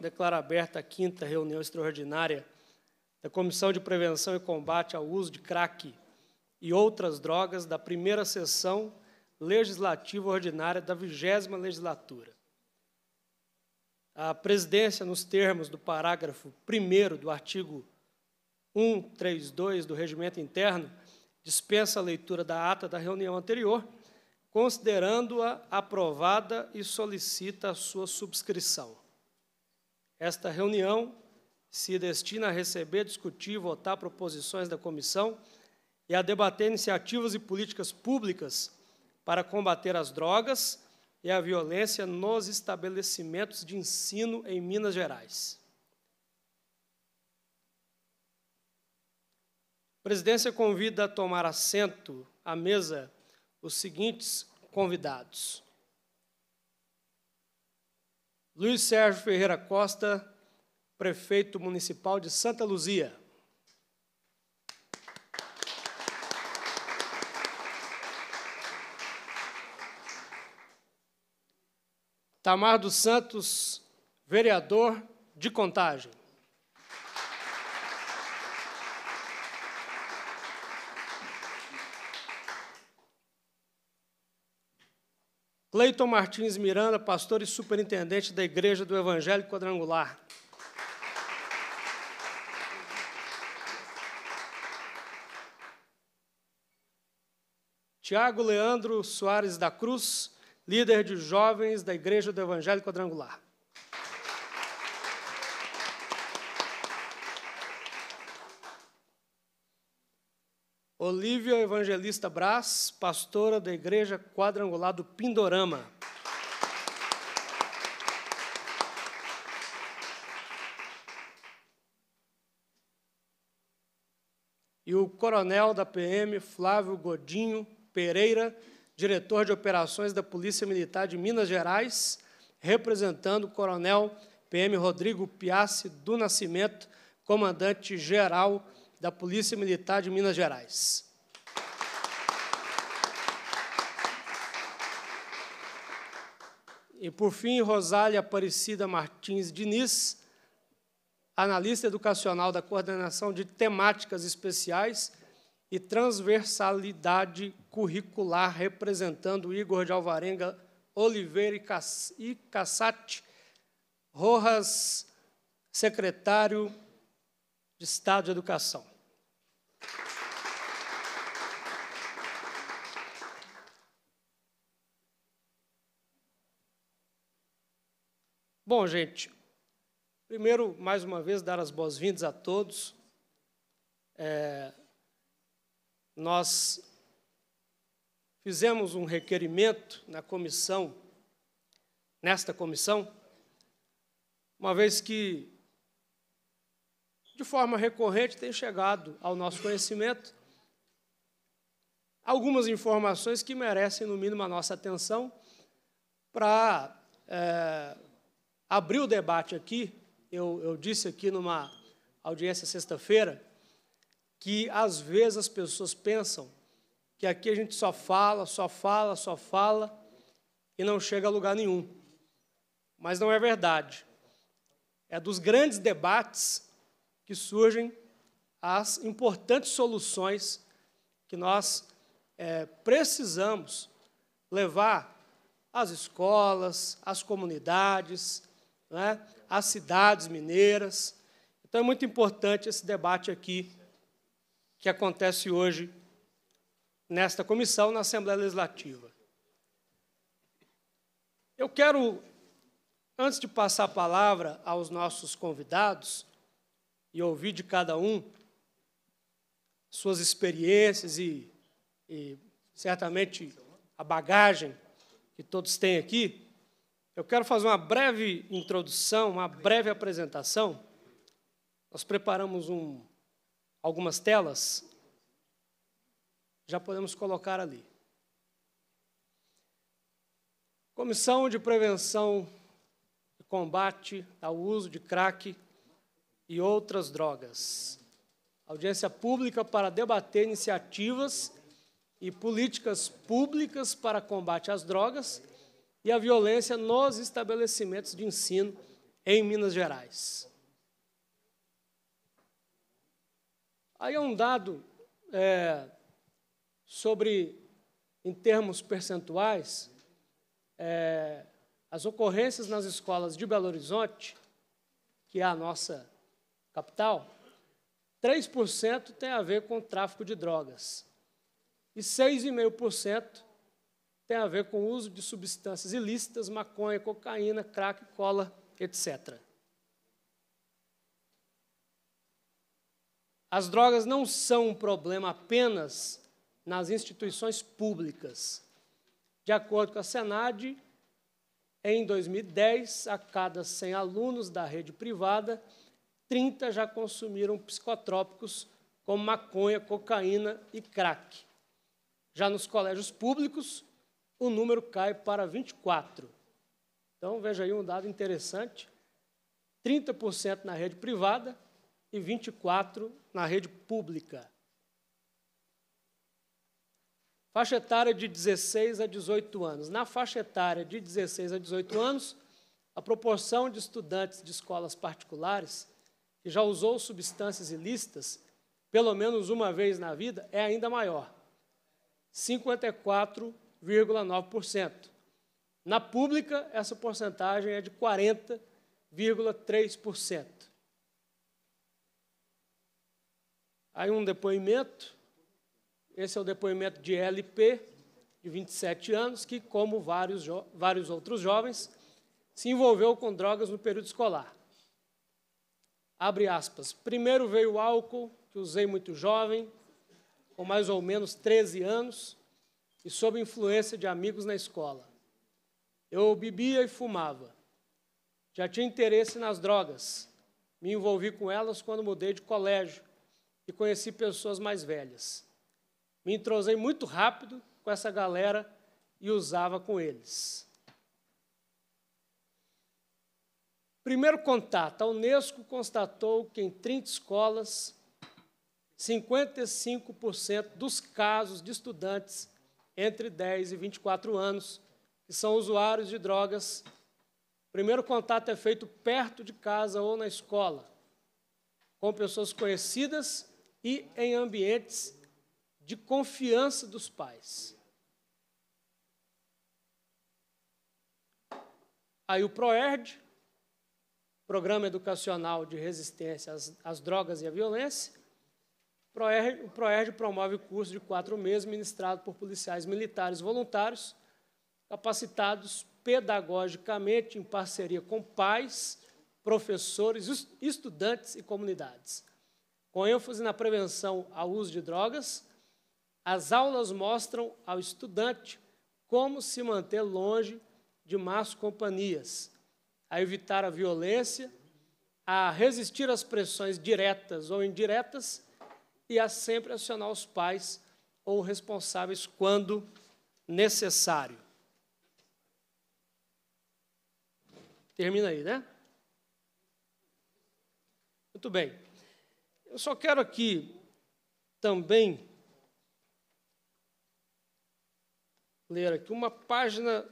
Declaro aberta a quinta reunião extraordinária da Comissão de Prevenção e Combate ao Uso de Crack e Outras Drogas da primeira sessão legislativa ordinária da vigésima legislatura. A presidência, nos termos do parágrafo 1 do artigo 132 do Regimento Interno, dispensa a leitura da ata da reunião anterior, considerando-a aprovada e solicita a sua subscrição. Esta reunião se destina a receber, discutir e votar proposições da comissão e a debater iniciativas e políticas públicas para combater as drogas e a violência nos estabelecimentos de ensino em Minas Gerais. A presidência convida a tomar assento à mesa os seguintes convidados: Luiz Sérgio Ferreira Costa, prefeito municipal de Santa Luzia. Tamar dos Santos, vereador de Contagem. Leiton Martins Miranda, pastor e superintendente da Igreja do Evangelho Quadrangular. Tiago Leandro Soares da Cruz, líder de jovens da Igreja do Evangelho Quadrangular. Olívia Evangelista Brás, pastora da Igreja Quadrangular do Pindorama. E o coronel da PM, Flávio Godinho Pereira, diretor de operações da Polícia Militar de Minas Gerais, representando o coronel PM Rodrigo Piace do Nascimento, comandante-geral da Polícia Militar de Minas Gerais. E, por fim, Rosália Aparecida Martins Diniz, analista educacional da Coordenação de Temáticas Especiais e Transversalidade Curricular, representando Igor de Alvarenga Oliveira e Cassati Rojas, secretário de Estado de Educação. Bom, gente, primeiro, mais uma vez, dar as boas-vindas a todos. É, nós fizemos um requerimento na comissão, nesta comissão, uma vez que de forma recorrente, tem chegado ao nosso conhecimento algumas informações que merecem, no mínimo, a nossa atenção para é, abrir o debate aqui. Eu, eu disse aqui numa audiência sexta-feira que, às vezes, as pessoas pensam que aqui a gente só fala, só fala, só fala e não chega a lugar nenhum. Mas não é verdade. É dos grandes debates que surgem as importantes soluções que nós é, precisamos levar às escolas, às comunidades, né, às cidades mineiras. Então é muito importante esse debate aqui que acontece hoje nesta comissão na Assembleia Legislativa. Eu quero, antes de passar a palavra aos nossos convidados, e ouvir de cada um suas experiências e, e certamente a bagagem que todos têm aqui, eu quero fazer uma breve introdução, uma breve apresentação. Nós preparamos um, algumas telas, já podemos colocar ali. Comissão de Prevenção e Combate ao Uso de Crack e outras drogas. Audiência pública para debater iniciativas e políticas públicas para combate às drogas e à violência nos estabelecimentos de ensino em Minas Gerais. Aí é um dado é, sobre, em termos percentuais, é, as ocorrências nas escolas de Belo Horizonte, que é a nossa capital, 3% tem a ver com tráfico de drogas e 6,5% tem a ver com o uso de substâncias ilícitas, maconha, cocaína, crack, cola, etc. As drogas não são um problema apenas nas instituições públicas. De acordo com a Senad, em 2010, a cada 100 alunos da rede privada, 30 já consumiram psicotrópicos como maconha, cocaína e crack. Já nos colégios públicos, o número cai para 24. Então, veja aí um dado interessante: 30% na rede privada e 24% na rede pública. Faixa etária de 16 a 18 anos. Na faixa etária de 16 a 18 anos, a proporção de estudantes de escolas particulares que já usou substâncias ilícitas pelo menos uma vez na vida é ainda maior, 54,9%. Na pública, essa porcentagem é de 40,3%. Aí um depoimento, esse é o depoimento de LP, de 27 anos, que, como vários, vários outros jovens, se envolveu com drogas no período escolar. Abre aspas. Primeiro veio o álcool, que usei muito jovem, com mais ou menos 13 anos, e sob influência de amigos na escola. Eu bebia e fumava. Já tinha interesse nas drogas. Me envolvi com elas quando mudei de colégio e conheci pessoas mais velhas. Me entrosei muito rápido com essa galera e usava com eles. Primeiro contato: a Unesco constatou que em 30 escolas, 55% dos casos de estudantes entre 10 e 24 anos que são usuários de drogas. O primeiro contato é feito perto de casa ou na escola, com pessoas conhecidas e em ambientes de confiança dos pais. Aí o PROERD, Programa Educacional de Resistência às, às Drogas e à Violência, o PROERD promove o curso de quatro meses ministrado por policiais militares voluntários, capacitados pedagogicamente em parceria com pais, professores, estudantes e comunidades. Com ênfase na prevenção ao uso de drogas, as aulas mostram ao estudante como se manter longe de más companhias, a evitar a violência, a resistir às pressões diretas ou indiretas e a sempre acionar os pais ou responsáveis quando necessário. Termina aí, né? Muito bem. Eu só quero aqui também ler aqui uma página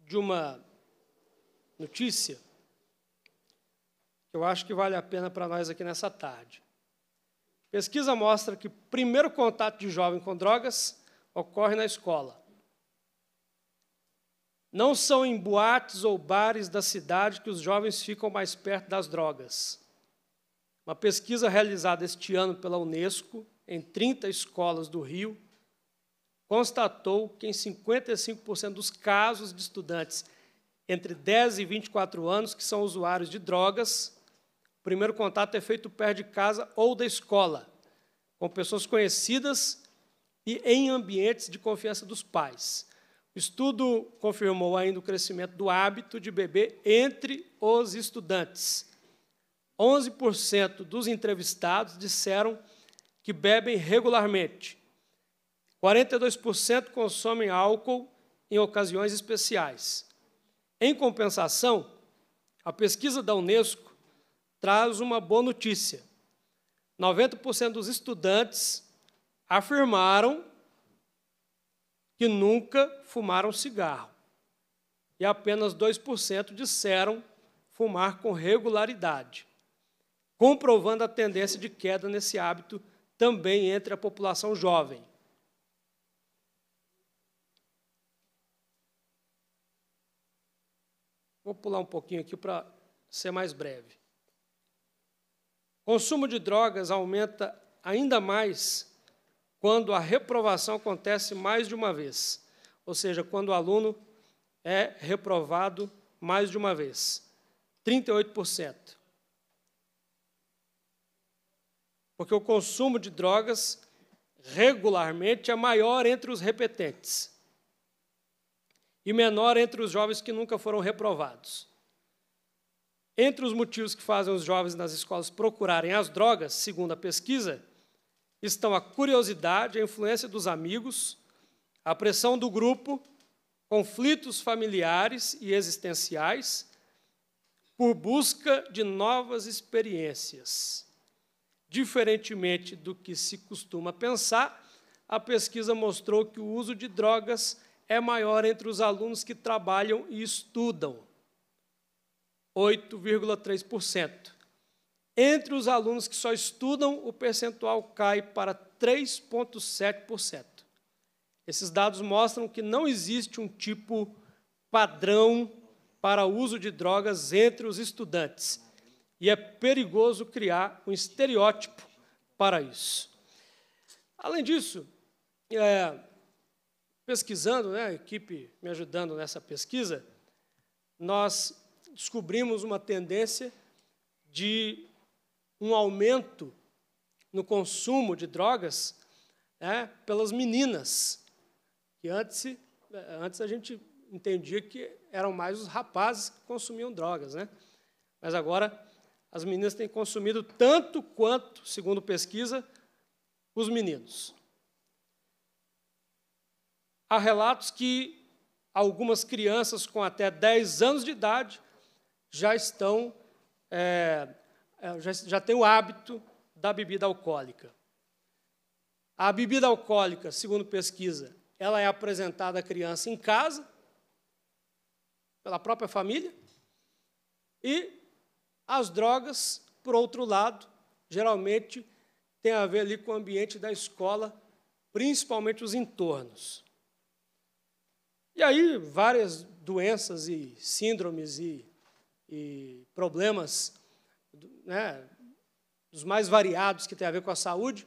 de uma notícia que eu acho que vale a pena para nós aqui nessa tarde. Pesquisa mostra que primeiro contato de jovem com drogas ocorre na escola. Não são em boates ou bares da cidade que os jovens ficam mais perto das drogas. Uma pesquisa realizada este ano pela Unesco, em 30 escolas do Rio, constatou que em 55% dos casos de estudantes entre 10 e 24 anos que são usuários de drogas. O primeiro contato é feito perto de casa ou da escola, com pessoas conhecidas e em ambientes de confiança dos pais. O estudo confirmou ainda o crescimento do hábito de beber entre os estudantes. 11% dos entrevistados disseram que bebem regularmente. 42% consomem álcool em ocasiões especiais. Em compensação, a pesquisa da Unesco traz uma boa notícia. 90% dos estudantes afirmaram que nunca fumaram cigarro. E apenas 2% disseram fumar com regularidade, comprovando a tendência de queda nesse hábito também entre a população jovem. Vou pular um pouquinho aqui para ser mais breve. Consumo de drogas aumenta ainda mais quando a reprovação acontece mais de uma vez, ou seja, quando o aluno é reprovado mais de uma vez. 38%. Porque o consumo de drogas regularmente é maior entre os repetentes e menor entre os jovens que nunca foram reprovados. Entre os motivos que fazem os jovens nas escolas procurarem as drogas, segundo a pesquisa, estão a curiosidade, a influência dos amigos, a pressão do grupo, conflitos familiares e existenciais, por busca de novas experiências. Diferentemente do que se costuma pensar, a pesquisa mostrou que o uso de drogas é maior entre os alunos que trabalham e estudam, 8,3%. Entre os alunos que só estudam, o percentual cai para 3,7%. Esses dados mostram que não existe um tipo padrão para uso de drogas entre os estudantes. E é perigoso criar um estereótipo para isso. Além disso, é, pesquisando, né, a equipe me ajudando nessa pesquisa, nós descobrimos uma tendência de um aumento no consumo de drogas né, pelas meninas, que antes, eh, antes a gente entendia que eram mais os rapazes que consumiam drogas, né? Mas agora as meninas têm consumido tanto quanto, segundo pesquisa, os meninos. Há relatos que algumas crianças com até 10 anos de idade já estão é, é, já, já têm o hábito da bebida alcoólica. A bebida alcoólica, segundo pesquisa, ela é apresentada à criança em casa, pela própria família, e as drogas, por outro lado, geralmente tem a ver ali com o ambiente da escola, principalmente os entornos. E aí, várias doenças e síndromes e, e problemas né, dos mais variados que têm a ver com a saúde,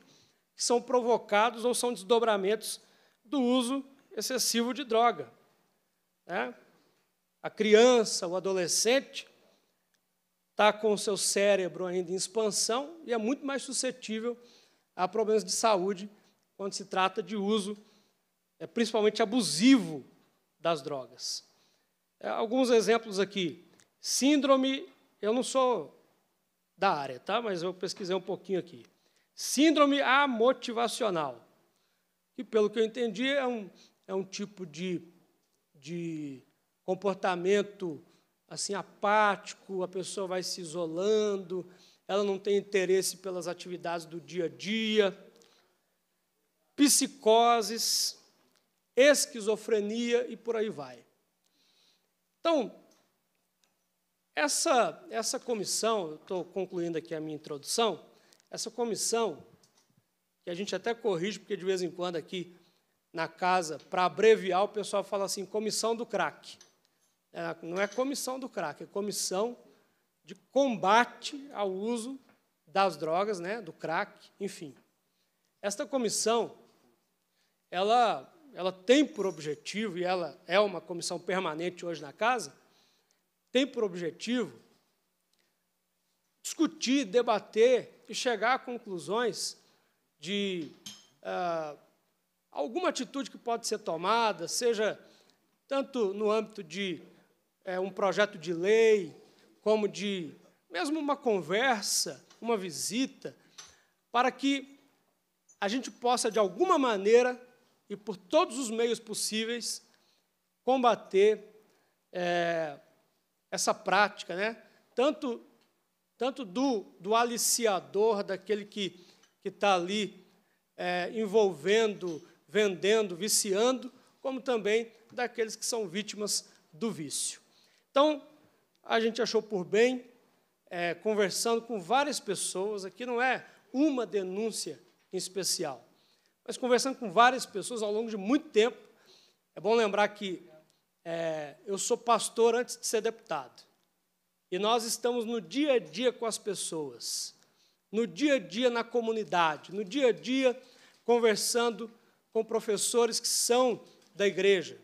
que são provocados ou são desdobramentos do uso excessivo de droga. Né? A criança, o adolescente, está com o seu cérebro ainda em expansão e é muito mais suscetível a problemas de saúde quando se trata de uso, é, principalmente abusivo, das drogas. É, alguns exemplos aqui. Síndrome, eu não sou da área, tá? mas eu pesquisei um pouquinho aqui. Síndrome amotivacional, que, pelo que eu entendi, é um, é um tipo de, de comportamento assim apático, a pessoa vai se isolando, ela não tem interesse pelas atividades do dia a dia. Psicoses, esquizofrenia e por aí vai. Então, essa, essa comissão, estou concluindo aqui a minha introdução, essa comissão, que a gente até corrige, porque de vez em quando aqui na casa, para abreviar, o pessoal fala assim, comissão do crack. É, não é comissão do crack, é comissão de combate ao uso das drogas, né, do crack, enfim. Esta comissão, ela ela tem por objetivo, e ela é uma comissão permanente hoje na casa, tem por objetivo discutir, debater e chegar a conclusões de ah, alguma atitude que pode ser tomada, seja tanto no âmbito de é, um projeto de lei, como de mesmo uma conversa, uma visita, para que a gente possa, de alguma maneira, e por todos os meios possíveis combater é, essa prática, né? tanto, tanto do, do aliciador, daquele que está ali é, envolvendo, vendendo, viciando, como também daqueles que são vítimas do vício. Então, a gente achou por bem, é, conversando com várias pessoas, aqui não é uma denúncia em especial, mas conversando com várias pessoas ao longo de muito tempo, é bom lembrar que é, eu sou pastor antes de ser deputado. E nós estamos no dia a dia com as pessoas, no dia a dia na comunidade, no dia a dia conversando com professores que são da igreja,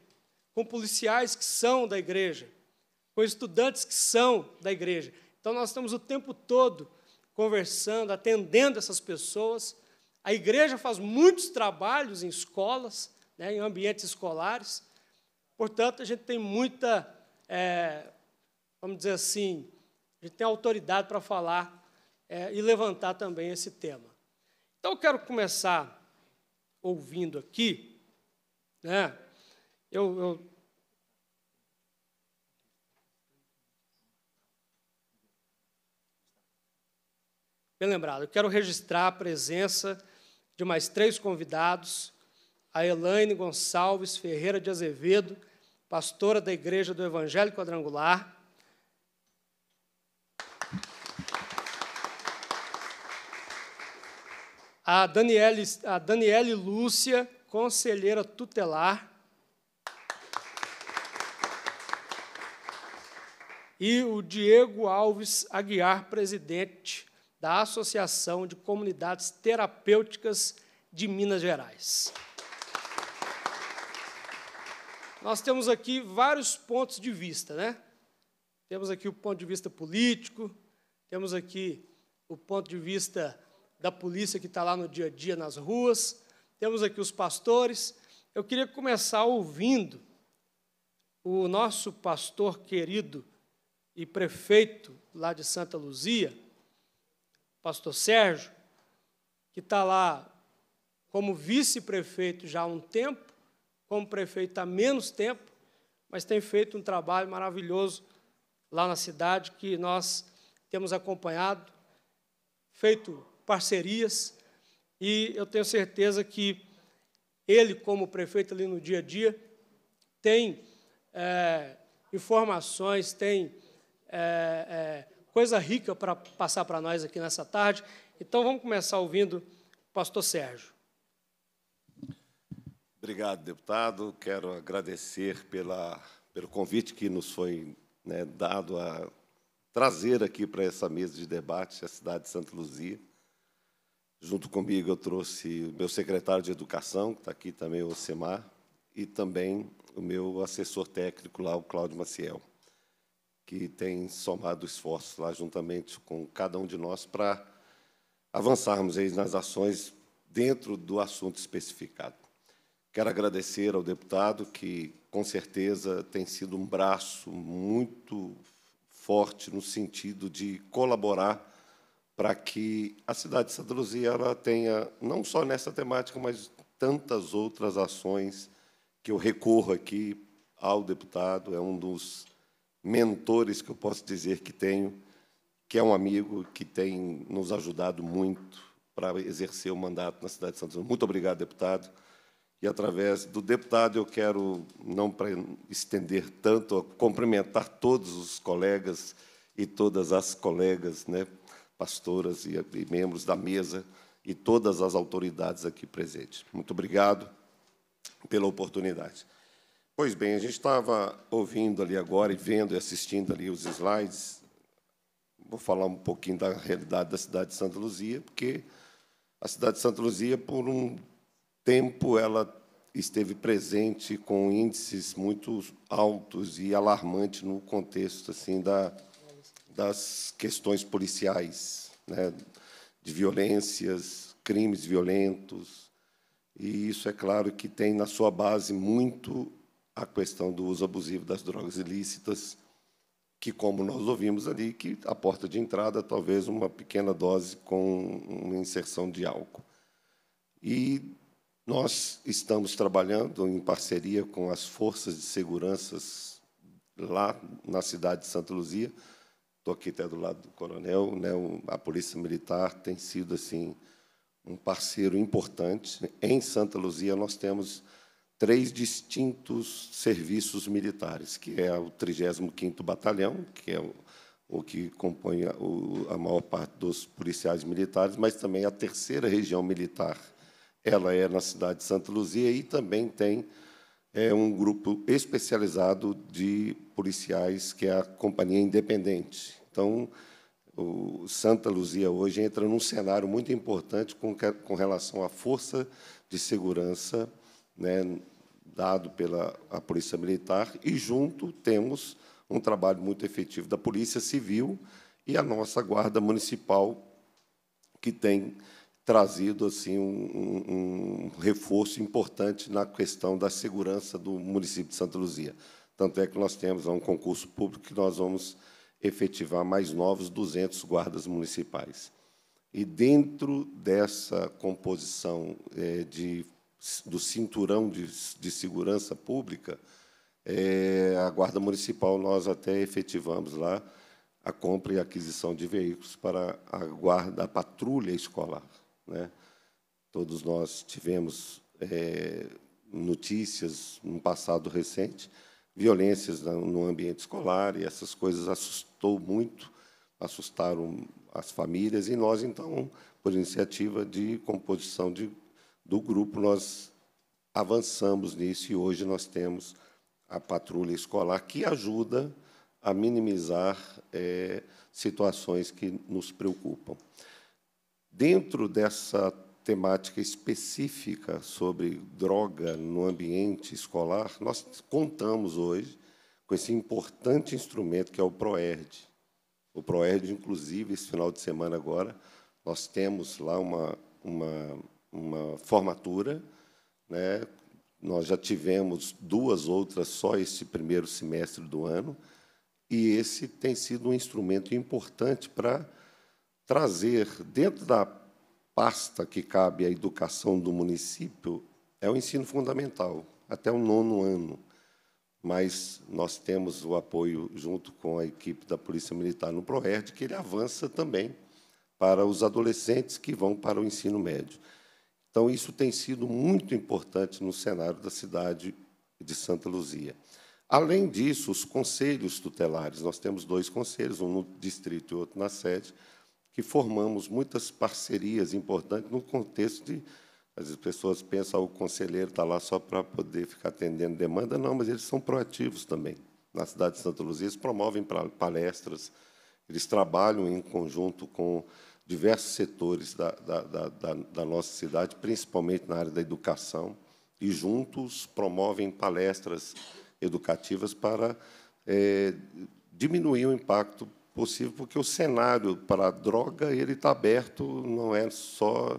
com policiais que são da igreja, com estudantes que são da igreja. Então nós estamos o tempo todo conversando, atendendo essas pessoas a igreja faz muitos trabalhos em escolas, né, em ambientes escolares. Portanto, a gente tem muita, é, vamos dizer assim, a gente tem autoridade para falar é, e levantar também esse tema. Então, eu quero começar ouvindo aqui, né? Eu, eu Bem lembrado, eu quero registrar a presença de mais três convidados, a Elaine Gonçalves Ferreira de Azevedo, pastora da Igreja do Evangelho Quadrangular. a Daniele, a Daniele Lúcia, conselheira tutelar. E o Diego Alves Aguiar, presidente da Associação de Comunidades Terapêuticas de Minas Gerais. Nós temos aqui vários pontos de vista, né? Temos aqui o ponto de vista político, temos aqui o ponto de vista da polícia que está lá no dia a dia nas ruas, temos aqui os pastores. Eu queria começar ouvindo o nosso pastor querido e prefeito lá de Santa Luzia, pastor Sérgio, que está lá como vice-prefeito já há um tempo, como prefeito há menos tempo, mas tem feito um trabalho maravilhoso lá na cidade que nós temos acompanhado, feito parcerias, e eu tenho certeza que ele, como prefeito ali no dia a dia, tem é, informações, tem é, é, coisa rica para passar para nós aqui nessa tarde. Então vamos começar ouvindo o pastor Sérgio. Obrigado, deputado. Quero agradecer pela, pelo convite que nos foi né, dado a trazer aqui para essa mesa de debate a cidade de Santa Luzia. Junto comigo eu trouxe o meu secretário de Educação, que está aqui também, o Semar, e também o meu assessor técnico lá, o Cláudio Maciel que tem somado esforços lá juntamente com cada um de nós para avançarmos aí nas ações dentro do assunto especificado. Quero agradecer ao deputado que, com certeza, tem sido um braço muito forte no sentido de colaborar para que a cidade de Santa Luzia ela tenha, não só nessa temática, mas tantas outras ações que eu recorro aqui ao deputado, é um dos mentores que eu posso dizer que tenho, que é um amigo que tem nos ajudado muito para exercer o mandato na cidade de Santos. Muito obrigado, deputado. E através do deputado eu quero não para estender tanto, cumprimentar todos os colegas e todas as colegas, né, pastoras e, e membros da mesa e todas as autoridades aqui presentes. Muito obrigado pela oportunidade. Pois bem, a gente estava ouvindo ali agora e vendo e assistindo ali os slides. Vou falar um pouquinho da realidade da cidade de Santa Luzia, porque a cidade de Santa Luzia, por um tempo, ela esteve presente com índices muito altos e alarmantes no contexto assim da, das questões policiais, né, de violências, crimes violentos. E isso é claro que tem na sua base muito a questão do uso abusivo das drogas ilícitas, que, como nós ouvimos ali, que a porta de entrada talvez uma pequena dose com uma inserção de álcool. E nós estamos trabalhando em parceria com as forças de seguranças lá na cidade de Santa Luzia. Estou aqui até do lado do coronel, né? a Polícia Militar tem sido assim um parceiro importante. Em Santa Luzia nós temos três distintos serviços militares, que é o 35º Batalhão, que é o, o que compõe a, o, a maior parte dos policiais militares, mas também a terceira região militar. Ela é na cidade de Santa Luzia e também tem é, um grupo especializado de policiais, que é a Companhia Independente. Então, o Santa Luzia hoje entra num cenário muito importante com, com relação à força de segurança né, dado pela a Polícia Militar, e junto temos um trabalho muito efetivo da Polícia Civil e a nossa Guarda Municipal, que tem trazido assim um, um, reforço importante na questão da segurança do município de Santa Luzia. Tanto é que nós temos um concurso público que nós vamos efetivar mais novos 200 guardas municipais. E dentro dessa composição eh, de do cinturão de, de segurança pública, é, a Guarda Municipal, nós até efetivamos lá a compra e aquisição de veículos para a guarda, a patrulha escolar. Né? Todos nós tivemos é, notícias no passado recente, violências no ambiente escolar, e essas coisas assustou muito, assustaram as famílias, e nós, então, por iniciativa de composição de do grupo, nós avançamos nisso e hoje nós temos a patrulha escolar, que ajuda a minimizar é, situações que nos preocupam. Dentro dessa temática específica sobre droga no ambiente escolar, nós contamos hoje com esse importante instrumento que é o PROERD. O PROERD, inclusive, esse final de semana agora, nós temos lá uma, uma uma formatura. Né? Nós já tivemos duas outras só esse primeiro semestre do ano, e esse tem sido um instrumento importante para trazer, dentro da pasta que cabe à educação do município, é o ensino fundamental, até o nono ano. Mas nós temos o apoio, junto com a equipe da Polícia Militar no PROERD, que ele avança também para os adolescentes que vão para o ensino médio. Então, isso tem sido muito importante no cenário da cidade de Santa Luzia. Além disso, os conselhos tutelares, nós temos dois conselhos, um no distrito e outro na sede, que formamos muitas parcerias importantes no contexto de. As pessoas pensam, ah, o conselheiro está lá só para poder ficar atendendo demanda. Não, mas eles são proativos também. Na cidade de Santa Luzia, eles promovem palestras, eles trabalham em conjunto com diversos setores da, da, da, da, nossa cidade, principalmente na área da educação, e juntos promovem palestras educativas para é, diminuir o impacto possível, porque o cenário para a droga ele está aberto, não é só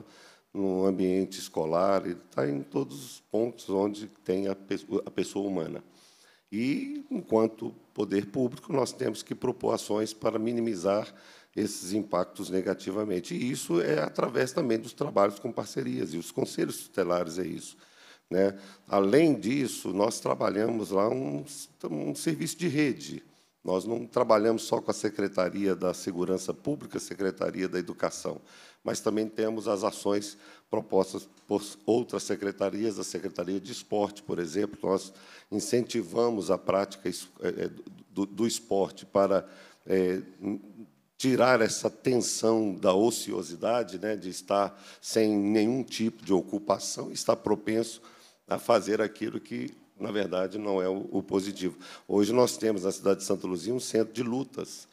no ambiente escolar, ele está em todos os pontos onde tem a, a pessoa humana. E, enquanto poder público, nós temos que propor ações para minimizar esses impactos negativamente. E isso é através também dos trabalhos com parcerias, e os conselhos tutelares é isso. Né? Além disso, nós trabalhamos lá um, um serviço de rede. Nós não trabalhamos só com a Secretaria da Segurança Pública, Secretaria da Educação, mas também temos as ações propostas por outras secretarias, a Secretaria de Esporte, por exemplo. Nós incentivamos a prática é, é, do, do esporte para é, tirar essa tensão da ociosidade, né, de estar sem nenhum tipo de ocupação, estar propenso a fazer aquilo que, na verdade, não é o, positivo. Hoje nós temos na cidade de Santa Luzia um centro de lutas,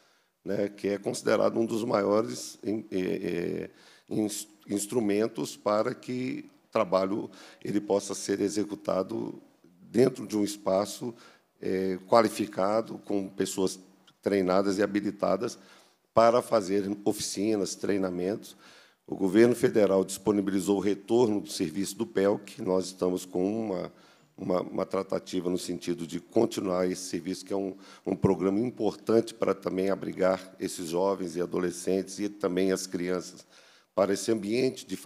né, que é considerado um dos maiores é, é, instrumentos para que o trabalho ele possa ser executado dentro de um espaço é, qualificado, com pessoas treinadas e habilitadas para fazer oficinas, treinamentos. O governo federal disponibilizou o retorno do serviço do PELC, nós estamos com uma, uma, uma, tratativa no sentido de continuar esse serviço, que é um, um programa importante para também abrigar esses jovens e adolescentes e também as crianças para esse ambiente de,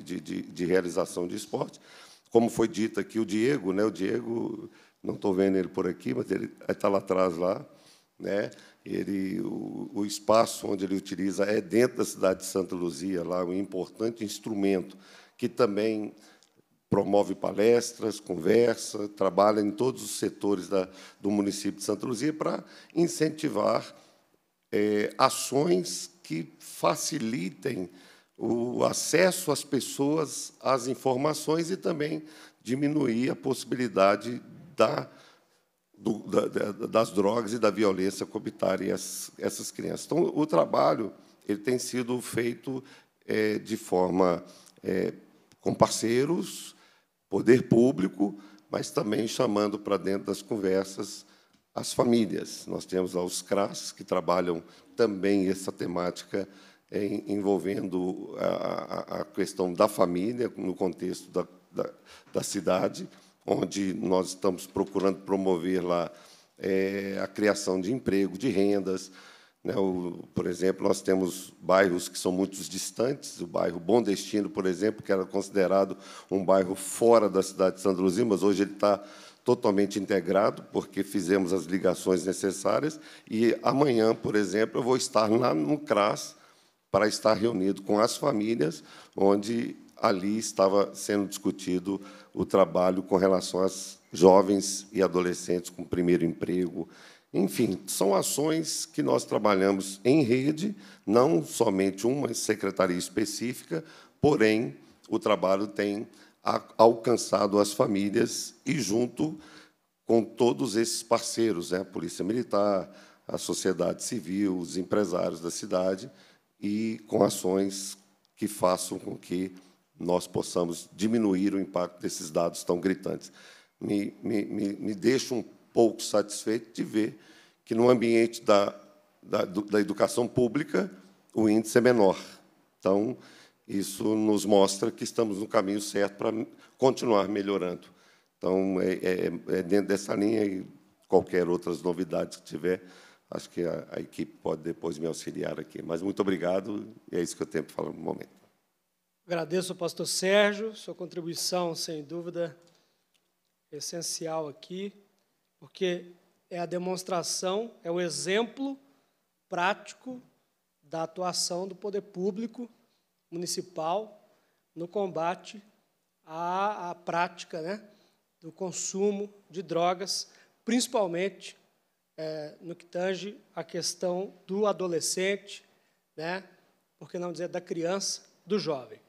de, de, de realização de esporte. Como foi dito aqui, o Diego, né, o Diego, não estou vendo ele por aqui, mas ele está lá atrás, lá, né, ele, o, o, espaço onde ele utiliza é dentro da cidade de Santa Luzia, lá um importante instrumento que também promove palestras, conversa, trabalha em todos os setores da, do município de Santa Luzia para incentivar é, ações que facilitem o acesso às pessoas às informações e também diminuir a possibilidade da do, da, das drogas e da violência cobitarem essas crianças. Então, o trabalho ele tem sido feito é, de forma é, com parceiros, poder público, mas também chamando para dentro das conversas as famílias. Nós temos lá os CRAS, que trabalham também essa temática é, envolvendo a, a, a, questão da família no contexto da, da, da cidade onde nós estamos procurando promover lá é, a criação de emprego, de rendas. Né? O, por exemplo, nós temos bairros que são muito distantes, o bairro Bom Destino, por exemplo, que era considerado um bairro fora da cidade de Santa Luzia, mas hoje ele está totalmente integrado, porque fizemos as ligações necessárias, e amanhã, por exemplo, eu vou estar lá no CRAS para estar reunido com as famílias, onde ali estava sendo discutido o trabalho com relação às jovens e adolescentes com primeiro emprego. Enfim, são ações que nós trabalhamos em rede, não somente uma secretaria específica, porém o trabalho tem alcançado as famílias e junto com todos esses parceiros, né, a Polícia Militar, a sociedade civil, os empresários da cidade e com ações que façam com que nós possamos diminuir o impacto desses dados tão gritantes. Me, me, me, me deixa um pouco satisfeito de ver que, no ambiente da, da, da educação pública, o índice é menor. Então, isso nos mostra que estamos no caminho certo para continuar melhorando. Então, é, é, é dentro dessa linha e qualquer outras novidades que tiver, acho que a, a equipe pode depois me auxiliar aqui. Mas muito obrigado, e é isso que eu tenho para falar no momento. Agradeço ao pastor Sérgio, sua contribuição, sem dúvida, essencial aqui, porque é a demonstração, é o exemplo prático da atuação do poder público municipal no combate à, à prática né, do consumo de drogas, principalmente é, no que tange à questão do adolescente, né, por que não dizer da criança, do jovem.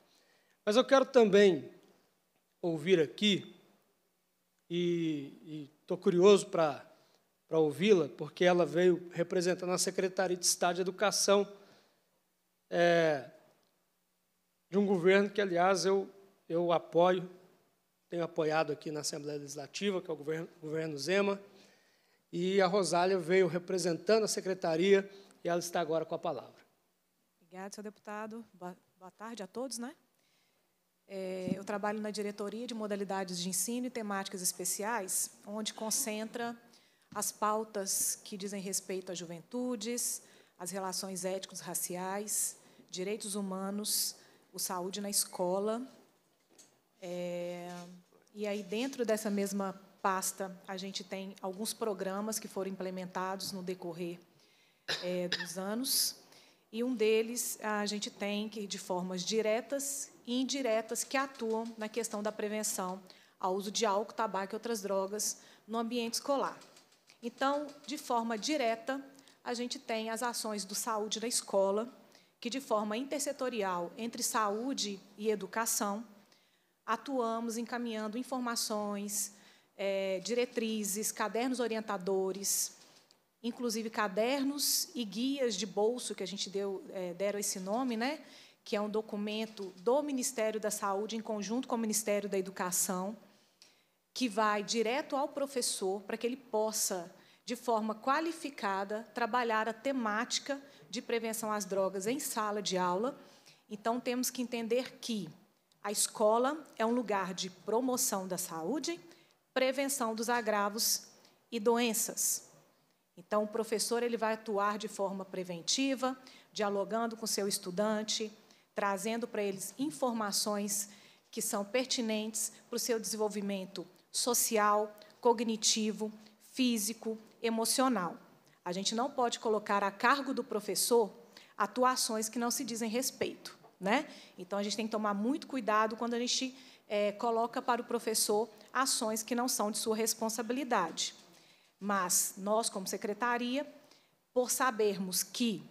Mas eu quero também ouvir aqui, e estou curioso para ouvi-la, porque ela veio representando a Secretaria de Estado de Educação é, de um governo que, aliás, eu, eu apoio, tenho apoiado aqui na Assembleia Legislativa, que é o governo, governo Zema, e a Rosália veio representando a Secretaria e ela está agora com a palavra. Obrigada, senhor deputado. Boa, boa tarde a todos, né? É, eu trabalho na diretoria de modalidades de ensino e temáticas especiais, onde concentra as pautas que dizem respeito às juventudes, às relações éticos raciais, direitos humanos, o saúde na escola. É, e aí, dentro dessa mesma pasta, a gente tem alguns programas que foram implementados no decorrer é, dos anos. E um deles a gente tem que, de formas diretas e indiretas que atuam na questão da prevenção ao uso de álcool, tabaco e outras drogas no ambiente escolar. Então, de forma direta, a gente tem as ações do Saúde na Escola, que de forma intersetorial entre saúde e educação, atuamos encaminhando informações, é, diretrizes, cadernos orientadores, inclusive cadernos e guias de bolso, que a gente deu, é, deram esse nome, né? que é um documento do Ministério da Saúde, em conjunto com o Ministério da Educação, que vai direto ao professor para que ele possa, de forma qualificada, trabalhar a temática de prevenção às drogas em sala de aula. Então, temos que entender que a escola é um lugar de promoção da saúde, prevenção dos agravos e doenças. Então, o professor ele vai atuar de forma preventiva, dialogando com seu estudante, trazendo para eles informações que são pertinentes para o seu desenvolvimento social, cognitivo, físico, emocional. A gente não pode colocar a cargo do professor atuações que não se dizem respeito. Né? Então, a gente tem que tomar muito cuidado quando a gente é, coloca para o professor ações que não são de sua responsabilidade. Mas nós, como secretaria, por sabermos que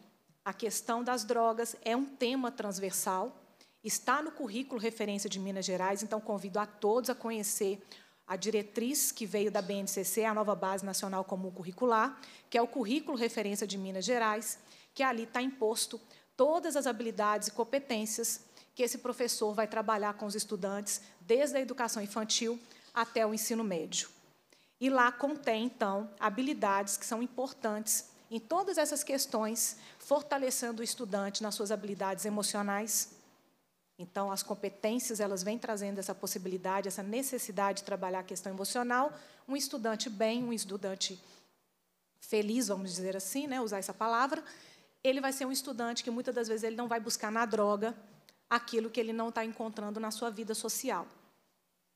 a questão das drogas é um tema transversal, está no currículo referência de Minas Gerais, então convido a todos a conhecer a diretriz que veio da BNCC, a nova Base Nacional Comum Curricular, que é o currículo referência de Minas Gerais, que ali está imposto todas as habilidades e competências que esse professor vai trabalhar com os estudantes, desde a educação infantil até o ensino médio. E lá contém, então, habilidades que são importantes em todas essas questões fortalecendo o estudante nas suas habilidades emocionais. Então, as competências, elas vêm trazendo essa possibilidade, essa necessidade de trabalhar a questão emocional. Um estudante bem, um estudante feliz, vamos dizer assim, né, usar essa palavra, ele vai ser um estudante que muitas das vezes ele não vai buscar na droga aquilo que ele não está encontrando na sua vida social.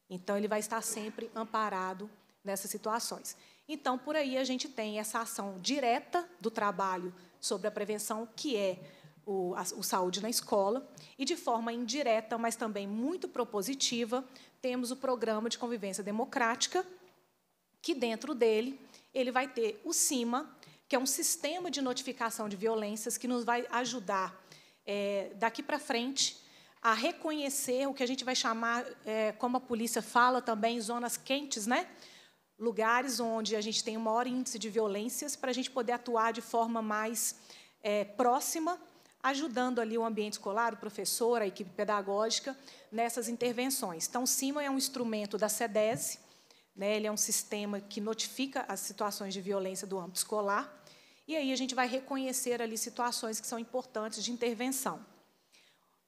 Então, ele vai estar sempre amparado nessas situações. Então, por aí a gente tem essa ação direta do trabalho sobre a prevenção, que é o, a, o Saúde na Escola. E, de forma indireta, mas também muito propositiva, temos o Programa de Convivência Democrática, que, dentro dele, ele vai ter o CIMA, que é um sistema de notificação de violências que nos vai ajudar, é, daqui para frente, a reconhecer o que a gente vai chamar, é, como a polícia fala também, zonas quentes, né? lugares onde a gente tem um maior índice de violências para a gente poder atuar de forma mais é, próxima, ajudando ali o ambiente escolar, o professor, a equipe pedagógica nessas intervenções. Então, o CIMA é um instrumento da SEDES, né, ele é um sistema que notifica as situações de violência do âmbito escolar, e aí a gente vai reconhecer ali situações que são importantes de intervenção.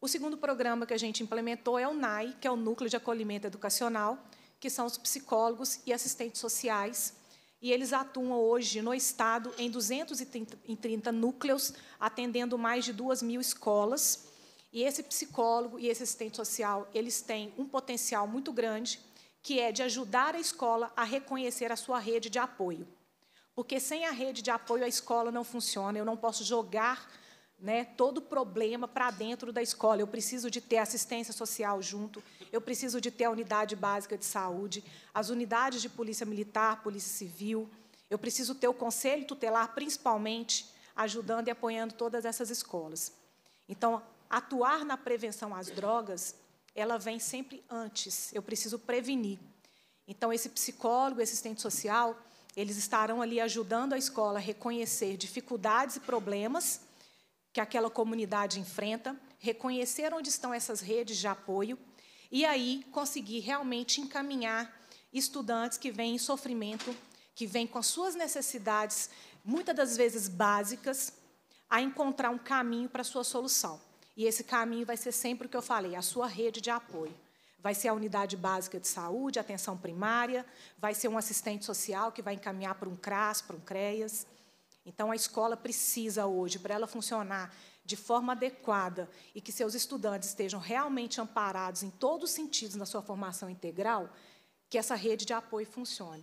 O segundo programa que a gente implementou é o NAI, que é o Núcleo de Acolhimento Educacional, que são os psicólogos e assistentes sociais. E eles atuam hoje no Estado em 230 núcleos, atendendo mais de 2 mil escolas. E esse psicólogo e esse assistente social, eles têm um potencial muito grande, que é de ajudar a escola a reconhecer a sua rede de apoio. Porque sem a rede de apoio, a escola não funciona. Eu não posso jogar né, todo o problema para dentro da escola. Eu preciso de ter assistência social junto, eu preciso de ter a unidade básica de saúde, as unidades de polícia militar, polícia civil, eu preciso ter o conselho tutelar, principalmente, ajudando e apoiando todas essas escolas. Então, atuar na prevenção às drogas, ela vem sempre antes, eu preciso prevenir. Então, esse psicólogo, esse assistente social, eles estarão ali ajudando a escola a reconhecer dificuldades e problemas que aquela comunidade enfrenta, reconhecer onde estão essas redes de apoio e aí conseguir realmente encaminhar estudantes que vêm em sofrimento, que vêm com as suas necessidades, muitas das vezes básicas, a encontrar um caminho para a sua solução. E esse caminho vai ser sempre o que eu falei, a sua rede de apoio. Vai ser a unidade básica de saúde, atenção primária, vai ser um assistente social que vai encaminhar para um CRAS, para um CREAS. Então, a escola precisa hoje, para ela funcionar de forma adequada e que seus estudantes estejam realmente amparados em todos os sentidos na sua formação integral, que essa rede de apoio funcione.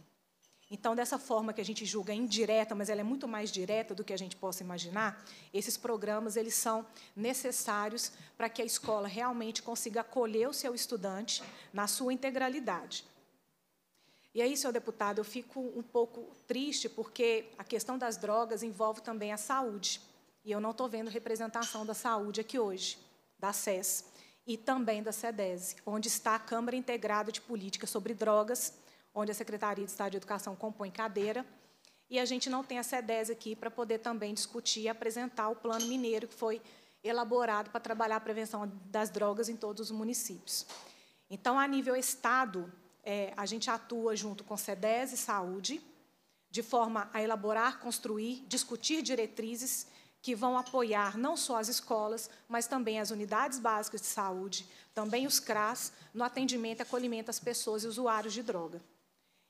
Então, dessa forma que a gente julga indireta, mas ela é muito mais direta do que a gente possa imaginar, esses programas eles são necessários para que a escola realmente consiga acolher o seu estudante na sua integralidade. E aí, senhor deputado, eu fico um pouco triste porque a questão das drogas envolve também a saúde. E eu não estou vendo representação da saúde aqui hoje, da SES e também da SEDESE, onde está a Câmara Integrada de Política sobre Drogas, onde a Secretaria de Estado de Educação compõe cadeira. E a gente não tem a SEDES aqui para poder também discutir e apresentar o Plano Mineiro, que foi elaborado para trabalhar a prevenção das drogas em todos os municípios. Então, a nível Estado, é, a gente atua junto com SEDESE e Saúde, de forma a elaborar, construir, discutir diretrizes que vão apoiar não só as escolas, mas também as unidades básicas de saúde, também os CRAS, no atendimento e acolhimento às pessoas e usuários de droga.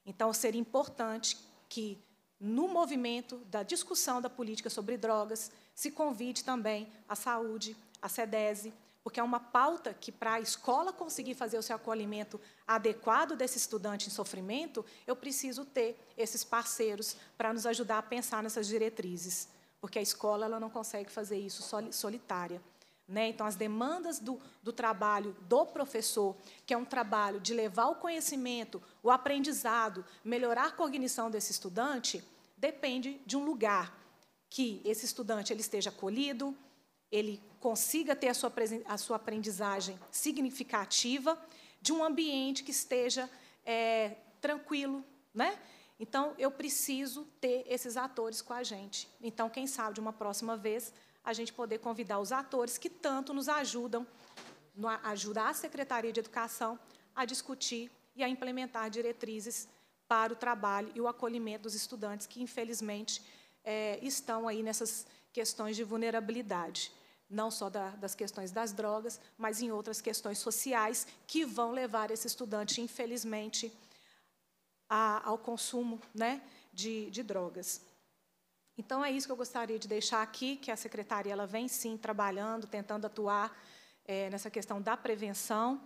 Então, seria importante que, no movimento da discussão da política sobre drogas, se convide também a saúde, a SEDESE, porque é uma pauta que, para a escola conseguir fazer o seu acolhimento adequado desse estudante em sofrimento, eu preciso ter esses parceiros para nos ajudar a pensar nessas diretrizes porque a escola ela não consegue fazer isso solitária. Né? Então, as demandas do, do trabalho do professor, que é um trabalho de levar o conhecimento, o aprendizado, melhorar a cognição desse estudante, depende de um lugar que esse estudante ele esteja acolhido, ele consiga ter a sua, a sua aprendizagem significativa, de um ambiente que esteja é, tranquilo, né? Então, eu preciso ter esses atores com a gente. Então, quem sabe, de uma próxima vez, a gente poder convidar os atores que tanto nos ajudam, ajudar a Secretaria de Educação a discutir e a implementar diretrizes para o trabalho e o acolhimento dos estudantes que, infelizmente, é, estão aí nessas questões de vulnerabilidade, não só da, das questões das drogas, mas em outras questões sociais que vão levar esse estudante, infelizmente, a, ao consumo né, de, de drogas. Então, é isso que eu gostaria de deixar aqui, que a secretaria ela vem, sim, trabalhando, tentando atuar é, nessa questão da prevenção,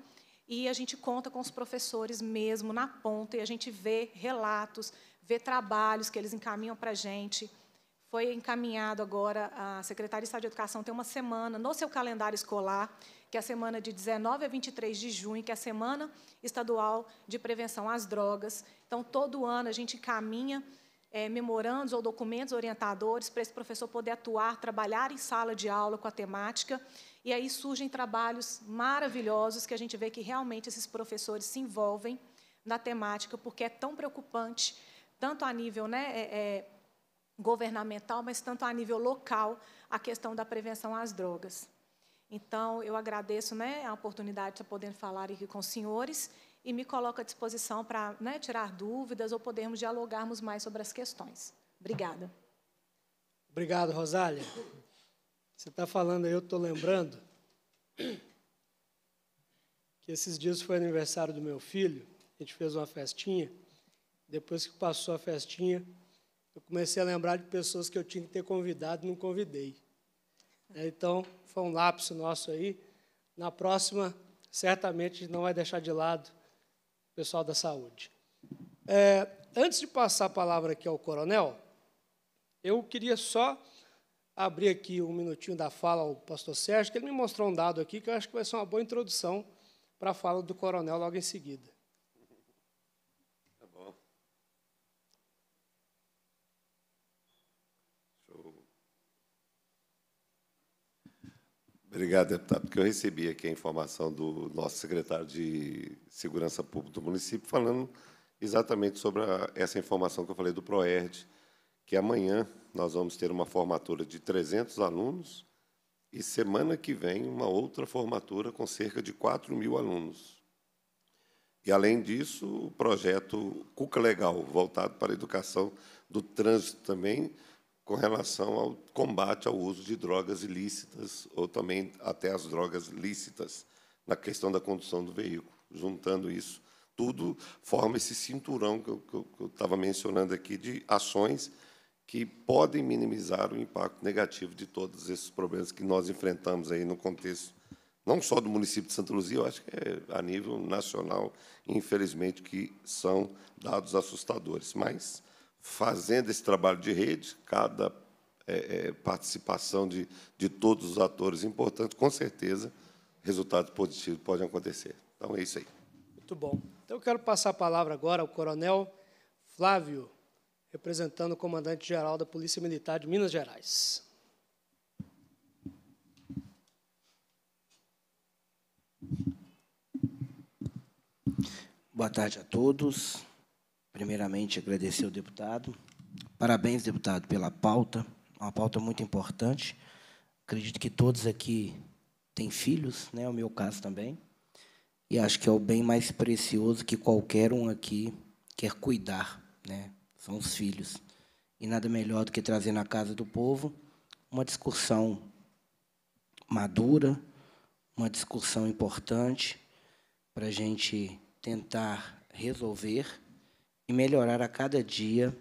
e a gente conta com os professores mesmo na ponta, e a gente vê relatos, vê trabalhos que eles encaminham para a gente. Foi encaminhado agora, a Secretaria de Estado de Educação tem uma semana no seu calendário escolar, que é a semana de 19 a 23 de junho, que é a Semana Estadual de Prevenção às Drogas. Então, todo ano a gente encaminha é, memorandos ou documentos orientadores para esse professor poder atuar, trabalhar em sala de aula com a temática. E aí surgem trabalhos maravilhosos que a gente vê que realmente esses professores se envolvem na temática, porque é tão preocupante, tanto a nível né, é, é, governamental, mas tanto a nível local, a questão da prevenção às drogas. Então, eu agradeço né, a oportunidade de estar podendo falar aqui com os senhores e me coloco à disposição para né, tirar dúvidas ou podermos dialogarmos mais sobre as questões. Obrigada. Obrigado, Rosália. Você está falando aí, eu estou lembrando que esses dias foi aniversário do meu filho, a gente fez uma festinha. Depois que passou a festinha, eu comecei a lembrar de pessoas que eu tinha que ter convidado e não convidei. É, então, foi um lapso nosso aí. Na próxima, certamente não vai deixar de lado o pessoal da saúde. É, antes de passar a palavra aqui ao coronel, eu queria só abrir aqui um minutinho da fala ao pastor Sérgio, que ele me mostrou um dado aqui que eu acho que vai ser uma boa introdução para a fala do coronel logo em seguida. Obrigado, deputado, porque eu recebi aqui a informação do nosso secretário de Segurança Pública do município falando exatamente sobre a, essa informação que eu falei do ProERD, que amanhã nós vamos ter uma formatura de 300 alunos e semana que vem uma outra formatura com cerca de 4 mil alunos. E, além disso, o projeto Cuca Legal, voltado para a educação do trânsito também, com relação ao combate ao uso de drogas ilícitas ou também até as drogas lícitas na questão da condução do veículo. Juntando isso, tudo forma esse cinturão que eu estava mencionando aqui de ações que podem minimizar o impacto negativo de todos esses problemas que nós enfrentamos aí no contexto não só do município de Santa Luzia, eu acho que é a nível nacional, infelizmente, que são dados assustadores. Mas fazendo esse trabalho de rede, cada é, é, participação de, de todos os atores importantes, com certeza, resultados positivos podem acontecer. Então, é isso aí. Muito bom. Então, eu quero passar a palavra agora ao coronel Flávio, representando o comandante-geral da Polícia Militar de Minas Gerais. Boa tarde a todos primeiramente, agradecer ao deputado. Parabéns, deputado, pela pauta, é uma pauta muito importante. Acredito que todos aqui têm filhos, né? o meu caso também. E acho que é o bem mais precioso que qualquer um aqui quer cuidar, né? são os filhos. E nada melhor do que trazer na casa do povo uma discussão madura, uma discussão importante para a gente tentar resolver e melhorar a cada dia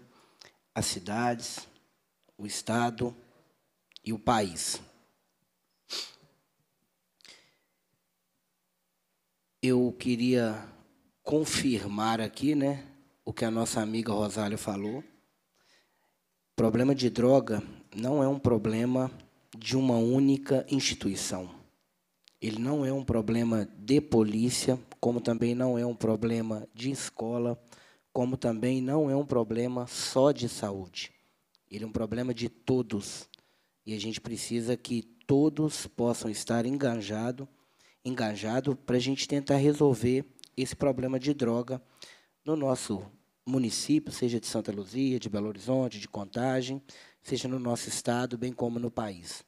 as cidades, o Estado e o país. Eu queria confirmar aqui né, o que a nossa amiga Rosália falou. O problema de droga não é um problema de uma única instituição. Ele não é um problema de polícia, como também não é um problema de escola, como também não é um problema só de saúde. Ele é um problema de todos. E a gente precisa que todos possam estar engajado, engajado para a gente tentar resolver esse problema de droga no nosso município, seja de Santa Luzia, de Belo Horizonte, de Contagem, seja no nosso estado, bem como no país.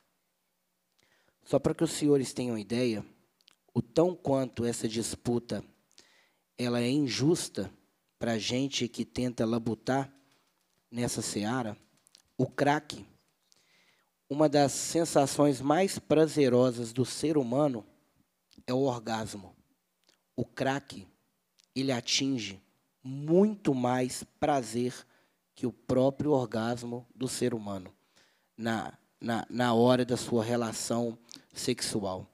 Só para que os senhores tenham ideia, o tão quanto essa disputa ela é injusta, para gente que tenta labutar nessa seara, o craque uma das sensações mais prazerosas do ser humano é o orgasmo. O craque ele atinge muito mais prazer que o próprio orgasmo do ser humano na, na, na hora da sua relação sexual.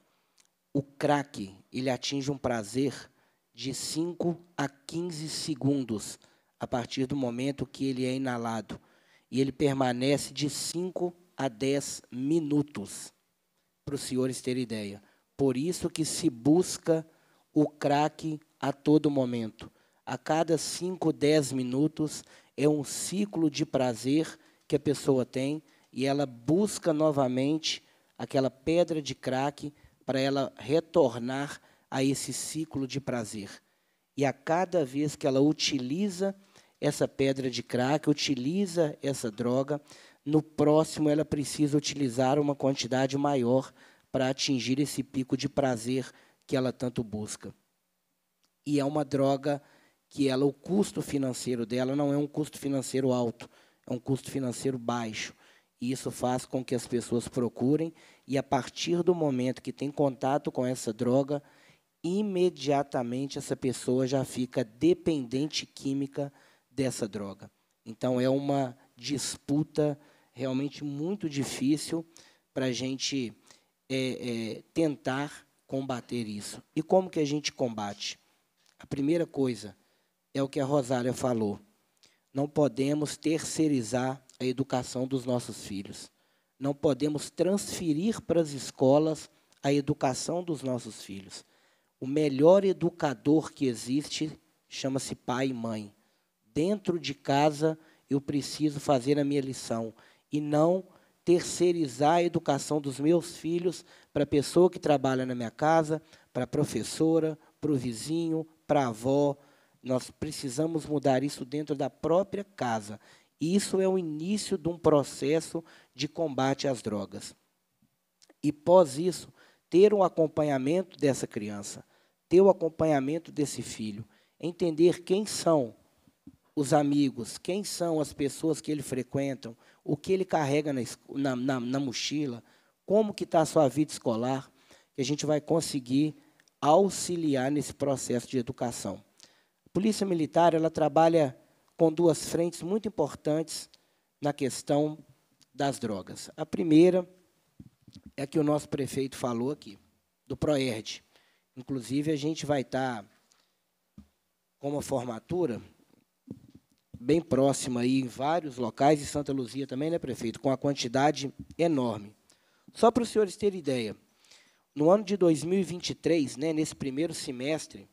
O craque ele atinge um prazer de 5 a 15 segundos a partir do momento que ele é inalado. E ele permanece de 5 a 10 minutos, para os senhores terem ideia. Por isso que se busca o crack a todo momento. A cada 5, 10 minutos é um ciclo de prazer que a pessoa tem e ela busca novamente aquela pedra de crack para ela retornar a esse ciclo de prazer. E a cada vez que ela utiliza essa pedra de crack, utiliza essa droga, no próximo ela precisa utilizar uma quantidade maior para atingir esse pico de prazer que ela tanto busca. E é uma droga que ela o custo financeiro dela não é um custo financeiro alto, é um custo financeiro baixo. E isso faz com que as pessoas procurem e a partir do momento que tem contato com essa droga, imediatamente essa pessoa já fica dependente química dessa droga. Então, é uma disputa realmente muito difícil para a gente é, é, tentar combater isso. E como que a gente combate? A primeira coisa é o que a Rosália falou. Não podemos terceirizar a educação dos nossos filhos. Não podemos transferir para as escolas a educação dos nossos filhos. O melhor educador que existe chama-se pai e mãe. Dentro de casa, eu preciso fazer a minha lição e não terceirizar a educação dos meus filhos para a pessoa que trabalha na minha casa, para a professora, para o vizinho, para a avó. Nós precisamos mudar isso dentro da própria casa. Isso é o início de um processo de combate às drogas. E pós isso, ter um acompanhamento dessa criança ter o acompanhamento desse filho, entender quem são os amigos, quem são as pessoas que ele frequenta, o que ele carrega na, na, na mochila, como que está a sua vida escolar, que a gente vai conseguir auxiliar nesse processo de educação. A Polícia Militar ela trabalha com duas frentes muito importantes na questão das drogas. A primeira é a que o nosso prefeito falou aqui, do PROERD. Inclusive, a gente vai estar com uma formatura bem próxima aí em vários locais, e Santa Luzia também, né, prefeito? Com a quantidade enorme. Só para os senhores terem ideia, no ano de 2023, né, nesse primeiro semestre,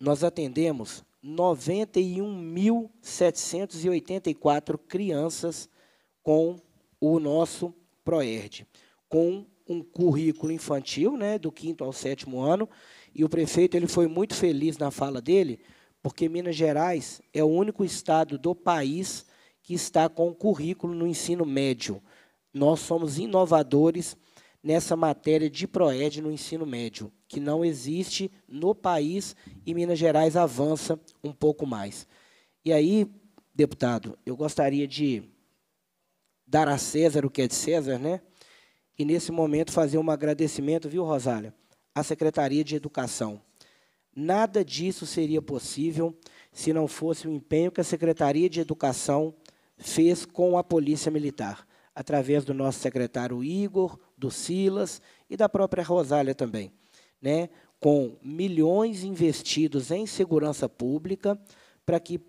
nós atendemos 91.784 crianças com o nosso ProERD, com um currículo infantil, né, do quinto ao sétimo ano, e o prefeito ele foi muito feliz na fala dele, porque Minas Gerais é o único estado do país que está com o currículo no ensino médio. Nós somos inovadores nessa matéria de PROED no ensino médio, que não existe no país e Minas Gerais avança um pouco mais. E aí, deputado, eu gostaria de dar a César o que é de César, né? e nesse momento fazer um agradecimento, viu, Rosália, à Secretaria de Educação. Nada disso seria possível se não fosse o empenho que a Secretaria de Educação fez com a Polícia Militar, através do nosso secretário Igor, do Silas e da própria Rosália também, né? com milhões investidos em segurança pública para que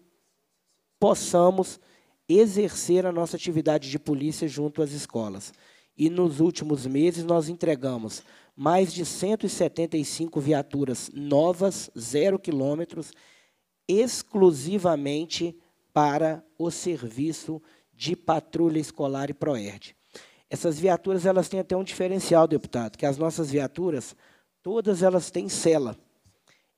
possamos exercer a nossa atividade de polícia junto às escolas e nos últimos meses nós entregamos mais de 175 viaturas novas, zero quilômetros, exclusivamente para o serviço de patrulha escolar e ProERD. Essas viaturas elas têm até um diferencial, deputado, que as nossas viaturas, todas elas têm cela.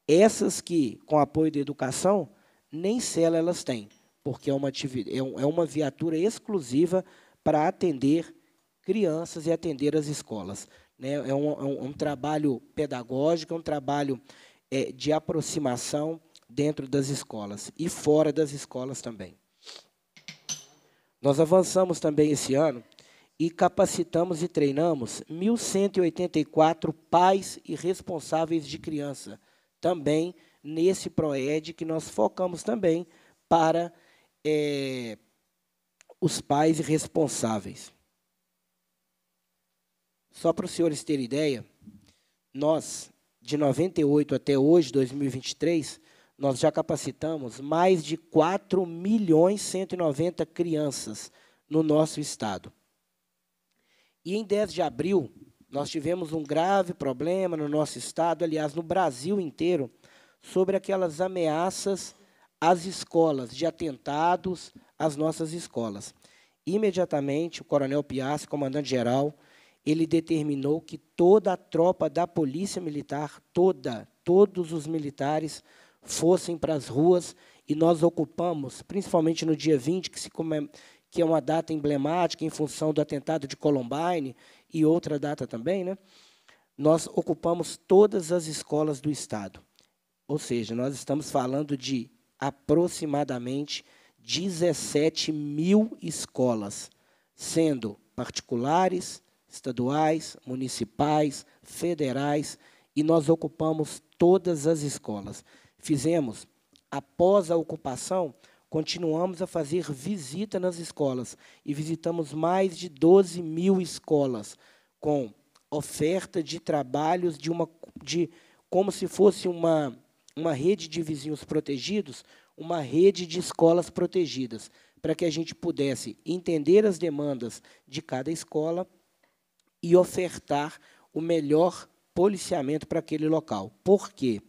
Essas que, com apoio da educação, nem cela elas têm, porque é uma, é, é uma viatura exclusiva para atender crianças e atender as escolas. Né? É, um, é um, é um trabalho pedagógico, é um trabalho é, de aproximação dentro das escolas e fora das escolas também. Nós avançamos também esse ano e capacitamos e treinamos 1.184 pais e responsáveis de criança, também nesse PROED que nós focamos também para é, os pais responsáveis. Só para os senhores terem ideia, nós, de 98 até hoje, 2023, nós já capacitamos mais de 4 milhões 190 crianças no nosso estado. E em 10 de abril, nós tivemos um grave problema no nosso estado, aliás, no Brasil inteiro, sobre aquelas ameaças às escolas, de atentados às nossas escolas. Imediatamente, o Coronel Piazzi, comandante-geral, ele determinou que toda a tropa da polícia militar, toda, todos os militares, fossem para as ruas e nós ocupamos, principalmente no dia 20, que, se come... que é uma data emblemática em função do atentado de Columbine e outra data também, né? nós ocupamos todas as escolas do Estado. Ou seja, nós estamos falando de aproximadamente 17 mil escolas, sendo particulares, estaduais, municipais, federais, e nós ocupamos todas as escolas. Fizemos, após a ocupação, continuamos a fazer visita nas escolas e visitamos mais de 12 mil escolas com oferta de trabalhos de uma de como se fosse uma uma rede de vizinhos protegidos, uma rede de escolas protegidas, para que a gente pudesse entender as demandas de cada escola e ofertar o melhor policiamento para aquele local. Por quê?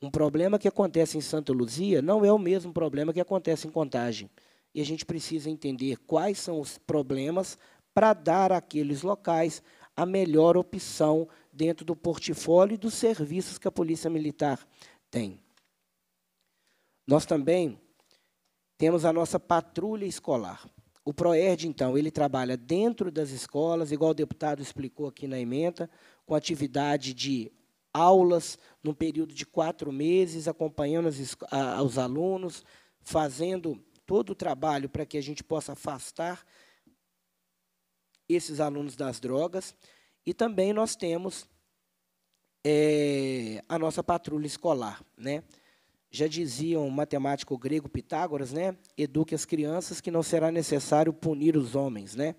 Um problema que acontece em Santa Luzia não é o mesmo problema que acontece em Contagem. E a gente precisa entender quais são os problemas para dar àqueles locais a melhor opção dentro do portfólio e dos serviços que a Polícia Militar tem. Nós também temos a nossa patrulha escolar. O PROERD, então, ele trabalha dentro das escolas, igual o deputado explicou aqui na emenda, com atividade de aulas num período de quatro meses, acompanhando as, a, os alunos, fazendo todo o trabalho para que a gente possa afastar esses alunos das drogas. E também nós temos é, a nossa patrulha escolar. Né? Já dizia um matemático grego Pitágoras, né? Eduque as crianças que não será necessário punir os homens, né?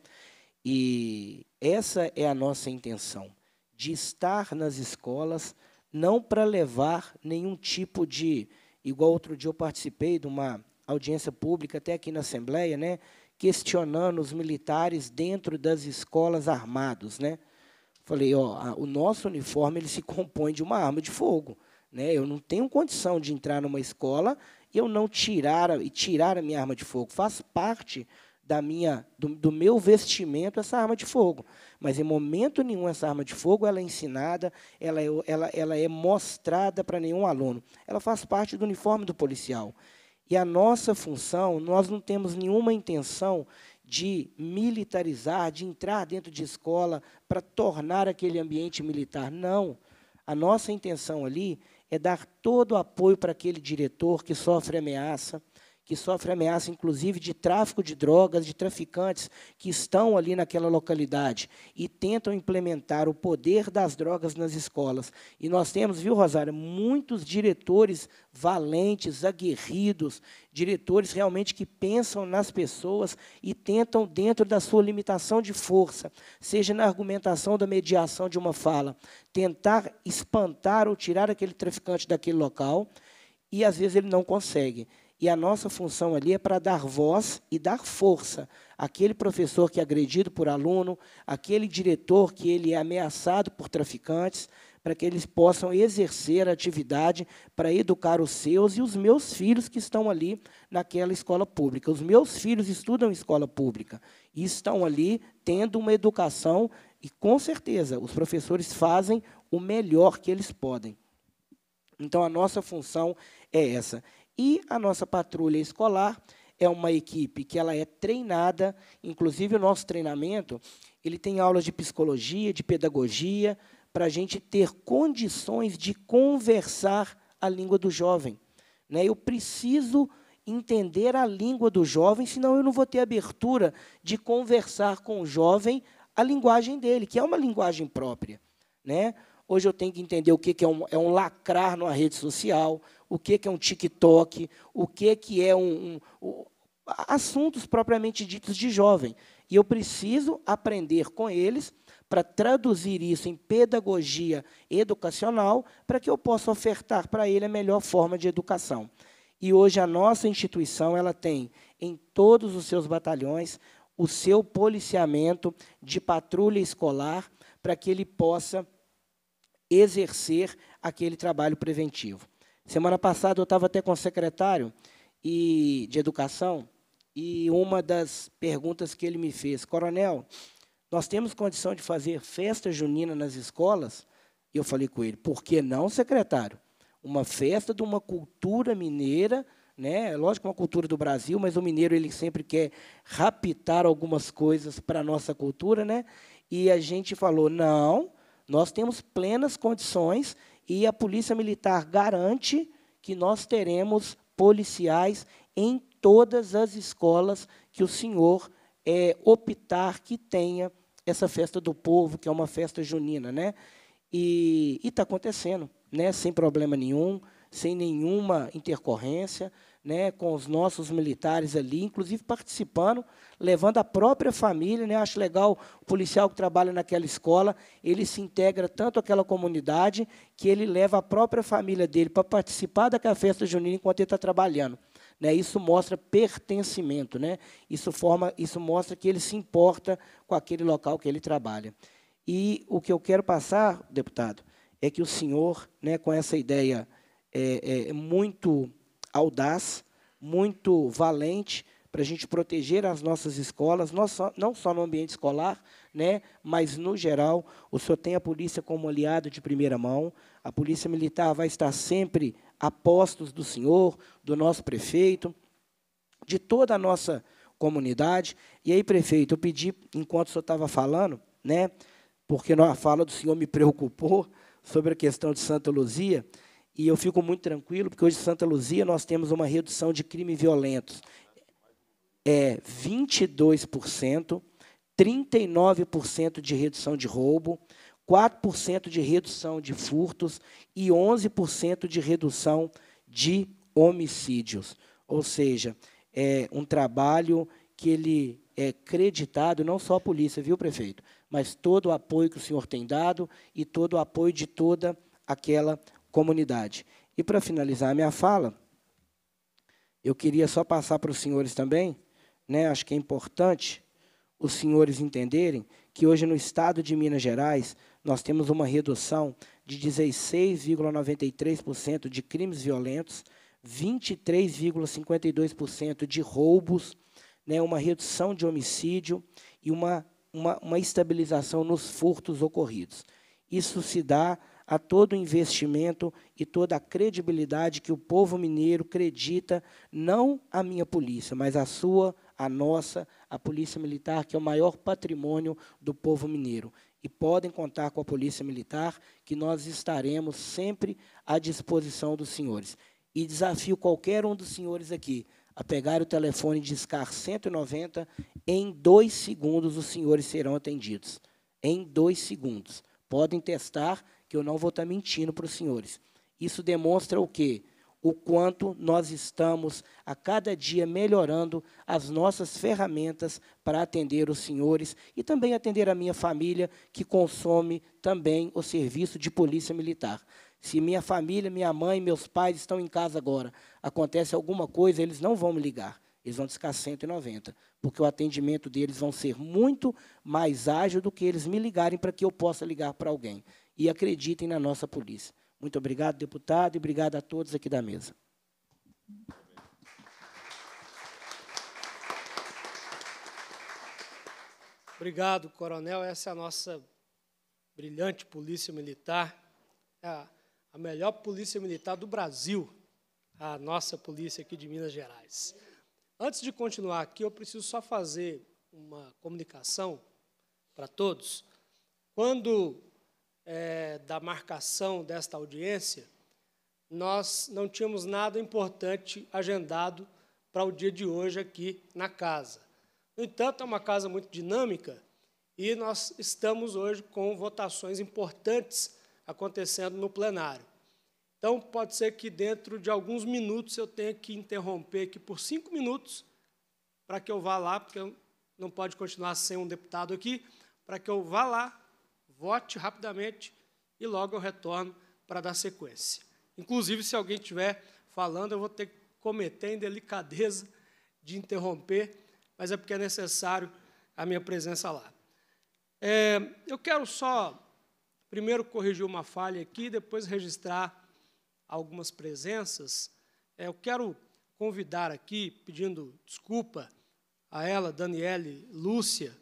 E essa é a nossa intenção, de estar nas escolas não para levar nenhum tipo de, igual outro dia eu participei de uma audiência pública até aqui na Assembleia, né, questionando os militares dentro das escolas armados, né? Falei, ó, o nosso uniforme ele se compõe de uma arma de fogo. Né? Eu não tenho condição de entrar numa escola e eu não tirar e tirar a minha arma de fogo. Faz parte da minha do, do, meu vestimento essa arma de fogo. Mas em momento nenhum essa arma de fogo ela é ensinada, ela é, ela, ela é mostrada para nenhum aluno. Ela faz parte do uniforme do policial. E a nossa função, nós não temos nenhuma intenção de militarizar, de entrar dentro de escola para tornar aquele ambiente militar. Não. A nossa intenção ali é dar todo o apoio para aquele diretor que sofre ameaça, que sofre ameaça, inclusive, de tráfico de drogas, de traficantes que estão ali naquela localidade e tentam implementar o poder das drogas nas escolas. E nós temos, viu, Rosário, muitos diretores valentes, aguerridos, diretores realmente que pensam nas pessoas e tentam, dentro da sua limitação de força, seja na argumentação da mediação de uma fala, tentar espantar ou tirar aquele traficante daquele local, e às vezes ele não consegue. E a nossa função ali é para dar voz e dar força àquele professor que é agredido por aluno, aquele diretor que ele é ameaçado por traficantes, para que eles possam exercer a atividade para educar os seus e os meus filhos que estão ali naquela escola pública. Os meus filhos estudam em escola pública e estão ali tendo uma educação e com certeza os professores fazem o melhor que eles podem. Então a nossa função é essa. E a nossa patrulha escolar é uma equipe que ela é treinada, inclusive o nosso treinamento, ele tem aulas de psicologia, de pedagogia, para a gente ter condições de conversar a língua do jovem. Né? Eu preciso entender a língua do jovem, senão eu não vou ter abertura de conversar com o jovem a linguagem dele, que é uma linguagem própria. Né? Hoje eu tenho que entender o que é um, é um lacrar numa rede social, o que, é um TikTok, o que, que é um, um assuntos propriamente ditos de jovem. E eu preciso aprender com eles para traduzir isso em pedagogia educacional, para que eu possa ofertar para ele a melhor forma de educação. E hoje a nossa instituição ela tem em todos os seus batalhões o seu policiamento de patrulha escolar para que ele possa exercer aquele trabalho preventivo. Semana passada eu estava até com o secretário e, de educação e uma das perguntas que ele me fez, coronel, nós temos condição de fazer festa junina nas escolas? E eu falei com ele, por que não, secretário? Uma festa de uma cultura mineira, né? É lógico, uma cultura do Brasil, mas o mineiro ele sempre quer raptar algumas coisas para a nossa cultura, né? E a gente falou, não, nós temos plenas condições e a Polícia Militar garante que nós teremos policiais em todas as escolas que o senhor é, optar que tenha essa festa do povo, que é uma festa junina, né? E está acontecendo, né? Sem problema nenhum, sem nenhuma intercorrência né, com os nossos militares ali, inclusive participando, levando a própria família. Né, acho legal o policial que trabalha naquela escola, ele se integra tanto àquela comunidade que ele leva a própria família dele para participar daquela festa junina enquanto ele está trabalhando. Né, isso mostra pertencimento, né? isso, forma, isso mostra que ele se importa com aquele local que ele trabalha. E o que eu quero passar, deputado, é que o senhor, né, com essa ideia é, é muito audaz, muito valente para a gente proteger as nossas escolas, não só, não só no ambiente escolar, né, mas no geral. O senhor tem a polícia como aliado de primeira mão. A polícia militar vai estar sempre a postos do senhor, do nosso prefeito, de toda a nossa comunidade. E aí, prefeito, eu pedi, enquanto o senhor estava falando, né, porque a fala do senhor me preocupou sobre a questão de Santa Luzia, e eu fico muito tranquilo, porque hoje em Santa Luzia nós temos uma redução de crimes violentos. É 22%, 39% de redução de roubo, 4% de redução de furtos e 11% de redução de homicídios. Ou seja, é um trabalho que ele é creditado, não só a polícia, viu, prefeito? Mas todo o apoio que o senhor tem dado e todo o apoio de toda aquela comunidade. E para finalizar a minha fala, eu queria só passar para os senhores também, né, acho que é importante os senhores entenderem que hoje no estado de Minas Gerais nós temos uma redução de 16,93% de crimes violentos, 23,52% de roubos, né, uma redução de homicídio e uma, uma, uma estabilização nos furtos ocorridos. Isso se dá a todo o investimento e toda a credibilidade que o povo mineiro acredita, não a minha polícia, mas a sua, a nossa, a Polícia Militar, que é o maior patrimônio do povo mineiro. E podem contar com a Polícia Militar, que nós estaremos sempre à disposição dos senhores. E desafio qualquer um dos senhores aqui a pegar o telefone e discar 190, em dois segundos os senhores serão atendidos. Em dois segundos. Podem testar que eu não vou estar mentindo para os senhores. Isso demonstra o quê? O quanto nós estamos a cada dia melhorando as nossas ferramentas para atender os senhores e também atender a minha família que consome também o serviço de polícia militar. Se minha família, minha mãe, meus pais estão em casa agora, acontece alguma coisa, eles não vão me ligar. Eles vão descar 190, porque o atendimento deles vão ser muito mais ágil do que eles me ligarem para que eu possa ligar para alguém e acreditem na nossa polícia. Muito obrigado, deputado, e obrigado a todos aqui da mesa. Obrigado, coronel. Essa é a nossa brilhante polícia militar, é a, a melhor polícia militar do Brasil, a nossa polícia aqui de Minas Gerais. Antes de continuar aqui, eu preciso só fazer uma comunicação para todos. Quando é, da marcação desta audiência, nós não tínhamos nada importante agendado para o dia de hoje aqui na casa. No entanto, é uma casa muito dinâmica e nós estamos hoje com votações importantes acontecendo no plenário. Então, pode ser que dentro de alguns minutos eu tenha que interromper aqui por cinco minutos para que eu vá lá, porque não pode continuar sem um deputado aqui, para que eu vá lá, vote rapidamente e logo eu retorno para dar sequência. Inclusive, se alguém estiver falando, eu vou ter que cometer a delicadeza de interromper, mas é porque é necessário a minha presença lá. É, eu quero só, primeiro, corrigir uma falha aqui, depois registrar algumas presenças. É, eu quero convidar aqui, pedindo desculpa a ela, Daniele Lúcia,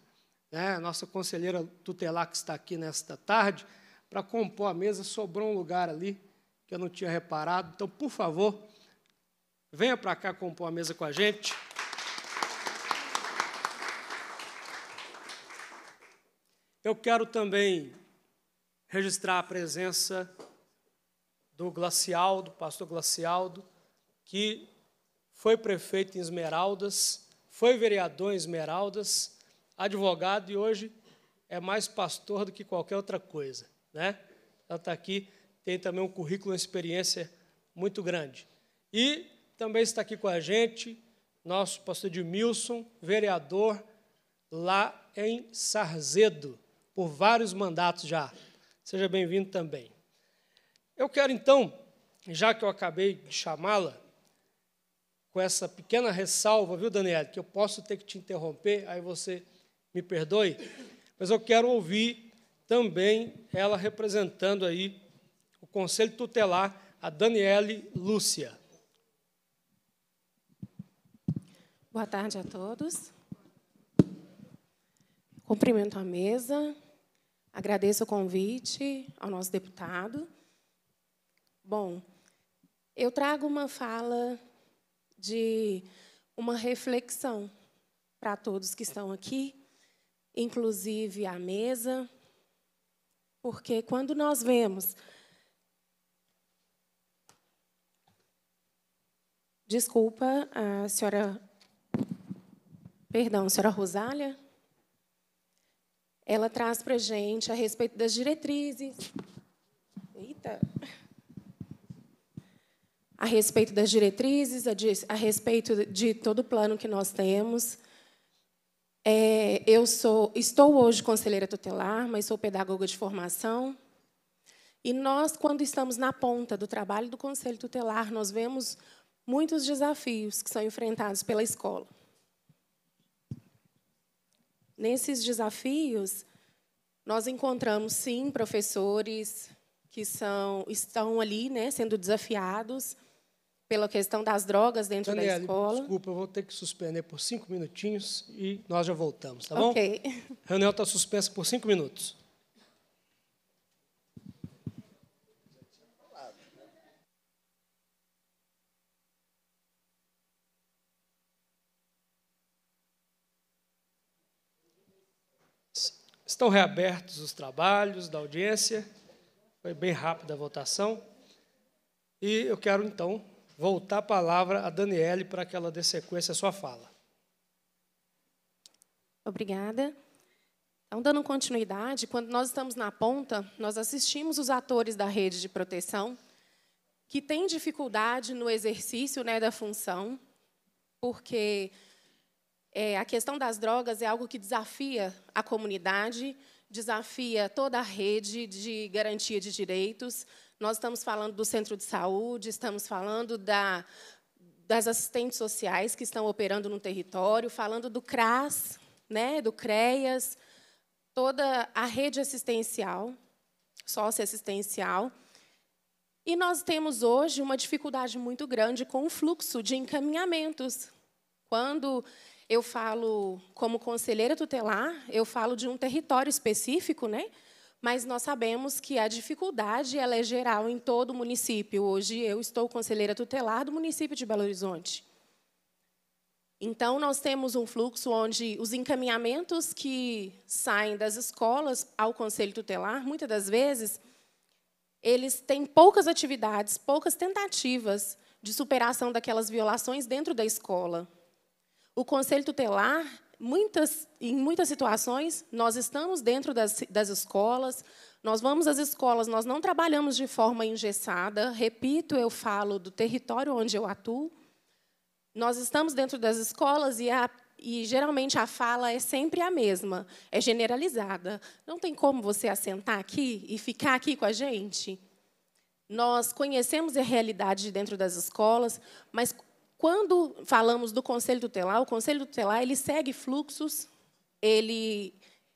né, nossa conselheira tutelar que está aqui nesta tarde, para compor a mesa, sobrou um lugar ali que eu não tinha reparado. Então, por favor, venha para cá compor a mesa com a gente. Eu quero também registrar a presença do Glacialdo, pastor Glacialdo, que foi prefeito em Esmeraldas, foi vereador em Esmeraldas, advogado e hoje é mais pastor do que qualquer outra coisa. Né? Ela então, está aqui, tem também um currículo, uma experiência muito grande. E também está aqui com a gente nosso pastor Edmilson, vereador lá em Sarzedo, por vários mandatos já. Seja bem-vindo também. Eu quero então, já que eu acabei de chamá-la, com essa pequena ressalva, viu, Daniel, que eu posso ter que te interromper, aí você me perdoe, mas eu quero ouvir também ela representando aí o Conselho Tutelar, a Daniele Lúcia. Boa tarde a todos. Cumprimento a mesa, agradeço o convite ao nosso deputado. Bom, eu trago uma fala de uma reflexão para todos que estão aqui inclusive a mesa, porque quando nós vemos. Desculpa, a senhora. Perdão, a senhora Rosália? Ela traz para a gente a respeito das diretrizes. Eita! A respeito das diretrizes, a, a respeito de todo o plano que nós temos. É, eu sou, estou hoje conselheira tutelar, mas sou pedagoga de formação. E nós, quando estamos na ponta do trabalho do conselho tutelar, nós vemos muitos desafios que são enfrentados pela escola. Nesses desafios, nós encontramos sim professores que são estão ali, né, sendo desafiados pela questão das drogas dentro Daniela, da escola. Desculpa, eu vou ter que suspender por cinco minutinhos e nós já voltamos, tá bom? Ok. A está suspensa por cinco minutos. Estão reabertos os trabalhos da audiência. Foi bem rápida a votação. E eu quero, então, voltar a palavra a Daniele para que ela dê sequência à sua fala. Obrigada. Então, dando continuidade, quando nós estamos na ponta, nós assistimos os atores da rede de proteção que têm dificuldade no exercício né, da função, porque é, a questão das drogas é algo que desafia a comunidade, desafia toda a rede de garantia de direitos, nós estamos falando do centro de saúde, estamos falando da, das assistentes sociais que estão operando no território, falando do CRAS, né, do CREAS, toda a rede assistencial, socioassistencial. E nós temos hoje uma dificuldade muito grande com o fluxo de encaminhamentos. Quando eu falo como conselheira tutelar, eu falo de um território específico, né? mas nós sabemos que a dificuldade ela é geral em todo o município. Hoje eu estou conselheira tutelar do município de Belo Horizonte. Então, nós temos um fluxo onde os encaminhamentos que saem das escolas ao conselho tutelar, muitas das vezes, eles têm poucas atividades, poucas tentativas de superação daquelas violações dentro da escola. O conselho tutelar muitas, em muitas situações, nós estamos dentro das, das escolas, nós vamos às escolas, nós não trabalhamos de forma engessada. Repito, eu falo do território onde eu atuo. Nós estamos dentro das escolas e, a, e geralmente a fala é sempre a mesma, é generalizada. Não tem como você assentar aqui e ficar aqui com a gente. Nós conhecemos a realidade dentro das escolas, mas quando falamos do conselho tutelar, o conselho tutelar ele segue fluxos, ele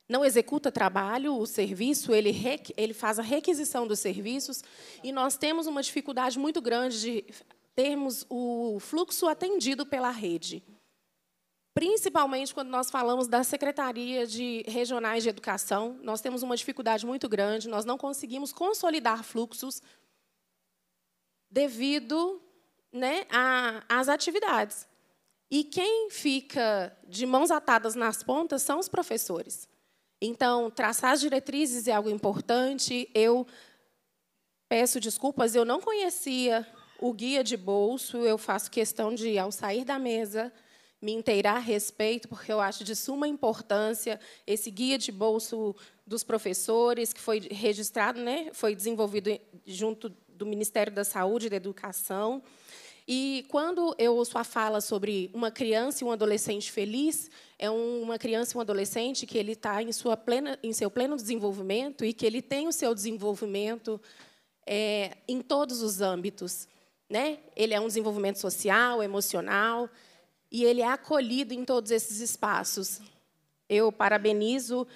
não executa trabalho, o serviço, ele, ele faz a requisição dos serviços, e nós temos uma dificuldade muito grande de termos o fluxo atendido pela rede. Principalmente quando nós falamos da Secretaria de Regionais de Educação, nós temos uma dificuldade muito grande, nós não conseguimos consolidar fluxos devido né, a, as atividades. E quem fica de mãos atadas nas pontas são os professores. Então, traçar as diretrizes é algo importante. Eu peço desculpas, eu não conhecia o guia de bolso, eu faço questão de, ao sair da mesa, me inteirar a respeito, porque eu acho de suma importância esse guia de bolso dos professores, que foi registrado, né, foi desenvolvido junto do Ministério da Saúde e da Educação. E quando eu ouço a fala sobre uma criança e um adolescente feliz, é uma criança e um adolescente que ele está em, em seu pleno desenvolvimento e que ele tem o seu desenvolvimento é, em todos os âmbitos. Né? Ele é um desenvolvimento social, emocional, e ele é acolhido em todos esses espaços. Eu parabenizo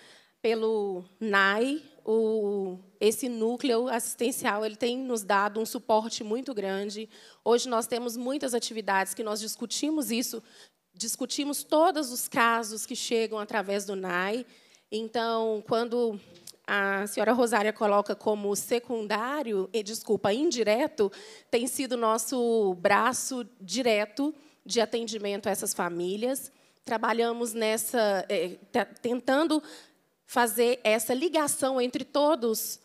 pelo NAI, o esse núcleo assistencial ele tem nos dado um suporte muito grande. Hoje nós temos muitas atividades que nós discutimos isso, discutimos todos os casos que chegam através do NAI. Então, quando a senhora Rosária coloca como secundário, e desculpa, indireto, tem sido nosso braço direto de atendimento a essas famílias. Trabalhamos nessa, é, tentando fazer essa ligação entre todos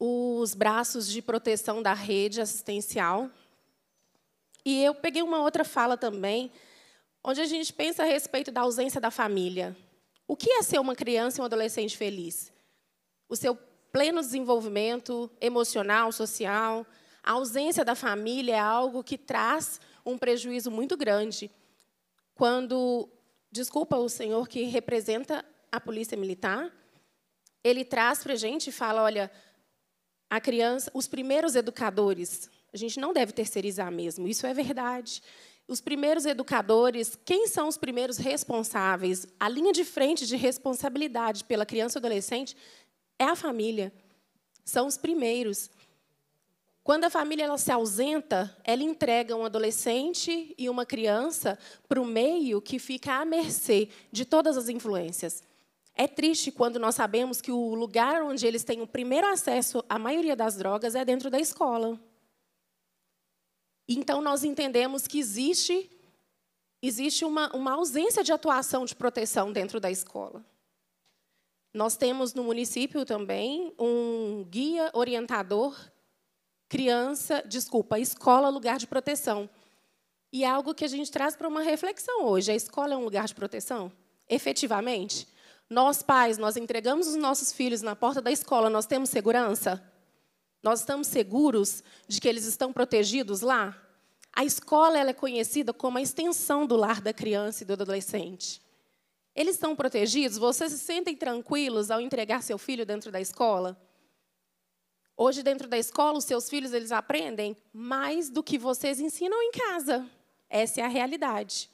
os braços de proteção da rede assistencial. E eu peguei uma outra fala também, onde a gente pensa a respeito da ausência da família. O que é ser uma criança e um adolescente feliz? O seu pleno desenvolvimento emocional, social. A ausência da família é algo que traz um prejuízo muito grande. Quando, desculpa o senhor que representa a polícia militar, ele traz para a gente e fala: olha, a criança, os primeiros educadores, a gente não deve terceirizar mesmo, isso é verdade. Os primeiros educadores, quem são os primeiros responsáveis? A linha de frente de responsabilidade pela criança e adolescente é a família. São os primeiros. Quando a família ela se ausenta, ela entrega um adolescente e uma criança para o meio que fica à mercê de todas as influências. É triste quando nós sabemos que o lugar onde eles têm o primeiro acesso à maioria das drogas é dentro da escola. Então nós entendemos que existe existe uma, uma ausência de atuação de proteção dentro da escola. Nós temos no município também um guia orientador criança, desculpa, escola lugar de proteção. E é algo que a gente traz para uma reflexão hoje. A escola é um lugar de proteção? Efetivamente? Nós, pais, nós entregamos os nossos filhos na porta da escola, nós temos segurança? Nós estamos seguros de que eles estão protegidos lá? A escola ela é conhecida como a extensão do lar da criança e do adolescente. Eles estão protegidos? Vocês se sentem tranquilos ao entregar seu filho dentro da escola? Hoje, dentro da escola, os seus filhos eles aprendem mais do que vocês ensinam em casa. Essa é a realidade.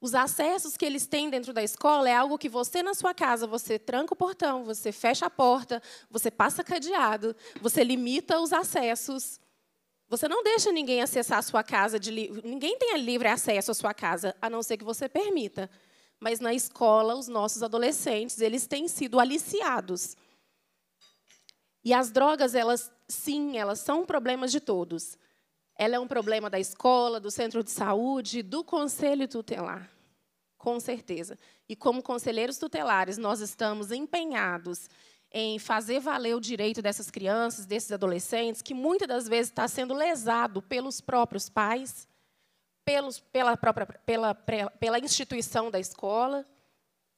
Os acessos que eles têm dentro da escola é algo que você, na sua casa, você tranca o portão, você fecha a porta, você passa cadeado, você limita os acessos. Você não deixa ninguém acessar a sua casa, de ninguém tem livre acesso à sua casa, a não ser que você permita. Mas na escola, os nossos adolescentes, eles têm sido aliciados. E as drogas, elas, sim, elas são um problema de todos. Ela é um problema da escola, do centro de saúde, do conselho tutelar. Com certeza. E como conselheiros tutelares, nós estamos empenhados em fazer valer o direito dessas crianças, desses adolescentes, que muitas das vezes está sendo lesado pelos próprios pais, pelos, pela, própria, pela, pela instituição da escola.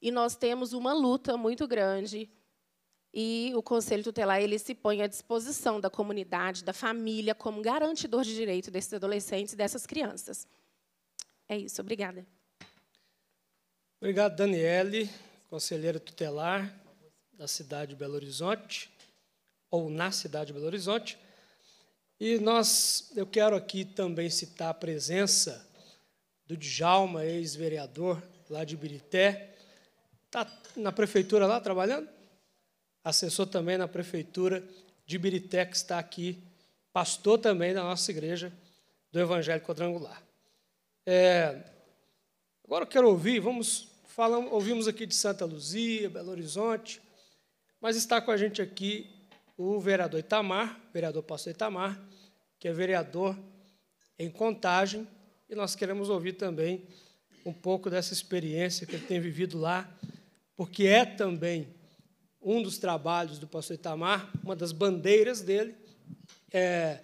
E nós temos uma luta muito grande e o Conselho Tutelar ele se põe à disposição da comunidade, da família, como garantidor de direito desses adolescentes e dessas crianças. É isso, obrigada. Obrigado, Daniele, conselheira tutelar da cidade de Belo Horizonte, ou na cidade de Belo Horizonte. E nós, eu quero aqui também citar a presença do Djalma, ex-vereador lá de Birité. Está na prefeitura lá trabalhando? assessor também na prefeitura de Birité, que está aqui, pastor também da nossa igreja do Evangelho Quadrangular. É, agora eu quero ouvir, vamos falar, ouvimos aqui de Santa Luzia, Belo Horizonte, mas está com a gente aqui o vereador Itamar, vereador pastor Itamar, que é vereador em contagem, e nós queremos ouvir também um pouco dessa experiência que ele tem vivido lá, porque é também um dos trabalhos do pastor Itamar, uma das bandeiras dele, é,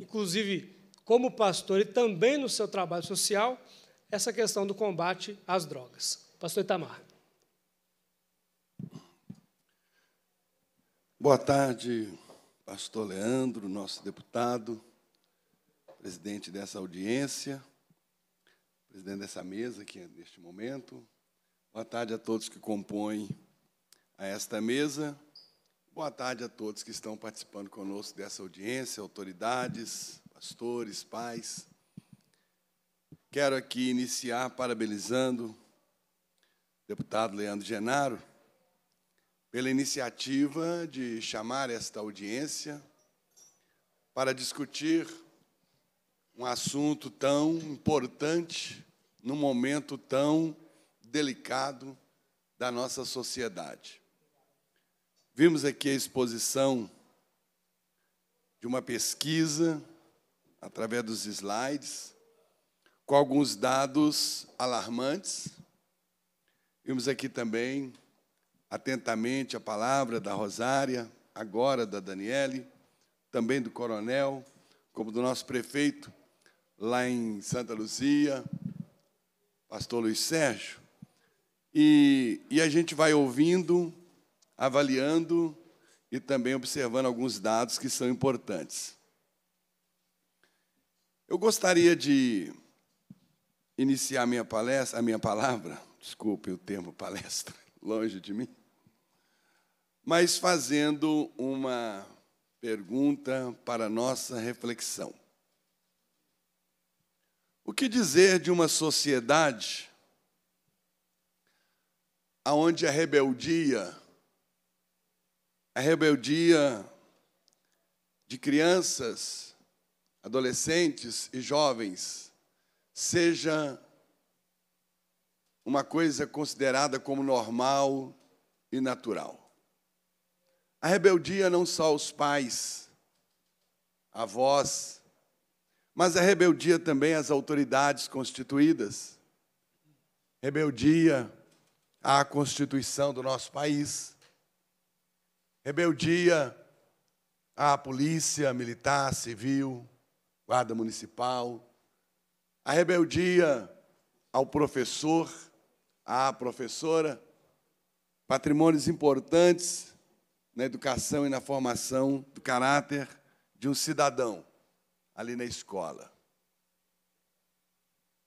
inclusive como pastor e também no seu trabalho social, essa questão do combate às drogas. Pastor Itamar. Boa tarde, pastor Leandro, nosso deputado, presidente dessa audiência, presidente dessa mesa aqui neste momento. Boa tarde a todos que compõem a esta mesa. Boa tarde a todos que estão participando conosco dessa audiência, autoridades, pastores, pais. Quero aqui iniciar parabenizando o deputado Leandro Genaro pela iniciativa de chamar esta audiência para discutir um assunto tão importante num momento tão delicado da nossa sociedade. Vimos aqui a exposição de uma pesquisa, através dos slides, com alguns dados alarmantes. Vimos aqui também, atentamente, a palavra da Rosária, agora da Daniele, também do Coronel, como do nosso prefeito, lá em Santa Luzia, pastor Luiz Sérgio. E, e a gente vai ouvindo avaliando e também observando alguns dados que são importantes. Eu gostaria de iniciar a minha palestra, a minha palavra, desculpe o termo palestra, longe de mim, mas fazendo uma pergunta para nossa reflexão. O que dizer de uma sociedade onde a rebeldia a rebeldia de crianças, adolescentes e jovens seja uma coisa considerada como normal e natural. A rebeldia não só os pais, avós, mas a rebeldia também às autoridades constituídas. Rebeldia à Constituição do nosso país rebeldia à polícia militar, civil, guarda municipal, a rebeldia ao professor, à professora, patrimônios importantes na educação e na formação do caráter de um cidadão ali na escola.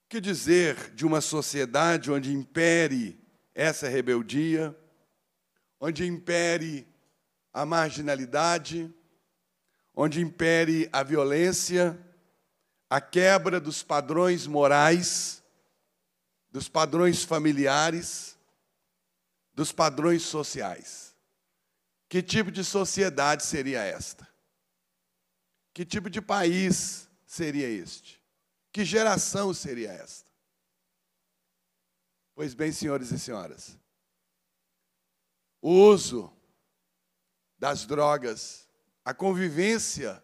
O que dizer de uma sociedade onde impere essa rebeldia, onde impere a marginalidade, onde impere a violência, a quebra dos padrões morais, dos padrões familiares, dos padrões sociais. Que tipo de sociedade seria esta? Que tipo de país seria este? Que geração seria esta? Pois bem, senhores e senhoras, o uso das drogas, a convivência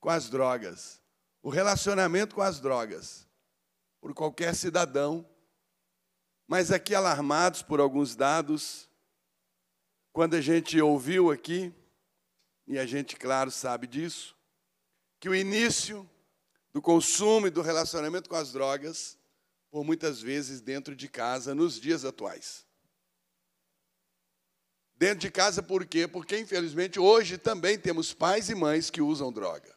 com as drogas, o relacionamento com as drogas, por qualquer cidadão. Mas aqui, alarmados por alguns dados, quando a gente ouviu aqui, e a gente, claro, sabe disso, que o início do consumo e do relacionamento com as drogas, por muitas vezes dentro de casa, nos dias atuais. Dentro de casa, por quê? Porque, infelizmente, hoje também temos pais e mães que usam droga.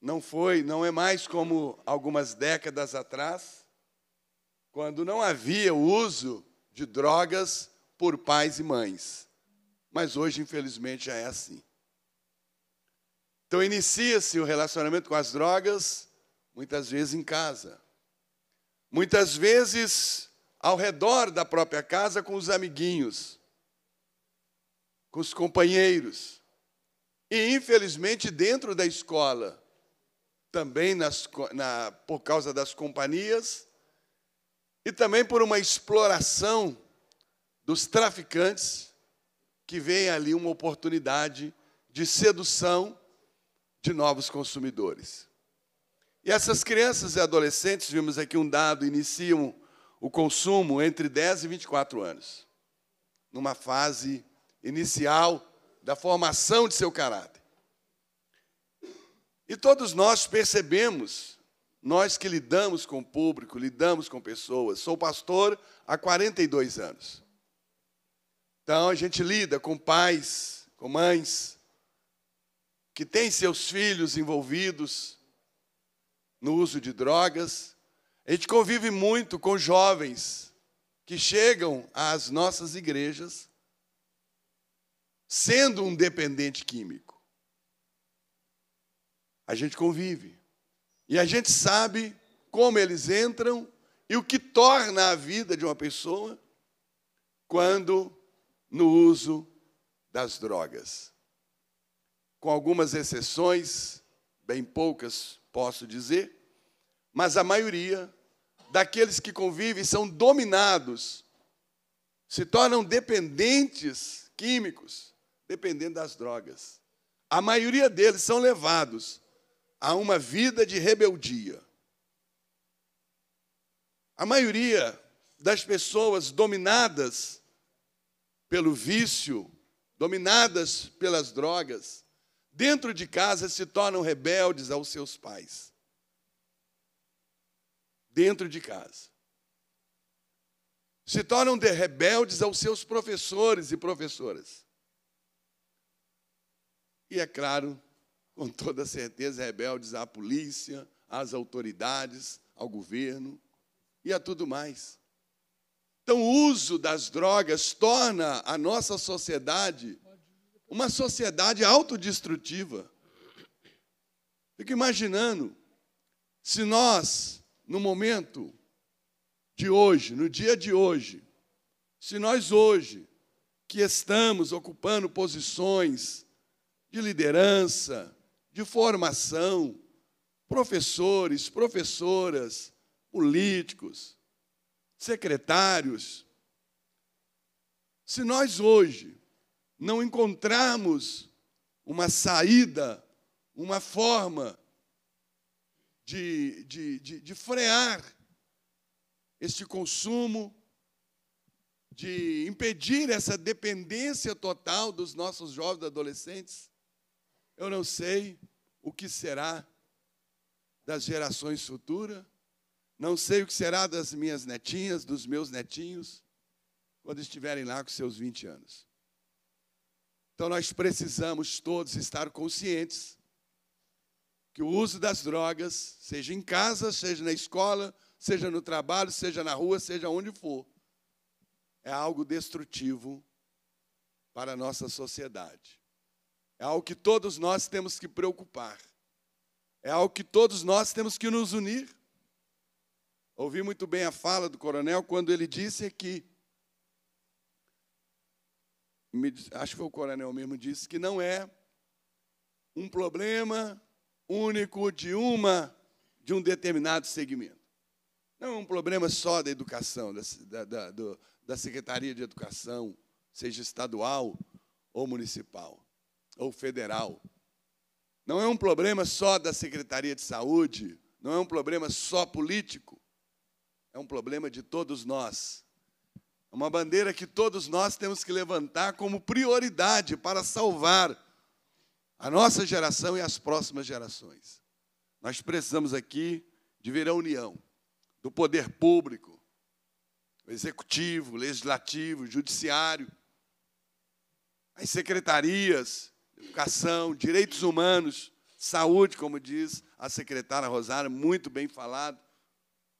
Não foi, não é mais como algumas décadas atrás, quando não havia o uso de drogas por pais e mães. Mas hoje, infelizmente, já é assim. Então, inicia-se o relacionamento com as drogas, muitas vezes em casa. Muitas vezes ao redor da própria casa com os amiguinhos, com os companheiros. E, infelizmente, dentro da escola, também nas, na, por causa das companhias, e também por uma exploração dos traficantes, que veem ali uma oportunidade de sedução de novos consumidores. E essas crianças e adolescentes, vimos aqui um dado, iniciam o consumo entre 10 e 24 anos, numa fase inicial da formação de seu caráter. E todos nós percebemos, nós que lidamos com o público, lidamos com pessoas. Sou pastor há 42 anos. Então a gente lida com pais, com mães, que têm seus filhos envolvidos no uso de drogas, a gente convive muito com jovens que chegam às nossas igrejas sendo um dependente químico. A gente convive. E a gente sabe como eles entram e o que torna a vida de uma pessoa quando no uso das drogas. Com algumas exceções, bem poucas posso dizer, mas a maioria daqueles que convivem são dominados, se tornam dependentes químicos, dependendo das drogas. A maioria deles são levados a uma vida de rebeldia. A maioria das pessoas dominadas pelo vício, dominadas pelas drogas, dentro de casa se tornam rebeldes aos seus pais dentro de casa. Se tornam rebeldes aos seus professores e professoras. E é claro, com toda certeza, rebeldes à polícia, às autoridades, ao governo e a tudo mais. Então, o uso das drogas torna a nossa sociedade uma sociedade autodestrutiva. Fico imaginando se nós no momento de hoje, no dia de hoje, se nós hoje, que estamos ocupando posições de liderança, de formação, professores, professoras, políticos, secretários, se nós hoje não encontrarmos uma saída, uma forma de, de, de, de frear este consumo, de impedir essa dependência total dos nossos jovens adolescentes, eu não sei o que será das gerações futuras, não sei o que será das minhas netinhas, dos meus netinhos, quando estiverem lá com seus 20 anos. Então nós precisamos todos estar conscientes que o uso das drogas, seja em casa, seja na escola, seja no trabalho, seja na rua, seja onde for, é algo destrutivo para a nossa sociedade. É algo que todos nós temos que preocupar. É algo que todos nós temos que nos unir. Ouvi muito bem a fala do coronel quando ele disse que acho que foi o coronel mesmo disse que não é um problema único de uma de um determinado segmento. Não é um problema só da educação, da, da, da, da Secretaria de Educação, seja estadual ou municipal, ou federal. Não é um problema só da Secretaria de Saúde, não é um problema só político, é um problema de todos nós. É uma bandeira que todos nós temos que levantar como prioridade para salvar a nossa geração e as próximas gerações. Nós precisamos aqui de ver a união do poder público, executivo, legislativo, judiciário, as secretarias, educação, direitos humanos, saúde, como diz a secretária Rosário, muito bem falado.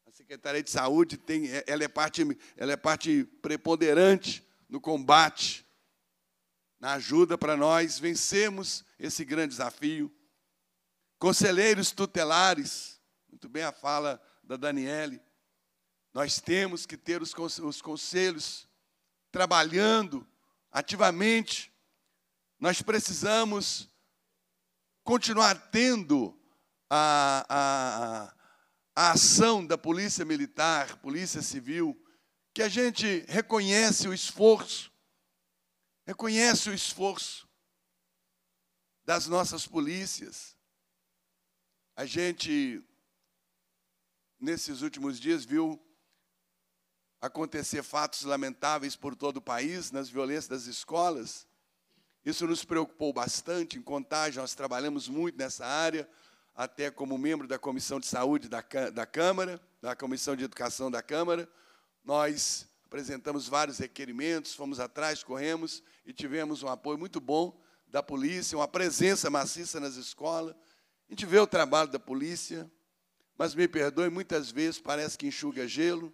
A Secretaria de Saúde tem, ela é parte, ela é parte preponderante no combate na ajuda para nós vencermos esse grande desafio. Conselheiros tutelares, muito bem a fala da Daniele. Nós temos que ter os, os conselhos trabalhando ativamente. Nós precisamos continuar tendo a, a, a ação da Polícia Militar, Polícia Civil, que a gente reconhece o esforço Reconhece o esforço das nossas polícias. A gente, nesses últimos dias, viu acontecer fatos lamentáveis por todo o país, nas violências das escolas. Isso nos preocupou bastante. Em Contagem, nós trabalhamos muito nessa área, até como membro da Comissão de Saúde da, da Câmara, da Comissão de Educação da Câmara. Nós apresentamos vários requerimentos, fomos atrás, corremos e tivemos um apoio muito bom da polícia, uma presença maciça nas escolas. A gente vê o trabalho da polícia, mas me perdoe, muitas vezes parece que enxuga gelo,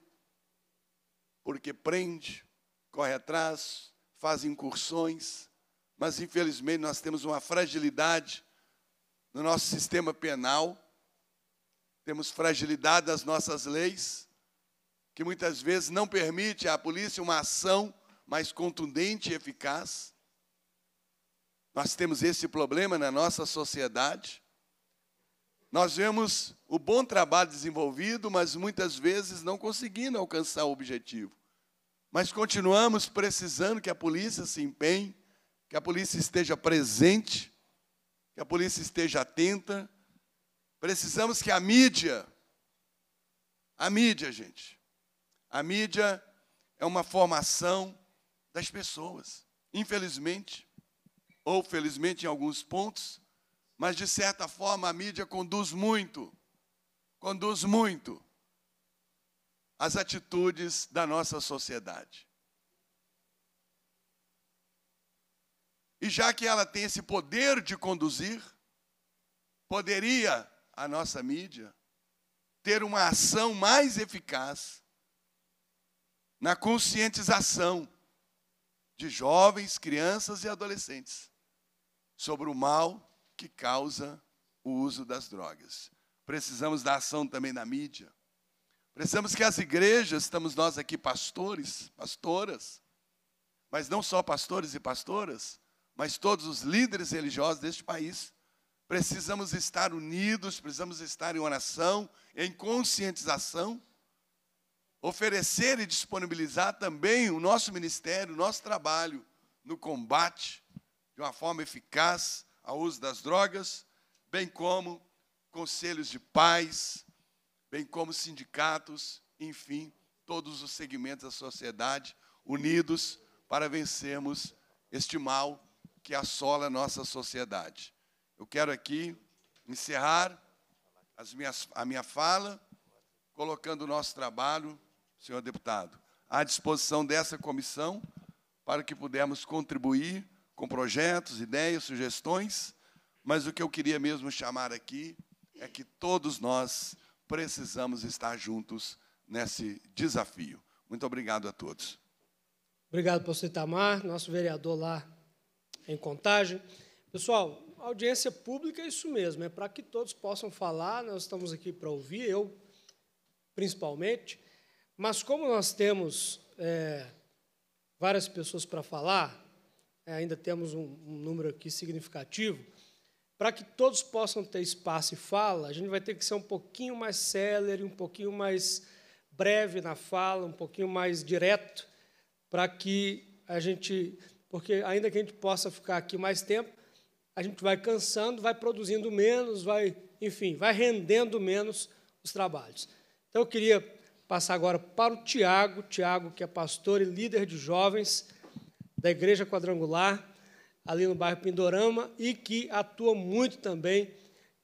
porque prende, corre atrás, faz incursões, mas infelizmente nós temos uma fragilidade no nosso sistema penal, temos fragilidade nas nossas leis que muitas vezes não permite à polícia uma ação mais contundente e eficaz. Nós temos esse problema na nossa sociedade. Nós vemos o bom trabalho desenvolvido, mas muitas vezes não conseguindo alcançar o objetivo. Mas continuamos precisando que a polícia se empenhe, que a polícia esteja presente, que a polícia esteja atenta. Precisamos que a mídia, a mídia, gente, a mídia é uma formação das pessoas, infelizmente, ou felizmente em alguns pontos, mas de certa forma a mídia conduz muito, conduz muito as atitudes da nossa sociedade. E já que ela tem esse poder de conduzir, poderia a nossa mídia ter uma ação mais eficaz na conscientização de jovens, crianças e adolescentes sobre o mal que causa o uso das drogas. Precisamos da ação também da mídia. Precisamos que as igrejas, estamos nós aqui pastores, pastoras, mas não só pastores e pastoras, mas todos os líderes religiosos deste país, precisamos estar unidos, precisamos estar em oração, em conscientização oferecer e disponibilizar também o nosso ministério, o nosso trabalho no combate de uma forma eficaz ao uso das drogas, bem como conselhos de paz, bem como sindicatos, enfim, todos os segmentos da sociedade unidos para vencermos este mal que assola a nossa sociedade. Eu quero aqui encerrar minhas, a minha fala, colocando o nosso trabalho senhor deputado, à disposição dessa comissão para que pudermos contribuir com projetos, ideias, sugestões, mas o que eu queria mesmo chamar aqui é que todos nós precisamos estar juntos nesse desafio. Muito obrigado a todos. Obrigado, pastor Itamar, nosso vereador lá em Contagem. Pessoal, audiência pública é isso mesmo, é para que todos possam falar, nós estamos aqui para ouvir, eu principalmente. Mas como nós temos é, várias pessoas para falar, é, ainda temos um, um número aqui significativo, para que todos possam ter espaço e fala, a gente vai ter que ser um pouquinho mais célere, um pouquinho mais breve na fala, um pouquinho mais direto, para que a gente, porque ainda que a gente possa ficar aqui mais tempo, a gente vai cansando, vai produzindo menos, vai, enfim, vai rendendo menos os trabalhos. Então eu queria passar agora para o Tiago, Tiago que é pastor e líder de jovens da Igreja Quadrangular, ali no bairro Pindorama, e que atua muito também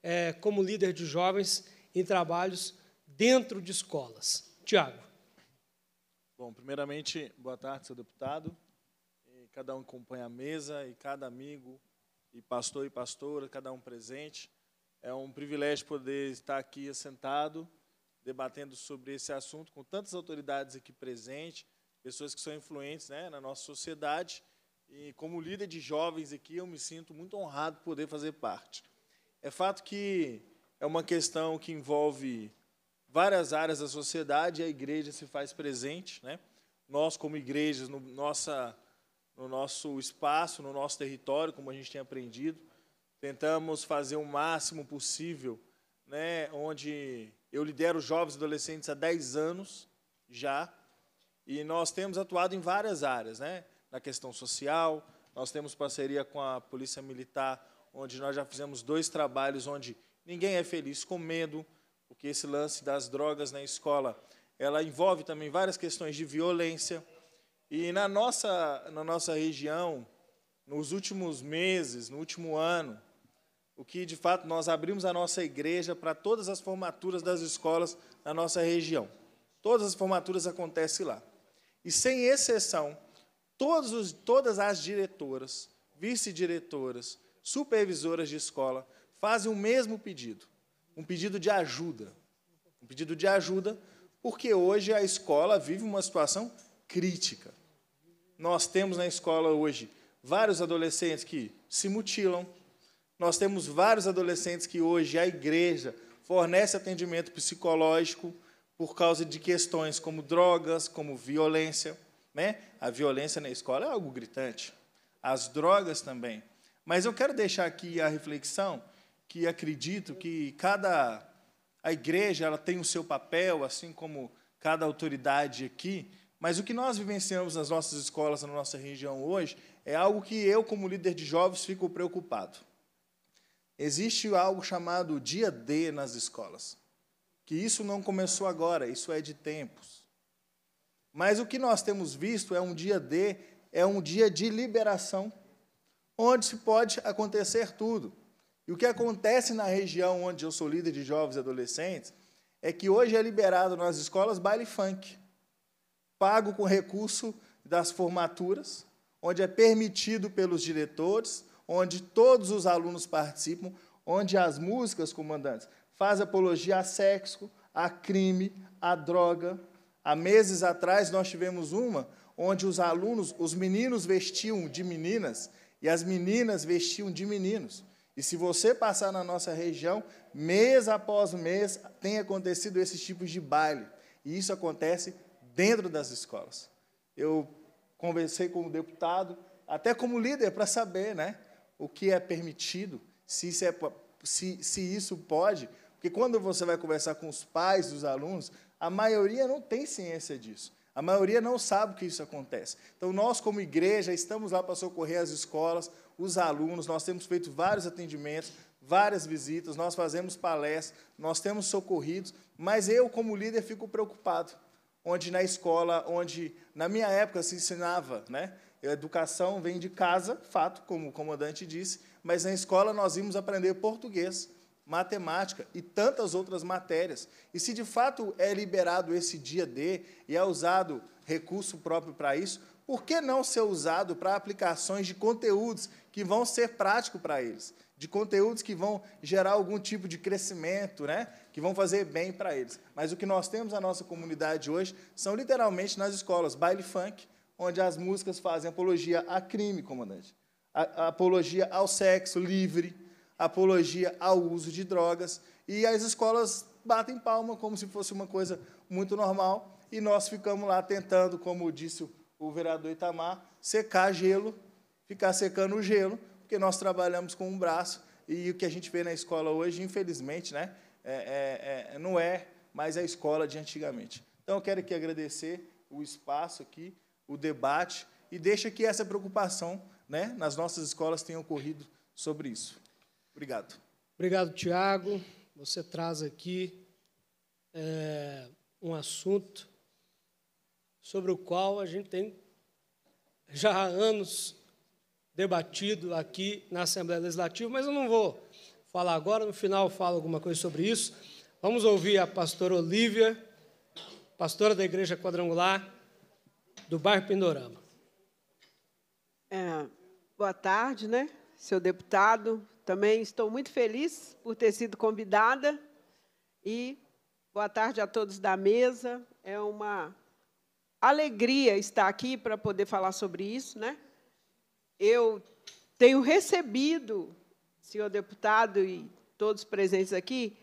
é, como líder de jovens em trabalhos dentro de escolas. Tiago. Bom, primeiramente, boa tarde, seu deputado. Cada um acompanha a mesa e cada amigo, e pastor e pastora, cada um presente. É um privilégio poder estar aqui sentado debatendo sobre esse assunto com tantas autoridades aqui presentes, pessoas que são influentes né, na nossa sociedade. E como líder de jovens aqui, eu me sinto muito honrado de poder fazer parte. É fato que é uma questão que envolve várias áreas da sociedade e a igreja se faz presente. Né? Nós, como igrejas, no, nossa, no nosso espaço, no nosso território, como a gente tem aprendido, tentamos fazer o máximo possível, né, onde eu lidero jovens e adolescentes há 10 anos já, e nós temos atuado em várias áreas, né? na questão social, nós temos parceria com a Polícia Militar, onde nós já fizemos dois trabalhos onde ninguém é feliz com medo, porque esse lance das drogas na escola, ela envolve também várias questões de violência. E na nossa, na nossa região, nos últimos meses, no último ano, o que de fato nós abrimos a nossa igreja para todas as formaturas das escolas na nossa região. Todas as formaturas acontecem lá. E sem exceção, os, todas as diretoras, vice-diretoras, supervisoras de escola fazem o mesmo pedido, um pedido de ajuda. Um pedido de ajuda, porque hoje a escola vive uma situação crítica. Nós temos na escola hoje vários adolescentes que se mutilam, nós temos vários adolescentes que hoje a igreja fornece atendimento psicológico por causa de questões como drogas, como violência. Né? A violência na escola é algo gritante. As drogas também. Mas eu quero deixar aqui a reflexão que acredito que cada a igreja ela tem o seu papel, assim como cada autoridade aqui, mas o que nós vivenciamos nas nossas escolas, na nossa região hoje, é algo que eu, como líder de jovens, fico preocupado. Existe algo chamado dia D nas escolas. Que isso não começou agora, isso é de tempos. Mas o que nós temos visto é um dia D, é um dia de liberação, onde se pode acontecer tudo. E o que acontece na região onde eu sou líder de jovens e adolescentes é que hoje é liberado nas escolas baile funk, pago com recurso das formaturas, onde é permitido pelos diretores, onde todos os alunos participam, onde as músicas, comandantes, fazem apologia a sexo, a crime, a droga. Há meses atrás nós tivemos uma onde os alunos, os meninos vestiam de meninas e as meninas vestiam de meninos. E se você passar na nossa região, mês após mês, tem acontecido esse tipo de baile. E isso acontece dentro das escolas. Eu conversei com o deputado, até como líder, para saber, né? o que é permitido, se isso, é, se, se isso pode, porque quando você vai conversar com os pais dos alunos, a maioria não tem ciência disso. A maioria não sabe que isso acontece. Então, nós, como igreja, estamos lá para socorrer as escolas, os alunos, nós temos feito vários atendimentos, várias visitas, nós fazemos palestras, nós temos socorridos, mas eu, como líder, fico preocupado. Onde na escola, onde na minha época se ensinava, né? educação vem de casa, fato, como o comandante disse, mas na escola nós vimos aprender português, matemática e tantas outras matérias. E se de fato é liberado esse dia D e é usado recurso próprio para isso, por que não ser usado para aplicações de conteúdos que vão ser práticos para eles? De conteúdos que vão gerar algum tipo de crescimento, né? que vão fazer bem para eles. Mas o que nós temos na nossa comunidade hoje são literalmente nas escolas baile funk, onde as músicas fazem apologia a crime, comandante, a, a apologia ao sexo livre, apologia ao uso de drogas, e as escolas batem palma como se fosse uma coisa muito normal, e nós ficamos lá tentando, como disse o vereador Itamar, secar gelo, ficar secando o gelo, porque nós trabalhamos com um braço, e o que a gente vê na escola hoje, infelizmente, né, é, é, é, não é mais a escola de antigamente. Então, eu quero aqui agradecer o espaço aqui, o debate e deixa que essa preocupação né, nas nossas escolas tenha ocorrido sobre isso. Obrigado. Obrigado, Tiago. Você traz aqui é, um assunto sobre o qual a gente tem já há anos debatido aqui na Assembleia Legislativa, mas eu não vou falar agora, no final eu falo alguma coisa sobre isso. Vamos ouvir a pastora Olivia, pastora da Igreja Quadrangular, do bairro Pindorama. É, boa tarde, né, seu deputado. Também estou muito feliz por ter sido convidada e boa tarde a todos da mesa. É uma alegria estar aqui para poder falar sobre isso, né? Eu tenho recebido, senhor deputado e todos presentes aqui,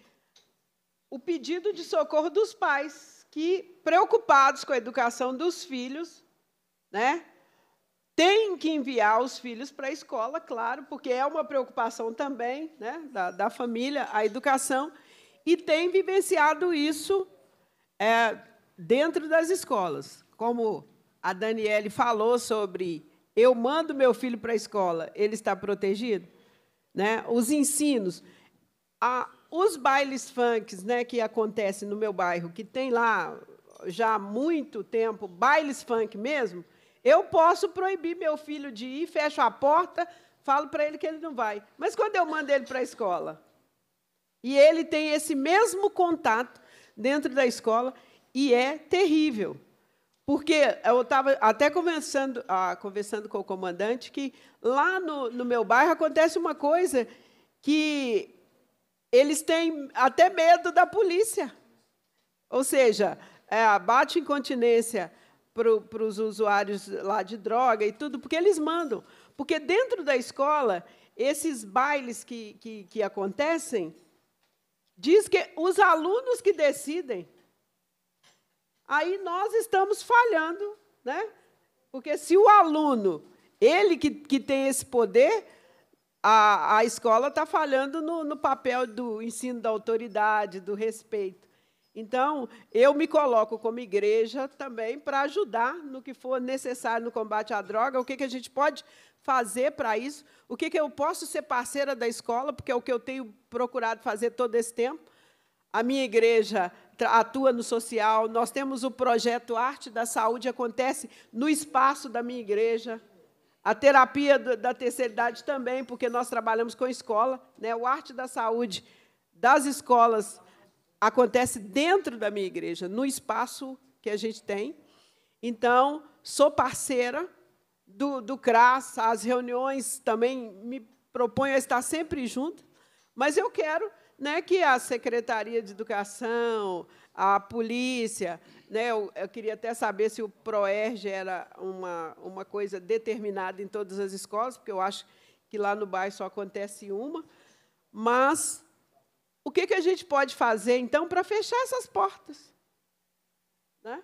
o pedido de socorro dos pais que, preocupados com a educação dos filhos, né, têm que enviar os filhos para a escola, claro, porque é uma preocupação também né, da, da família, a educação, e têm vivenciado isso é, dentro das escolas. Como a Daniele falou sobre eu mando meu filho para a escola, ele está protegido? Né? Os ensinos. A, os bailes funks, né, que acontecem no meu bairro, que tem lá já há muito tempo, bailes funk mesmo, eu posso proibir meu filho de ir, fecho a porta, falo para ele que ele não vai. Mas quando eu mando ele para a escola, e ele tem esse mesmo contato dentro da escola, e é terrível. Porque eu estava até conversando, ah, conversando com o comandante que lá no, no meu bairro acontece uma coisa que eles têm até medo da polícia. Ou seja, é, bate incontinência para os usuários lá de droga e tudo, porque eles mandam. Porque dentro da escola, esses bailes que, que, que acontecem, diz que os alunos que decidem. Aí nós estamos falhando, né? Porque se o aluno, ele que, que tem esse poder, a, a escola está falhando no, no papel do ensino da autoridade, do respeito. Então, eu me coloco como igreja também para ajudar no que for necessário no combate à droga, o que, que a gente pode fazer para isso, o que, que eu posso ser parceira da escola, porque é o que eu tenho procurado fazer todo esse tempo. A minha igreja atua no social, nós temos o projeto Arte da Saúde, acontece no espaço da minha igreja. A terapia da terceira idade também, porque nós trabalhamos com escola, né? o arte da saúde das escolas acontece dentro da minha igreja, no espaço que a gente tem. Então, sou parceira do, do CRAS, as reuniões também me proponho a estar sempre junto, mas eu quero né, que a Secretaria de Educação, a polícia, né, eu, eu, queria até saber se o PROERJ era uma, uma coisa determinada em todas as escolas, porque eu acho que lá no bairro só acontece uma. Mas o que, que a gente pode fazer, então, para fechar essas portas? Né?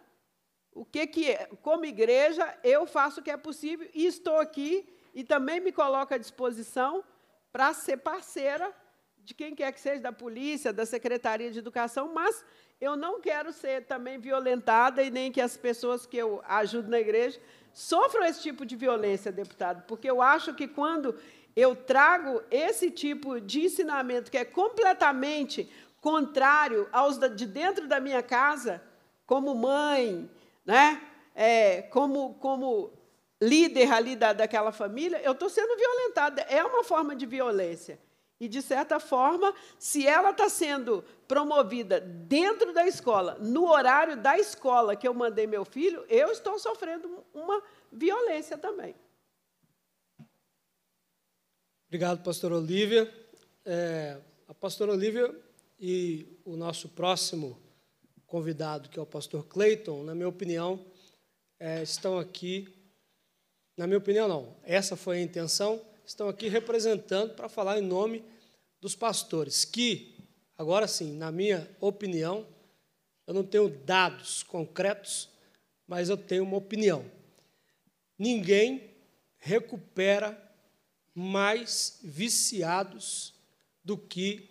O que, que, é? como igreja, eu faço o que é possível e estou aqui e também me coloco à disposição para ser parceira de quem quer que seja, da polícia, da Secretaria de Educação, mas eu não quero ser também violentada e nem que as pessoas que eu ajudo na igreja sofram esse tipo de violência, deputado, porque eu acho que quando eu trago esse tipo de ensinamento que é completamente contrário aos de dentro da minha casa, como mãe, né? É, como, como líder ali da, daquela família, eu estou sendo violentada. É uma forma de violência. E, de certa forma, se ela está sendo promovida dentro da escola, no horário da escola que eu mandei meu filho, eu estou sofrendo uma violência também. Obrigado, pastor Olivia. É, a pastora Olivia e o nosso próximo convidado, que é o pastor Clayton, na minha opinião, é, estão aqui. Na minha opinião, não. Essa foi a intenção estão aqui representando para falar em nome dos pastores, que, agora sim, na minha opinião, eu não tenho dados concretos, mas eu tenho uma opinião. Ninguém recupera mais viciados do que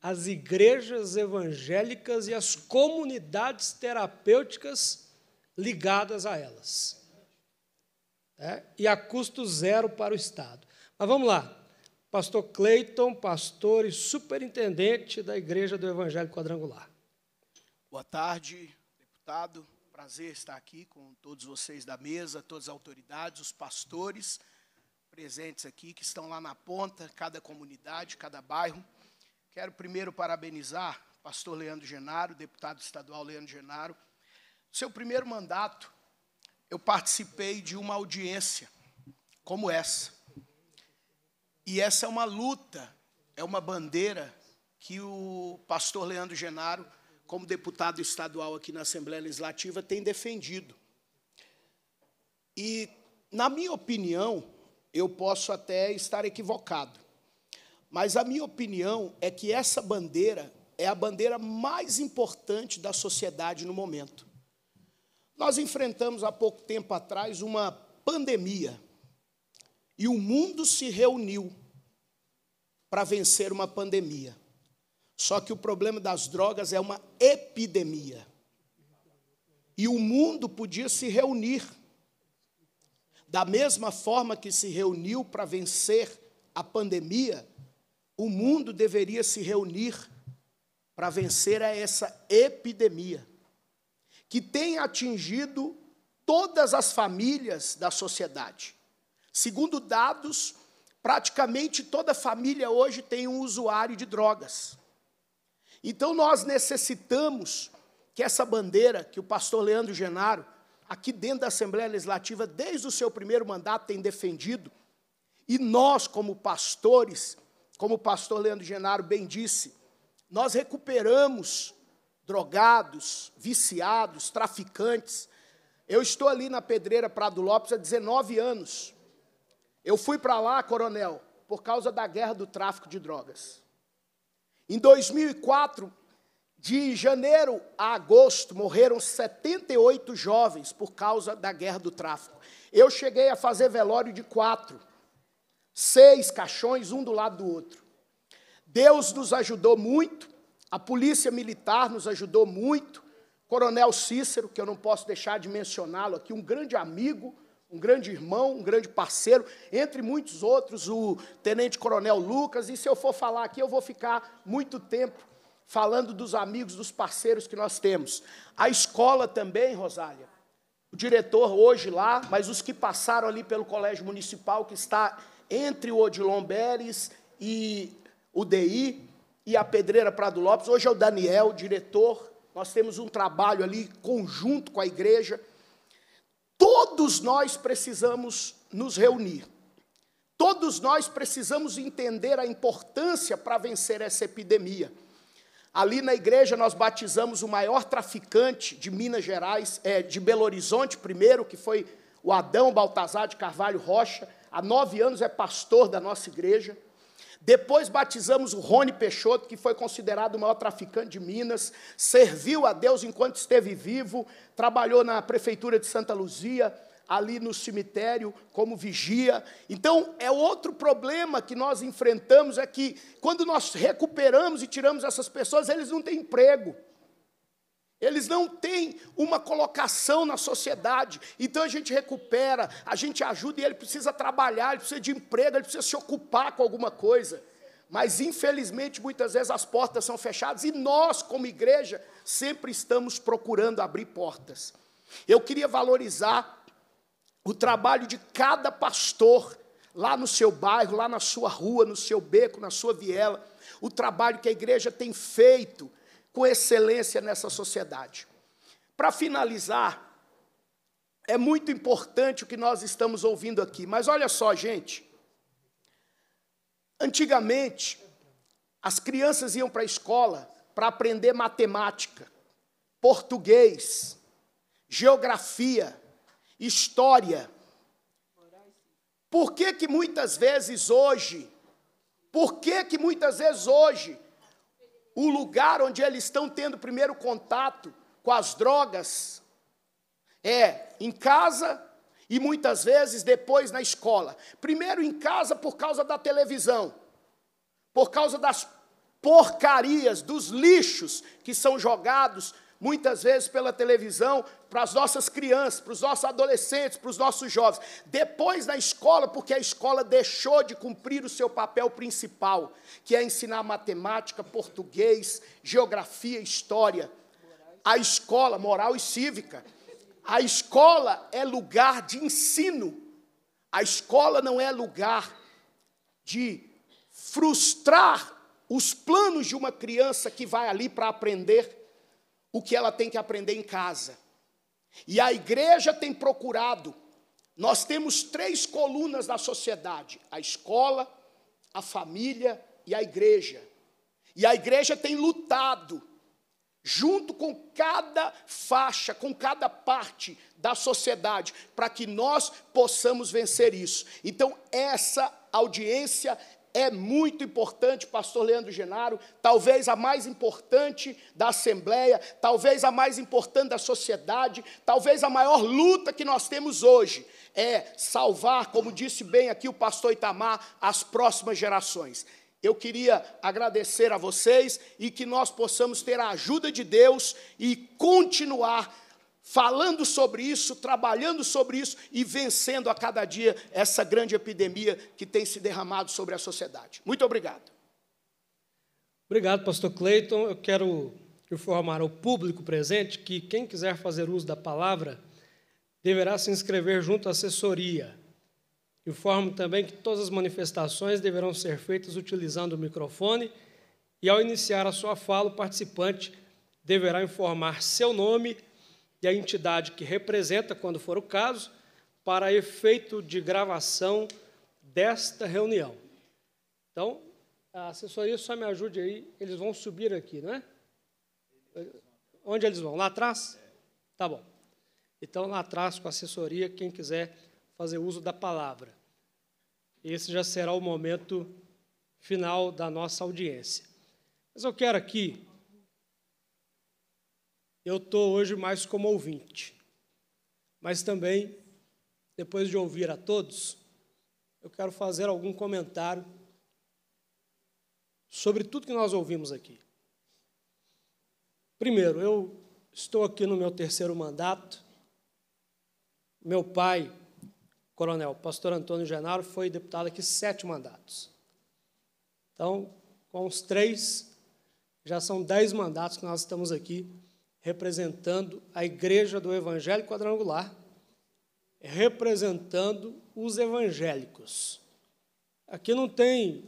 as igrejas evangélicas e as comunidades terapêuticas ligadas a elas. É? E a custo zero para o Estado. Mas vamos lá. Pastor Cleiton, pastor e superintendente da Igreja do Evangelho Quadrangular. Boa tarde, deputado. Prazer estar aqui com todos vocês da mesa, todas as autoridades, os pastores presentes aqui, que estão lá na ponta, cada comunidade, cada bairro. Quero primeiro parabenizar pastor Leandro Genaro, deputado estadual Leandro Genaro. No seu primeiro mandato, eu participei de uma audiência como essa. E essa é uma luta, é uma bandeira que o pastor Leandro Genaro, como deputado estadual aqui na Assembleia Legislativa, tem defendido. E, na minha opinião, eu posso até estar equivocado, mas a minha opinião é que essa bandeira é a bandeira mais importante da sociedade no momento. Nós enfrentamos há pouco tempo atrás uma pandemia e o mundo se reuniu para vencer uma pandemia. Só que o problema das drogas é uma epidemia. E o mundo podia se reunir da mesma forma que se reuniu para vencer a pandemia, o mundo deveria se reunir para vencer a essa epidemia que tem atingido todas as famílias da sociedade. Segundo dados, praticamente toda família hoje tem um usuário de drogas. Então nós necessitamos que essa bandeira que o pastor Leandro Genaro, aqui dentro da Assembleia Legislativa, desde o seu primeiro mandato, tem defendido, e nós, como pastores, como o pastor Leandro Genaro bem disse, nós recuperamos drogados, viciados, traficantes. Eu estou ali na pedreira Prado Lopes há 19 anos. Eu fui para lá, coronel, por causa da guerra do tráfico de drogas. Em 2004, de janeiro a agosto, morreram 78 jovens por causa da guerra do tráfico. Eu cheguei a fazer velório de quatro, seis caixões, um do lado do outro. Deus nos ajudou muito, a polícia militar nos ajudou muito, Coronel Cícero, que eu não posso deixar de mencioná-lo aqui, um grande amigo, um grande irmão, um grande parceiro, entre muitos outros, o Tenente Coronel Lucas. E se eu for falar aqui, eu vou ficar muito tempo falando dos amigos, dos parceiros que nós temos. A escola também, Rosália. O diretor hoje lá, mas os que passaram ali pelo Colégio Municipal, que está entre o Odilon Beres e o DI e a Pedreira Prado Lopes. Hoje é o Daniel, o diretor. Nós temos um trabalho ali conjunto com a igreja Todos nós precisamos nos reunir. Todos nós precisamos entender a importância para vencer essa epidemia. Ali na igreja nós batizamos o maior traficante de Minas Gerais, é, de Belo Horizonte primeiro, que foi o Adão Baltazar de Carvalho Rocha. Há nove anos é pastor da nossa igreja. Depois batizamos o Rony Peixoto, que foi considerado o maior traficante de Minas, serviu a Deus enquanto esteve vivo, trabalhou na prefeitura de Santa Luzia, ali no cemitério como vigia. Então, é outro problema que nós enfrentamos é que quando nós recuperamos e tiramos essas pessoas, eles não têm emprego. Eles não têm uma colocação na sociedade. Então a gente recupera, a gente ajuda e ele precisa trabalhar, ele precisa de emprego, ele precisa se ocupar com alguma coisa. Mas infelizmente muitas vezes as portas são fechadas e nós, como igreja, sempre estamos procurando abrir portas. Eu queria valorizar o trabalho de cada pastor lá no seu bairro, lá na sua rua, no seu beco, na sua viela, o trabalho que a igreja tem feito com excelência nessa sociedade. Para finalizar, é muito importante o que nós estamos ouvindo aqui, mas olha só, gente. Antigamente, as crianças iam para a escola para aprender matemática, português, geografia, história. Por que que muitas vezes hoje, por que que muitas vezes hoje o lugar onde eles estão tendo primeiro contato com as drogas é em casa e muitas vezes depois na escola. Primeiro em casa por causa da televisão, por causa das porcarias, dos lixos que são jogados muitas vezes pela televisão, para as nossas crianças, para os nossos adolescentes, para os nossos jovens. Depois da escola, porque a escola deixou de cumprir o seu papel principal, que é ensinar matemática, português, geografia, história. A escola, moral e cívica. A escola é lugar de ensino. A escola não é lugar de frustrar os planos de uma criança que vai ali para aprender o que ela tem que aprender em casa. E a igreja tem procurado. Nós temos três colunas da sociedade: a escola, a família e a igreja. E a igreja tem lutado, junto com cada faixa, com cada parte da sociedade, para que nós possamos vencer isso. Então, essa audiência é muito importante, pastor Leandro Genaro, talvez a mais importante da Assembleia, talvez a mais importante da sociedade, talvez a maior luta que nós temos hoje é salvar, como disse bem aqui o pastor Itamar, as próximas gerações. Eu queria agradecer a vocês e que nós possamos ter a ajuda de Deus e continuar falando sobre isso, trabalhando sobre isso e vencendo a cada dia essa grande epidemia que tem se derramado sobre a sociedade. Muito obrigado. Obrigado, pastor Cleiton. Eu quero informar ao público presente que quem quiser fazer uso da palavra deverá se inscrever junto à assessoria. Informo também que todas as manifestações deverão ser feitas utilizando o microfone e, ao iniciar a sua fala, o participante deverá informar seu nome e a entidade que representa, quando for o caso, para efeito de gravação desta reunião. Então, a assessoria só me ajude aí, eles vão subir aqui, não é? Onde eles vão? Lá atrás? Tá bom. Então, lá atrás, com a assessoria, quem quiser fazer uso da palavra. Esse já será o momento final da nossa audiência. Mas eu quero aqui eu estou hoje mais como ouvinte. Mas também, depois de ouvir a todos, eu quero fazer algum comentário sobre tudo que nós ouvimos aqui. Primeiro, eu estou aqui no meu terceiro mandato. Meu pai, coronel, pastor Antônio Genaro, foi deputado aqui sete mandatos. Então, com os três, já são dez mandatos que nós estamos aqui representando a Igreja do Evangelho Quadrangular, representando os evangélicos. Aqui não tem,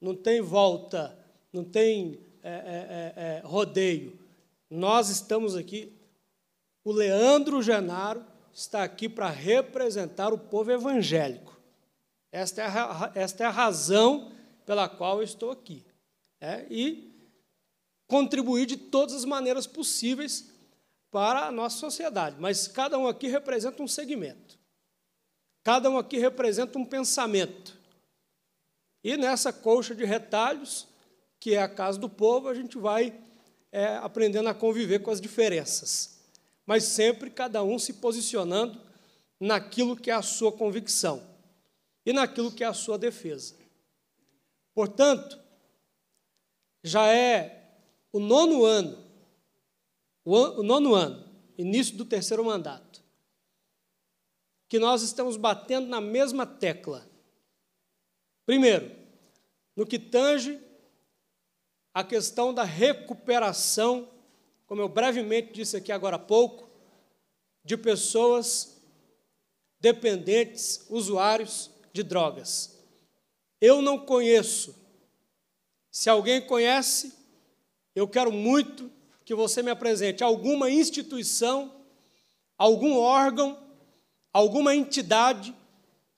não tem volta, não tem é, é, é, é rodeio. Nós estamos aqui. O Leandro Genaro está aqui para representar o povo evangélico. Esta é a, esta é a razão pela qual eu estou aqui. Né? e contribuir de todas as maneiras possíveis para a nossa sociedade, mas cada um aqui representa um segmento. Cada um aqui representa um pensamento. E nessa colcha de retalhos, que é a casa do povo, a gente vai é, aprendendo a conviver com as diferenças. Mas sempre cada um se posicionando naquilo que é a sua convicção e naquilo que é a sua defesa. Portanto, já é o nono ano, o, nono ano, início do terceiro mandato, que nós estamos batendo na mesma tecla. Primeiro, no que tange a questão da recuperação, como eu brevemente disse aqui agora há pouco, de pessoas dependentes, usuários de drogas. Eu não conheço. Se alguém conhece, eu quero muito que você me apresente alguma instituição, algum órgão, alguma entidade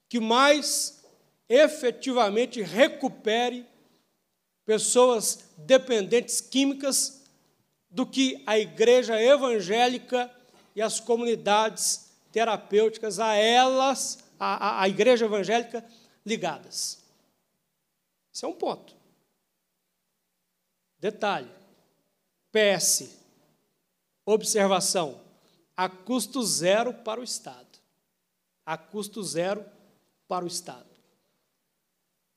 que mais efetivamente recupere pessoas dependentes químicas do que a igreja evangélica e as comunidades terapêuticas a elas, a, a, a igreja evangélica ligadas. Isso é um ponto. Detalhe: PS, observação, a custo zero para o Estado. A custo zero para o Estado.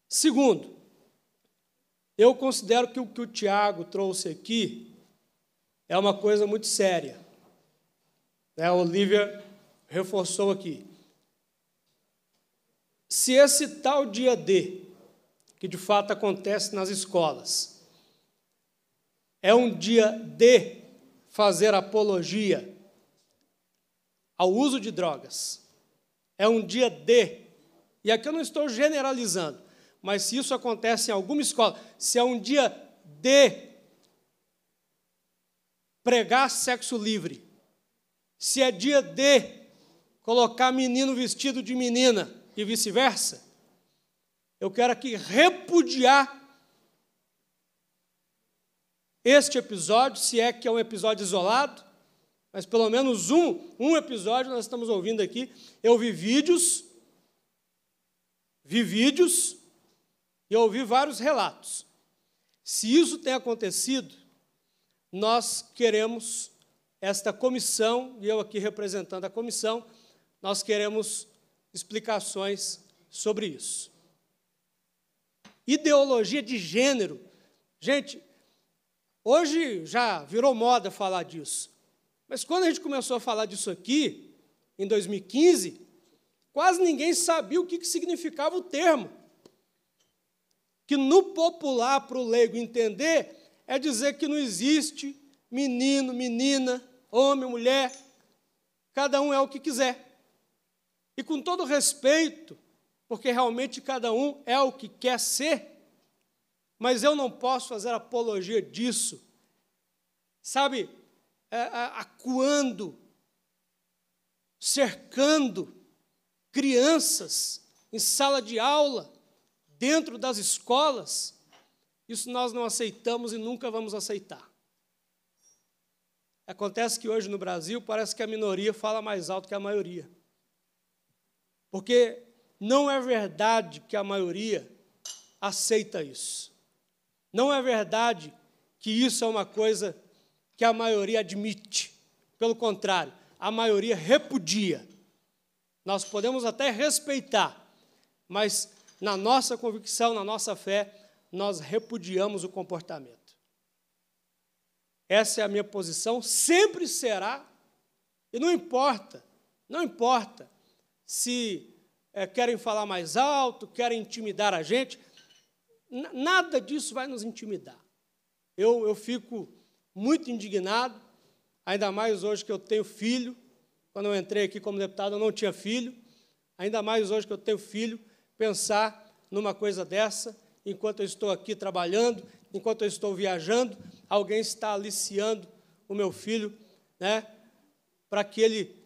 Segundo, eu considero que o que o Tiago trouxe aqui é uma coisa muito séria. Né, a Olivia reforçou aqui. Se esse tal dia D, que de fato acontece nas escolas, é um dia de fazer apologia ao uso de drogas. É um dia de. E aqui eu não estou generalizando, mas se isso acontece em alguma escola, se é um dia de pregar sexo livre, se é dia de colocar menino vestido de menina e vice-versa, eu quero aqui repudiar este episódio, se é que é um episódio isolado, mas pelo menos um, um episódio nós estamos ouvindo aqui. Eu vi vídeos, vi vídeos e ouvi vários relatos. Se isso tem acontecido, nós queremos esta comissão, e eu aqui representando a comissão, nós queremos explicações sobre isso. Ideologia de gênero. Gente, Hoje já virou moda falar disso. Mas quando a gente começou a falar disso aqui, em 2015, quase ninguém sabia o que, significava o termo. Que no popular, para o leigo entender, é dizer que não existe menino, menina, homem, mulher, cada um é o que quiser. E com todo respeito, porque realmente cada um é o que quer ser, mas eu não posso fazer apologia disso. Sabe, é, é, acuando, cercando crianças em sala de aula, dentro das escolas, isso nós não aceitamos e nunca vamos aceitar. Acontece que hoje no Brasil parece que a minoria fala mais alto que a maioria. Porque não é verdade que a maioria aceita isso. Não é verdade que isso é uma coisa que a maioria admite. Pelo contrário, a maioria repudia. Nós podemos até respeitar, mas na nossa convicção, na nossa fé, nós repudiamos o comportamento. Essa é a minha posição, sempre será, e não importa, não importa se é, querem falar mais alto, querem intimidar a gente, Nada disso vai nos intimidar. Eu, eu fico muito indignado, ainda mais hoje que eu tenho filho. Quando eu entrei aqui como deputado, eu não tinha filho. Ainda mais hoje que eu tenho filho, pensar numa coisa dessa, enquanto eu estou aqui trabalhando, enquanto eu estou viajando, alguém está aliciando o meu filho, né, para que ele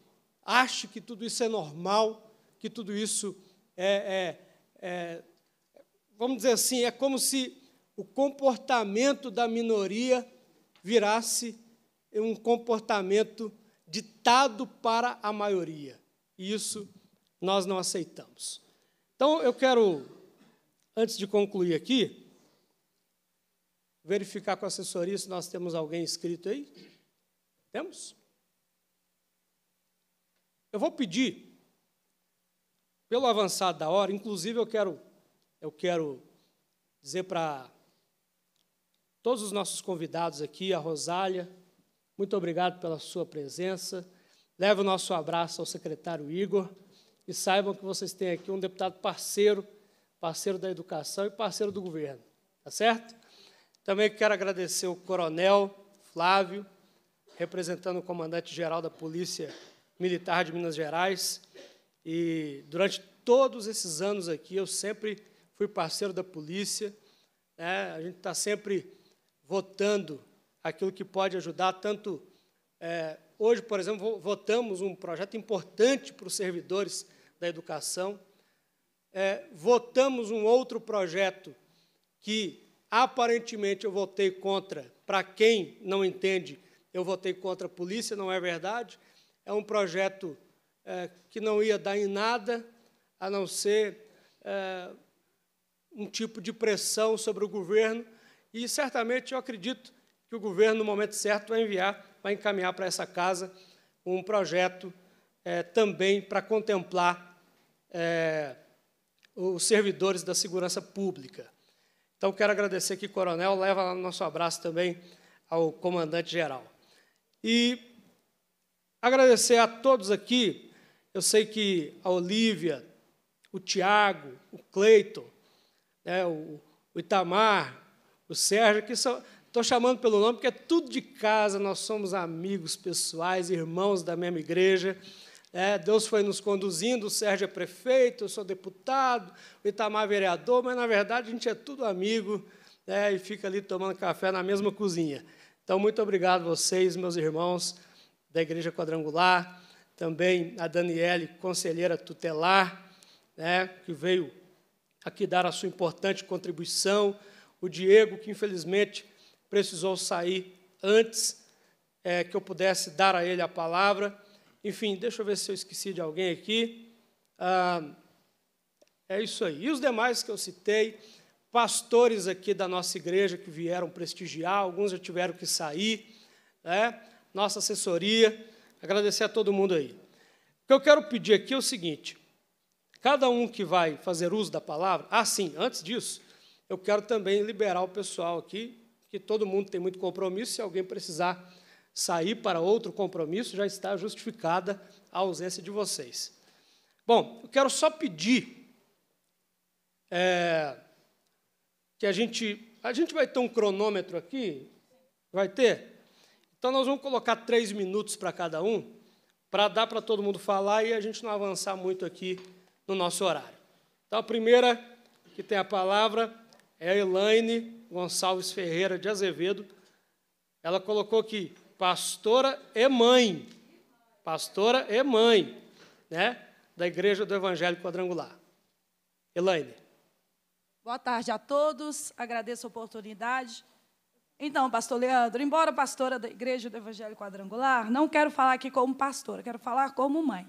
ache que tudo isso é normal, que tudo isso é, é, é vamos dizer assim, é como se o comportamento da minoria virasse um comportamento ditado para a maioria. E isso nós não aceitamos. Então, eu quero, antes de concluir aqui, verificar com a assessoria se nós temos alguém inscrito aí. Temos? Eu vou pedir, pelo avançado da hora, inclusive eu quero eu quero dizer para todos os nossos convidados aqui, a Rosália, muito obrigado pela sua presença. Leve o nosso abraço ao secretário Igor e saibam que vocês têm aqui um deputado parceiro, parceiro da educação e parceiro do governo, tá certo? Também quero agradecer o coronel Flávio, representando o comandante-geral da Polícia Militar de Minas Gerais. E durante todos esses anos aqui, eu sempre fui parceiro da polícia. Né? A gente está sempre votando aquilo que pode ajudar, tanto. É, hoje, por exemplo, votamos um projeto importante para os servidores da educação. É, votamos um outro projeto que, aparentemente, eu votei contra. Para quem não entende, eu votei contra a polícia, não é verdade. É um projeto é, que não ia dar em nada, a não ser é, um tipo de pressão sobre o governo e certamente eu acredito que o governo, no momento certo, vai enviar, vai encaminhar para essa casa um projeto é, também para contemplar é, os servidores da segurança pública. Então, quero agradecer aqui, coronel, leva lá nosso abraço também ao comandante-geral. E agradecer a todos aqui, eu sei que a Olívia, o Tiago, o Cleiton, né, o, o Itamar, o Sérgio, que são, Estou chamando pelo nome porque é tudo de casa, nós somos amigos pessoais, irmãos da mesma igreja. É, Deus foi nos conduzindo, o Sérgio é prefeito, eu sou deputado, o Itamar é vereador, mas na verdade a gente é tudo amigo né, e fica ali tomando café na mesma cozinha. Então, muito obrigado a vocês, meus irmãos da Igreja Quadrangular, também a Daniele, conselheira tutelar, né, que veio aqui dar a sua importante contribuição. O Diego, que infelizmente precisou sair antes é, que eu pudesse dar a ele a palavra. Enfim, deixa eu ver se eu esqueci de alguém aqui. Ah, é isso aí. E os demais que eu citei, pastores aqui da nossa igreja que vieram prestigiar, alguns já tiveram que sair, né? nossa assessoria. Agradecer a todo mundo aí. O que eu quero pedir aqui é o seguinte: cada um que vai fazer uso da palavra. Ah, sim, antes disso, eu quero também liberar o pessoal aqui, que todo mundo tem muito compromisso, se alguém precisar sair para outro compromisso, já está justificada a ausência de vocês. Bom, eu quero só pedir é, que a gente. A gente vai ter um cronômetro aqui? Vai ter? Então nós vamos colocar três minutos para cada um, para dar para todo mundo falar e a gente não avançar muito aqui no nosso horário. Então, a primeira que tem a palavra é a Elaine Gonçalves Ferreira de Azevedo. Ela colocou aqui, pastora e mãe. Pastora e mãe, né? Da Igreja do Evangelho Quadrangular. Elaine. Boa tarde a todos, agradeço a oportunidade. Então, pastor Leandro, embora pastora da Igreja do Evangelho Quadrangular, não quero falar aqui como pastora, quero falar como mãe.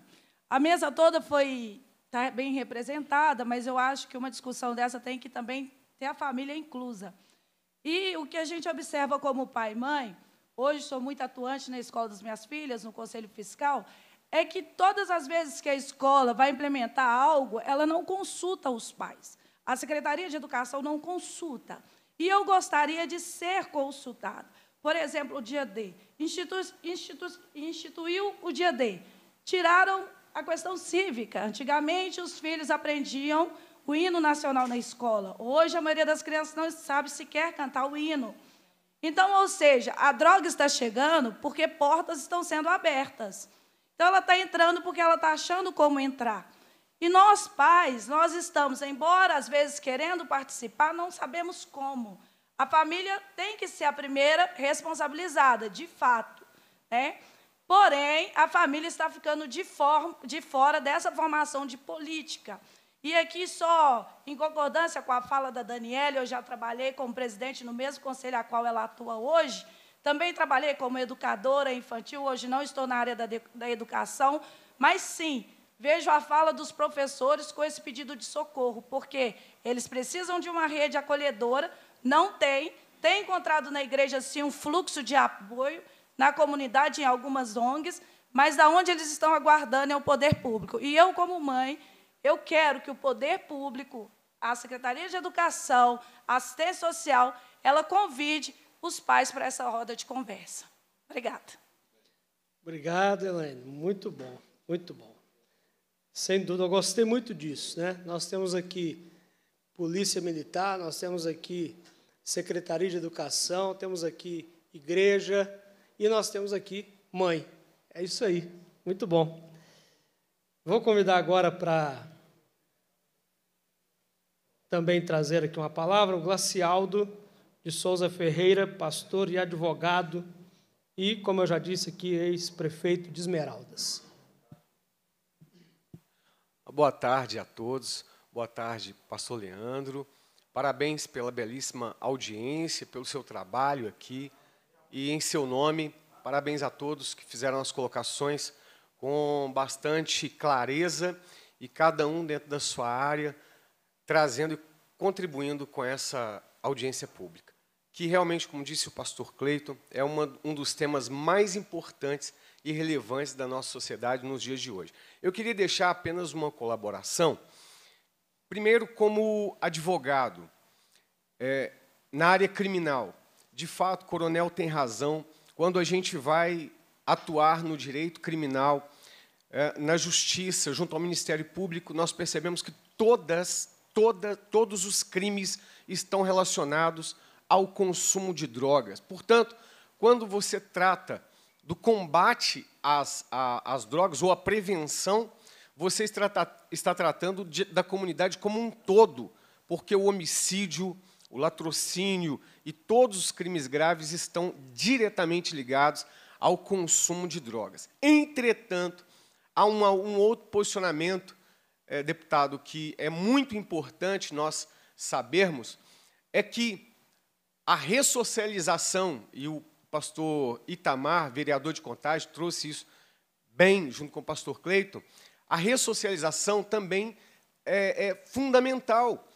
A mesa toda foi está bem representada, mas eu acho que uma discussão dessa tem que também ter a família inclusa. E o que a gente observa como pai e mãe, hoje sou muito atuante na escola das minhas filhas, no conselho fiscal, é que todas as vezes que a escola vai implementar algo, ela não consulta os pais. A Secretaria de Educação não consulta. E eu gostaria de ser consultado. Por exemplo, o dia D. Institu institu instituiu o dia D. Tiraram a questão cívica. Antigamente, os filhos aprendiam o hino nacional na escola. Hoje, a maioria das crianças não sabe sequer cantar o hino. Então, ou seja, a droga está chegando porque portas estão sendo abertas. Então, ela está entrando porque ela está achando como entrar. E nós, pais, nós estamos, embora às vezes querendo participar, não sabemos como. A família tem que ser a primeira responsabilizada, de fato. Né? Porém, a família está ficando de, for de fora dessa formação de política. E aqui, só em concordância com a fala da Daniela, eu já trabalhei como presidente no mesmo conselho a qual ela atua hoje. Também trabalhei como educadora infantil, hoje não estou na área da, da educação, mas sim, vejo a fala dos professores com esse pedido de socorro, porque eles precisam de uma rede acolhedora, não tem, tem encontrado na igreja, sim, um fluxo de apoio, na comunidade, em algumas ONGs, mas da onde eles estão aguardando é o poder público. E eu, como mãe, eu quero que o poder público, a Secretaria de Educação, a assistência social, ela convide os pais para essa roda de conversa. Obrigada. Obrigado, Elaine. Muito bom, muito bom. Sem dúvida, eu gostei muito disso. Né? Nós temos aqui Polícia Militar, nós temos aqui Secretaria de Educação, temos aqui Igreja, e nós temos aqui mãe. É isso aí, muito bom. Vou convidar agora para também trazer aqui uma palavra o Glacialdo de Souza Ferreira, pastor e advogado, e, como eu já disse aqui, ex-prefeito de Esmeraldas. Boa tarde a todos, boa tarde, pastor Leandro. Parabéns pela belíssima audiência, pelo seu trabalho aqui e em seu nome. Parabéns a todos que fizeram as colocações com bastante clareza e cada um dentro da sua área, trazendo e contribuindo com essa audiência pública, que realmente, como disse o pastor Cleiton, é uma, um dos temas mais importantes e relevantes da nossa sociedade nos dias de hoje. Eu queria deixar apenas uma colaboração. Primeiro, como advogado, é, na área criminal, de fato, o coronel tem razão, quando a gente vai atuar no direito criminal, é, na justiça, junto ao Ministério Público, nós percebemos que todas, toda, todos os crimes estão relacionados ao consumo de drogas. Portanto, quando você trata do combate às, às drogas ou à prevenção, você está, está tratando de, da comunidade como um todo, porque o homicídio, o latrocínio e todos os crimes graves estão diretamente ligados ao consumo de drogas. Entretanto, há uma, um outro posicionamento, é, deputado, que é muito importante nós sabermos, é que a ressocialização, e o pastor Itamar, vereador de Contagem, trouxe isso bem, junto com o pastor Cleiton, a ressocialização também é, é fundamental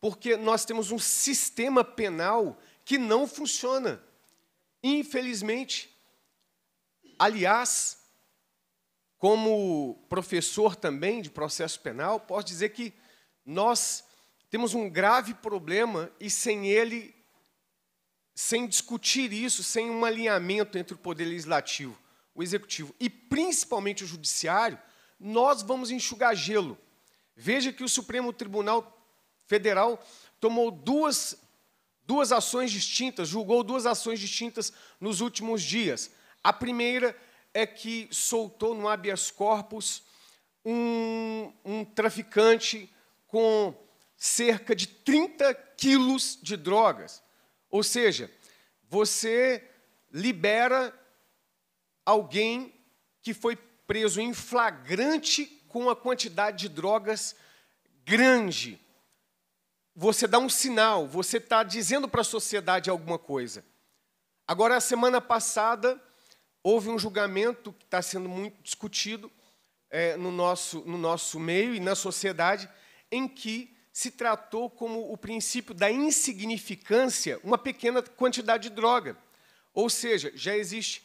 porque nós temos um sistema penal que não funciona, infelizmente. Aliás, como professor também de processo penal, posso dizer que nós temos um grave problema e sem ele, sem discutir isso, sem um alinhamento entre o poder legislativo, o executivo e principalmente o judiciário, nós vamos enxugar gelo. Veja que o Supremo Tribunal Federal tomou duas, duas ações distintas, julgou duas ações distintas nos últimos dias. A primeira é que soltou no habeas corpus um, um traficante com cerca de 30 quilos de drogas. Ou seja, você libera alguém que foi preso em flagrante com a quantidade de drogas grande você dá um sinal, você está dizendo para a sociedade alguma coisa. Agora, a semana passada, houve um julgamento que está sendo muito discutido é, no, nosso, no nosso meio e na sociedade, em que se tratou como o princípio da insignificância uma pequena quantidade de droga. Ou seja, já existe,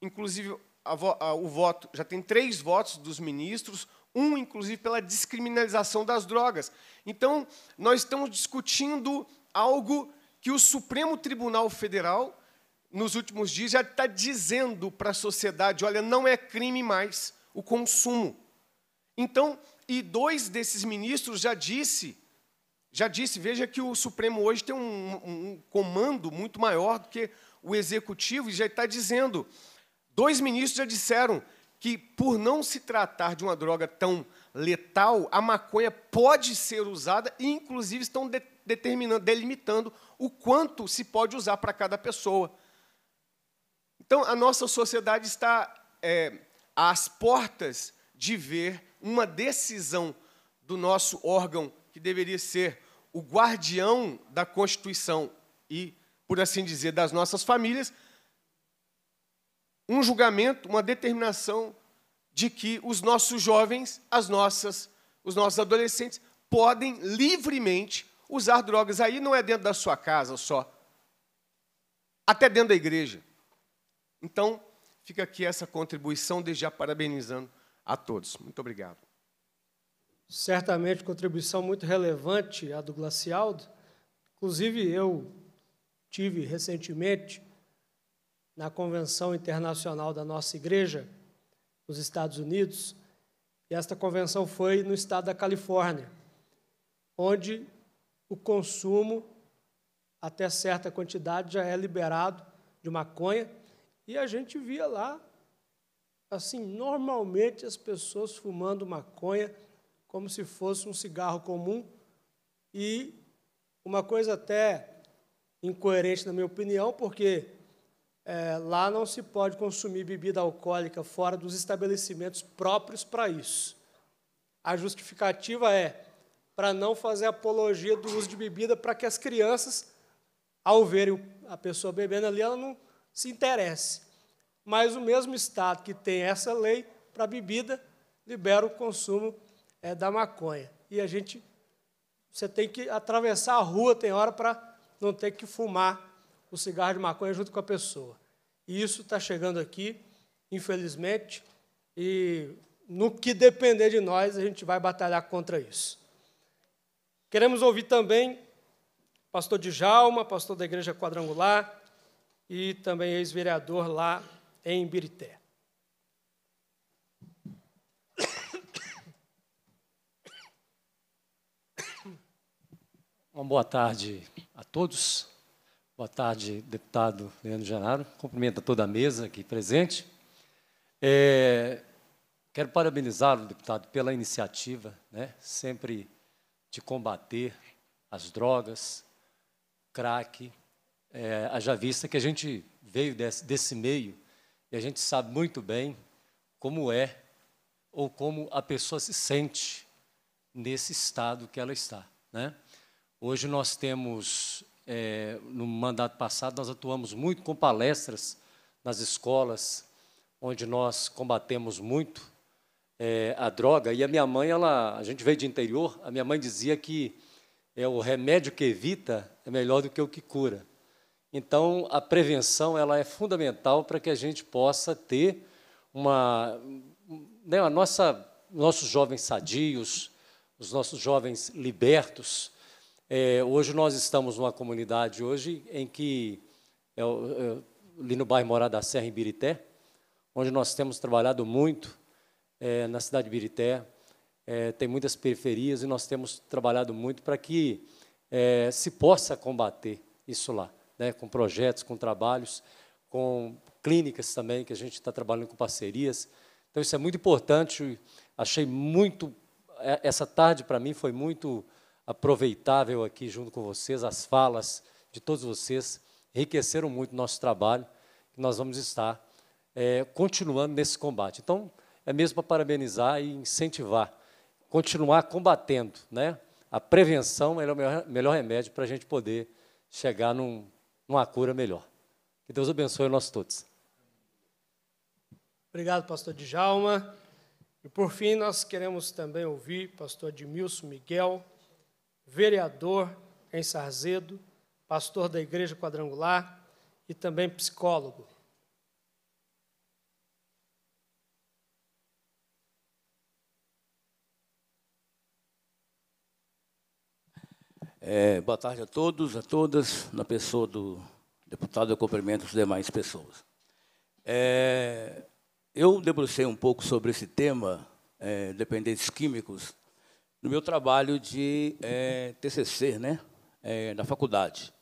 inclusive, a, a, o voto, já tem três votos dos ministros, um, inclusive, pela descriminalização das drogas. Então, nós estamos discutindo algo que o Supremo Tribunal Federal, nos últimos dias, já está dizendo para a sociedade: olha, não é crime mais o consumo. Então, e dois desses ministros já disse, já disse, veja que o Supremo hoje tem um, um comando muito maior do que o Executivo, e já está dizendo, dois ministros já disseram, que, por não se tratar de uma droga tão letal, a maconha pode ser usada e, inclusive, estão de, determinando, delimitando o quanto se pode usar para cada pessoa. Então, a nossa sociedade está é, às portas de ver uma decisão do nosso órgão, que deveria ser o guardião da Constituição e, por assim dizer, das nossas famílias, um julgamento, uma determinação de que os nossos jovens, as nossas, os nossos adolescentes podem livremente usar drogas. Aí não é dentro da sua casa só, até dentro da igreja. Então, fica aqui essa contribuição, desde já parabenizando a todos. Muito obrigado. Certamente, contribuição muito relevante a do Glacialdo. Inclusive, eu tive recentemente na convenção internacional da nossa igreja, nos Estados Unidos, e esta convenção foi no estado da Califórnia, onde o consumo até certa quantidade já é liberado de maconha, e a gente via lá, assim, normalmente as pessoas fumando maconha como se fosse um cigarro comum, e uma coisa até incoerente, na minha opinião, porque é, lá não se pode consumir bebida alcoólica fora dos estabelecimentos próprios para isso. A justificativa é para não fazer apologia do uso de bebida para que as crianças, ao verem a pessoa bebendo ali, ela não se interesse. Mas o mesmo Estado que tem essa lei para bebida libera o consumo é, da maconha. E a gente, você tem que atravessar a rua, tem hora para não ter que fumar o cigarro de maconha junto com a pessoa. E isso está chegando aqui, infelizmente, e no que depender de nós, a gente vai batalhar contra isso. Queremos ouvir também pastor Djalma, pastor da Igreja Quadrangular e também ex-vereador lá em Birité. Uma boa tarde a todos. Boa tarde, deputado Leandro Janaro. Cumprimento a toda a mesa aqui presente. É, quero parabenizá-lo, deputado, pela iniciativa, né, sempre de combater as drogas, crack, é, haja vista que a gente veio desse, desse meio e a gente sabe muito bem como é ou como a pessoa se sente nesse estado que ela está. Né? Hoje nós temos é, no mandato passado, nós atuamos muito com palestras nas escolas, onde nós combatemos muito é, a droga. E a minha mãe, ela, a gente veio de interior, a minha mãe dizia que é o remédio que evita é melhor do que o que cura. Então, a prevenção ela é fundamental para que a gente possa ter uma, né, a nossa, nossos jovens sadios, os nossos jovens libertos, é, hoje nós estamos numa comunidade hoje em que é, é ali no bairro Morada da Serra em Birité, onde nós temos trabalhado muito é, na cidade de Birité, é, tem muitas periferias e nós temos trabalhado muito para que é, se possa combater isso lá, né, com projetos, com trabalhos, com clínicas também, que a gente está trabalhando com parcerias. Então, isso é muito importante. Achei muito. É, essa tarde, para mim, foi muito aproveitável aqui junto com vocês, as falas de todos vocês enriqueceram muito o nosso trabalho, e nós vamos estar é, continuando nesse combate. Então, é mesmo para parabenizar e incentivar, continuar combatendo, né? A prevenção é o melhor, melhor remédio para a gente poder chegar num, numa cura melhor. Que Deus abençoe nós todos. Obrigado, pastor Djalma. E por fim, nós queremos também ouvir pastor Edmilson Miguel, vereador em Sarzedo, pastor da Igreja Quadrangular e também psicólogo. É, boa tarde a todos, a todas. Na pessoa do deputado, eu cumprimento as demais pessoas. É, eu debrucei um pouco sobre esse tema, é, dependentes químicos, no meu trabalho de é, eh, TCC, né, é, na faculdade.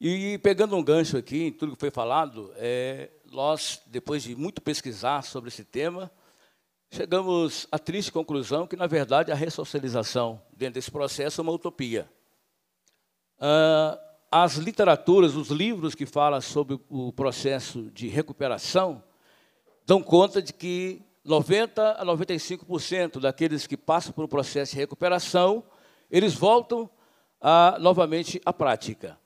E pegando um gancho aqui em tudo que foi falado, é, nós, depois de muito pesquisar sobre esse tema, chegamos à triste conclusão que, na verdade, a ressocialização dentro desse processo é uma utopia. Ah, as literaturas, os livros que falam sobre o processo de recuperação, dão conta de que 90 a 95% daqueles que passam por um processo de recuperação, eles voltam a, ah, novamente à prática.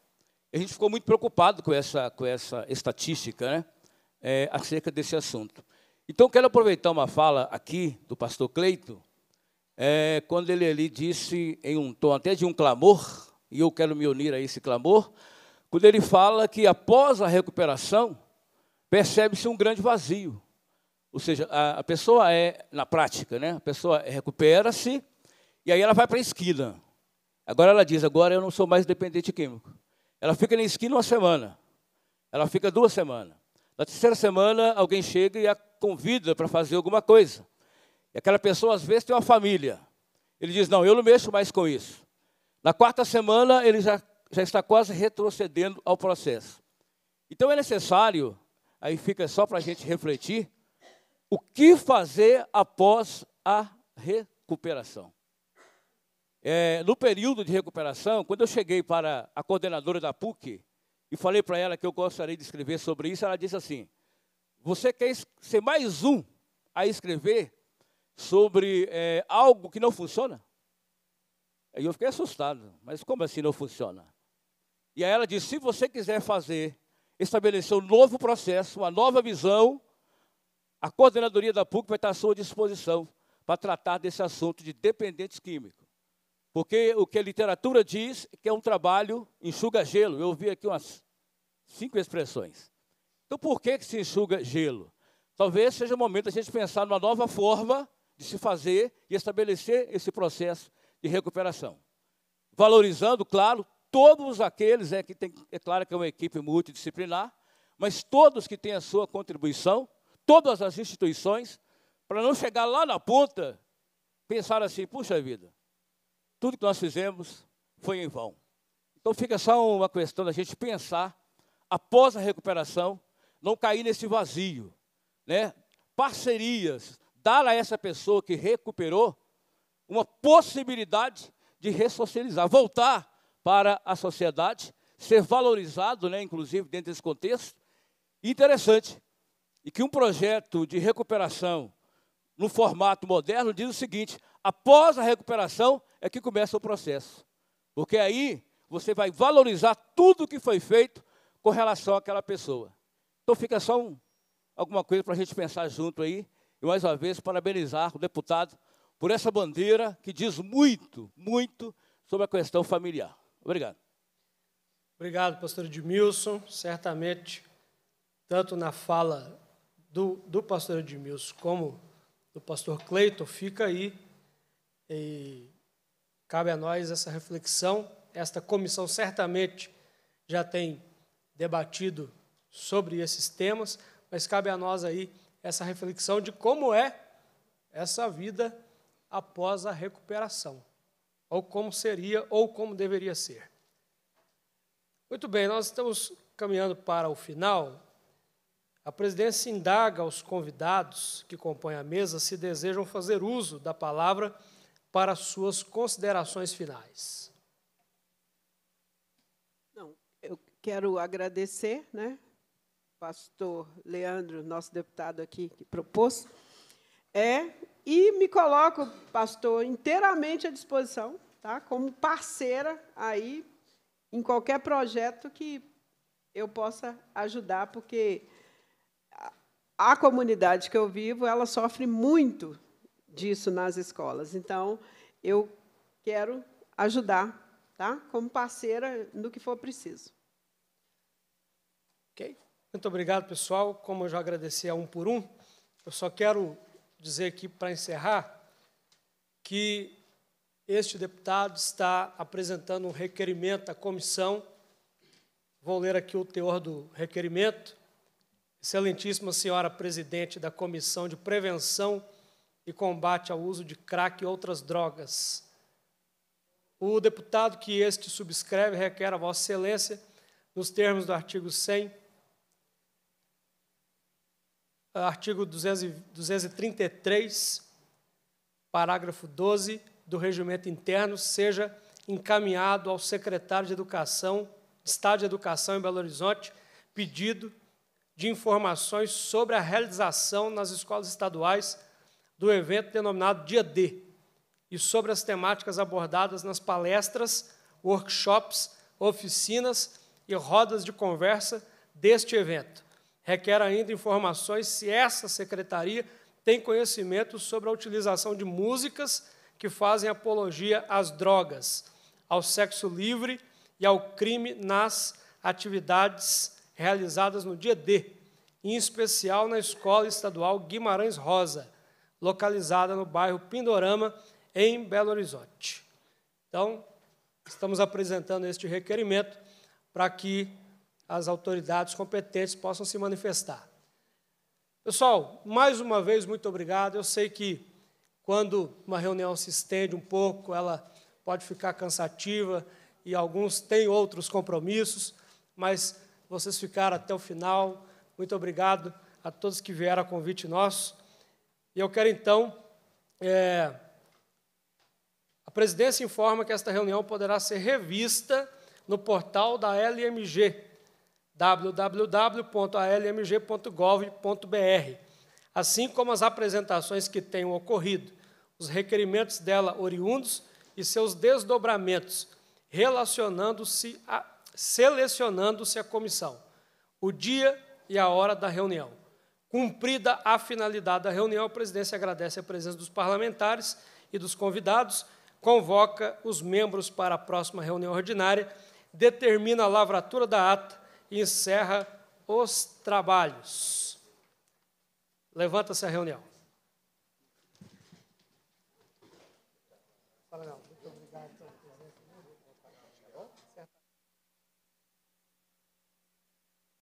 A gente ficou muito preocupado com essa, com essa estatística né, é, acerca desse assunto. Então, quero aproveitar uma fala aqui do pastor Cleito, é, quando ele ali disse, em um tom até de um clamor, e eu quero me unir a esse clamor, quando ele fala que após a recuperação, percebe-se um grande vazio. Ou seja, a, a pessoa é, na prática, né? a pessoa recupera-se e aí ela vai para a esquina. Agora ela diz, agora eu não sou mais dependente químico. Ela fica na esquina uma semana. Ela fica duas semanas. Na terceira semana, alguém chega e a convida para fazer alguma coisa. E aquela pessoa, às vezes, tem uma família. Ele diz: Não, eu não mexo mais com isso. Na quarta semana, ele já, já está quase retrocedendo ao processo. Então, é necessário, aí fica só para a gente refletir, o que fazer após a recuperação. É, no período de recuperação, quando eu cheguei para a coordenadora da PUC e falei para ela que eu gostaria de escrever sobre isso, ela disse assim: Você quer ser mais um a escrever sobre é, algo que não funciona? E eu fiquei assustado, mas como assim não funciona? E aí ela disse: Se você quiser fazer, estabelecer um novo processo, uma nova visão, a coordenadoria da PUC vai estar à sua disposição para tratar desse assunto de dependentes químicos. Porque o que a literatura diz é que é um trabalho enxuga gelo. Eu ouvi aqui umas cinco expressões. Então, por que, que se enxuga gelo? Talvez seja o momento da gente pensar numa nova forma de se fazer e estabelecer esse processo de recuperação. Valorizando, claro, todos aqueles, é, que tem, é claro que é uma equipe multidisciplinar, mas todos que têm a sua contribuição todas as instituições, para não chegar lá na ponta, pensar assim: puxa vida, tudo que nós fizemos foi em vão. Então fica só uma questão da gente pensar, após a recuperação, não cair nesse vazio. Né? Parcerias, dar a essa pessoa que recuperou uma possibilidade de ressocializar, voltar para a sociedade, ser valorizado, né, inclusive dentro desse contexto. Interessante e que um projeto de recuperação no formato moderno diz o seguinte: após a recuperação é que começa o processo. Porque aí você vai valorizar tudo o que foi feito com relação àquela pessoa. Então fica só um, alguma coisa para a gente pensar junto aí. E mais uma vez, parabenizar o deputado por essa bandeira que diz muito, muito sobre a questão familiar. Obrigado. Obrigado, pastor Edmilson. Certamente, tanto na fala do, do pastor Edmilson como do pastor Cleiton fica aí e cabe a nós essa reflexão. Esta comissão certamente já tem debatido sobre esses temas, mas cabe a nós aí essa reflexão de como é essa vida após a recuperação, ou como seria ou como deveria ser. Muito bem, nós estamos caminhando para o final. A presidência indaga aos convidados que compõem a mesa se desejam fazer uso da palavra para suas considerações finais. Não, eu quero agradecer, né, pastor Leandro, nosso deputado aqui que propôs, é e me coloco, pastor, inteiramente à disposição, tá? Como parceira aí em qualquer projeto que eu possa ajudar, porque a comunidade que eu vivo, ela sofre muito disso nas escolas. Então, eu quero ajudar, tá? Como parceira no que for preciso. OK? Muito obrigado, pessoal. Como eu já agradeci a um por um, eu só quero dizer aqui para encerrar que este deputado está apresentando um requerimento à comissão. Vou ler aqui o teor do requerimento Excelentíssima senhora presidente da Comissão de Prevenção e Combate ao Uso de Crack e Outras Drogas. O deputado que este subscreve requer a Vossa Excelência, nos termos do artigo 100, artigo 233, parágrafo 12 do Regimento Interno, seja encaminhado ao secretário de Educação, Estado de Educação em Belo Horizonte, pedido de informações sobre a realização nas escolas estaduais do evento denominado Dia D e sobre as temáticas abordadas nas palestras, workshops, oficinas e rodas de conversa deste evento. Requer ainda informações se essa secretaria tem conhecimento sobre a utilização de músicas que fazem apologia às drogas, ao sexo livre e ao crime nas atividades realizadas no dia D, em especial na Escola Estadual Guimarães Rosa, localizada no bairro Pindorama, em Belo Horizonte. Então, estamos apresentando este requerimento para que as autoridades competentes possam se manifestar. Pessoal, mais uma vez, muito obrigado. Eu sei que quando uma reunião se estende um pouco, ela pode ficar cansativa e alguns têm outros compromissos, mas vocês ficaram até o final. Muito obrigado a todos que vieram a convite nosso. E eu quero então. É, a presidência informa que esta reunião poderá ser revista no portal da LMG, www.almg.gov.br, assim como as apresentações que tenham ocorrido, os requerimentos dela oriundos e seus desdobramentos, relacionando-se a selecionando-se a comissão, o dia e a hora da reunião. Cumprida a finalidade da reunião, a presidência agradece a presença dos parlamentares e dos convidados, convoca os membros para a próxima reunião ordinária, determina a lavratura da ata e encerra os trabalhos. Levanta-se a reunião.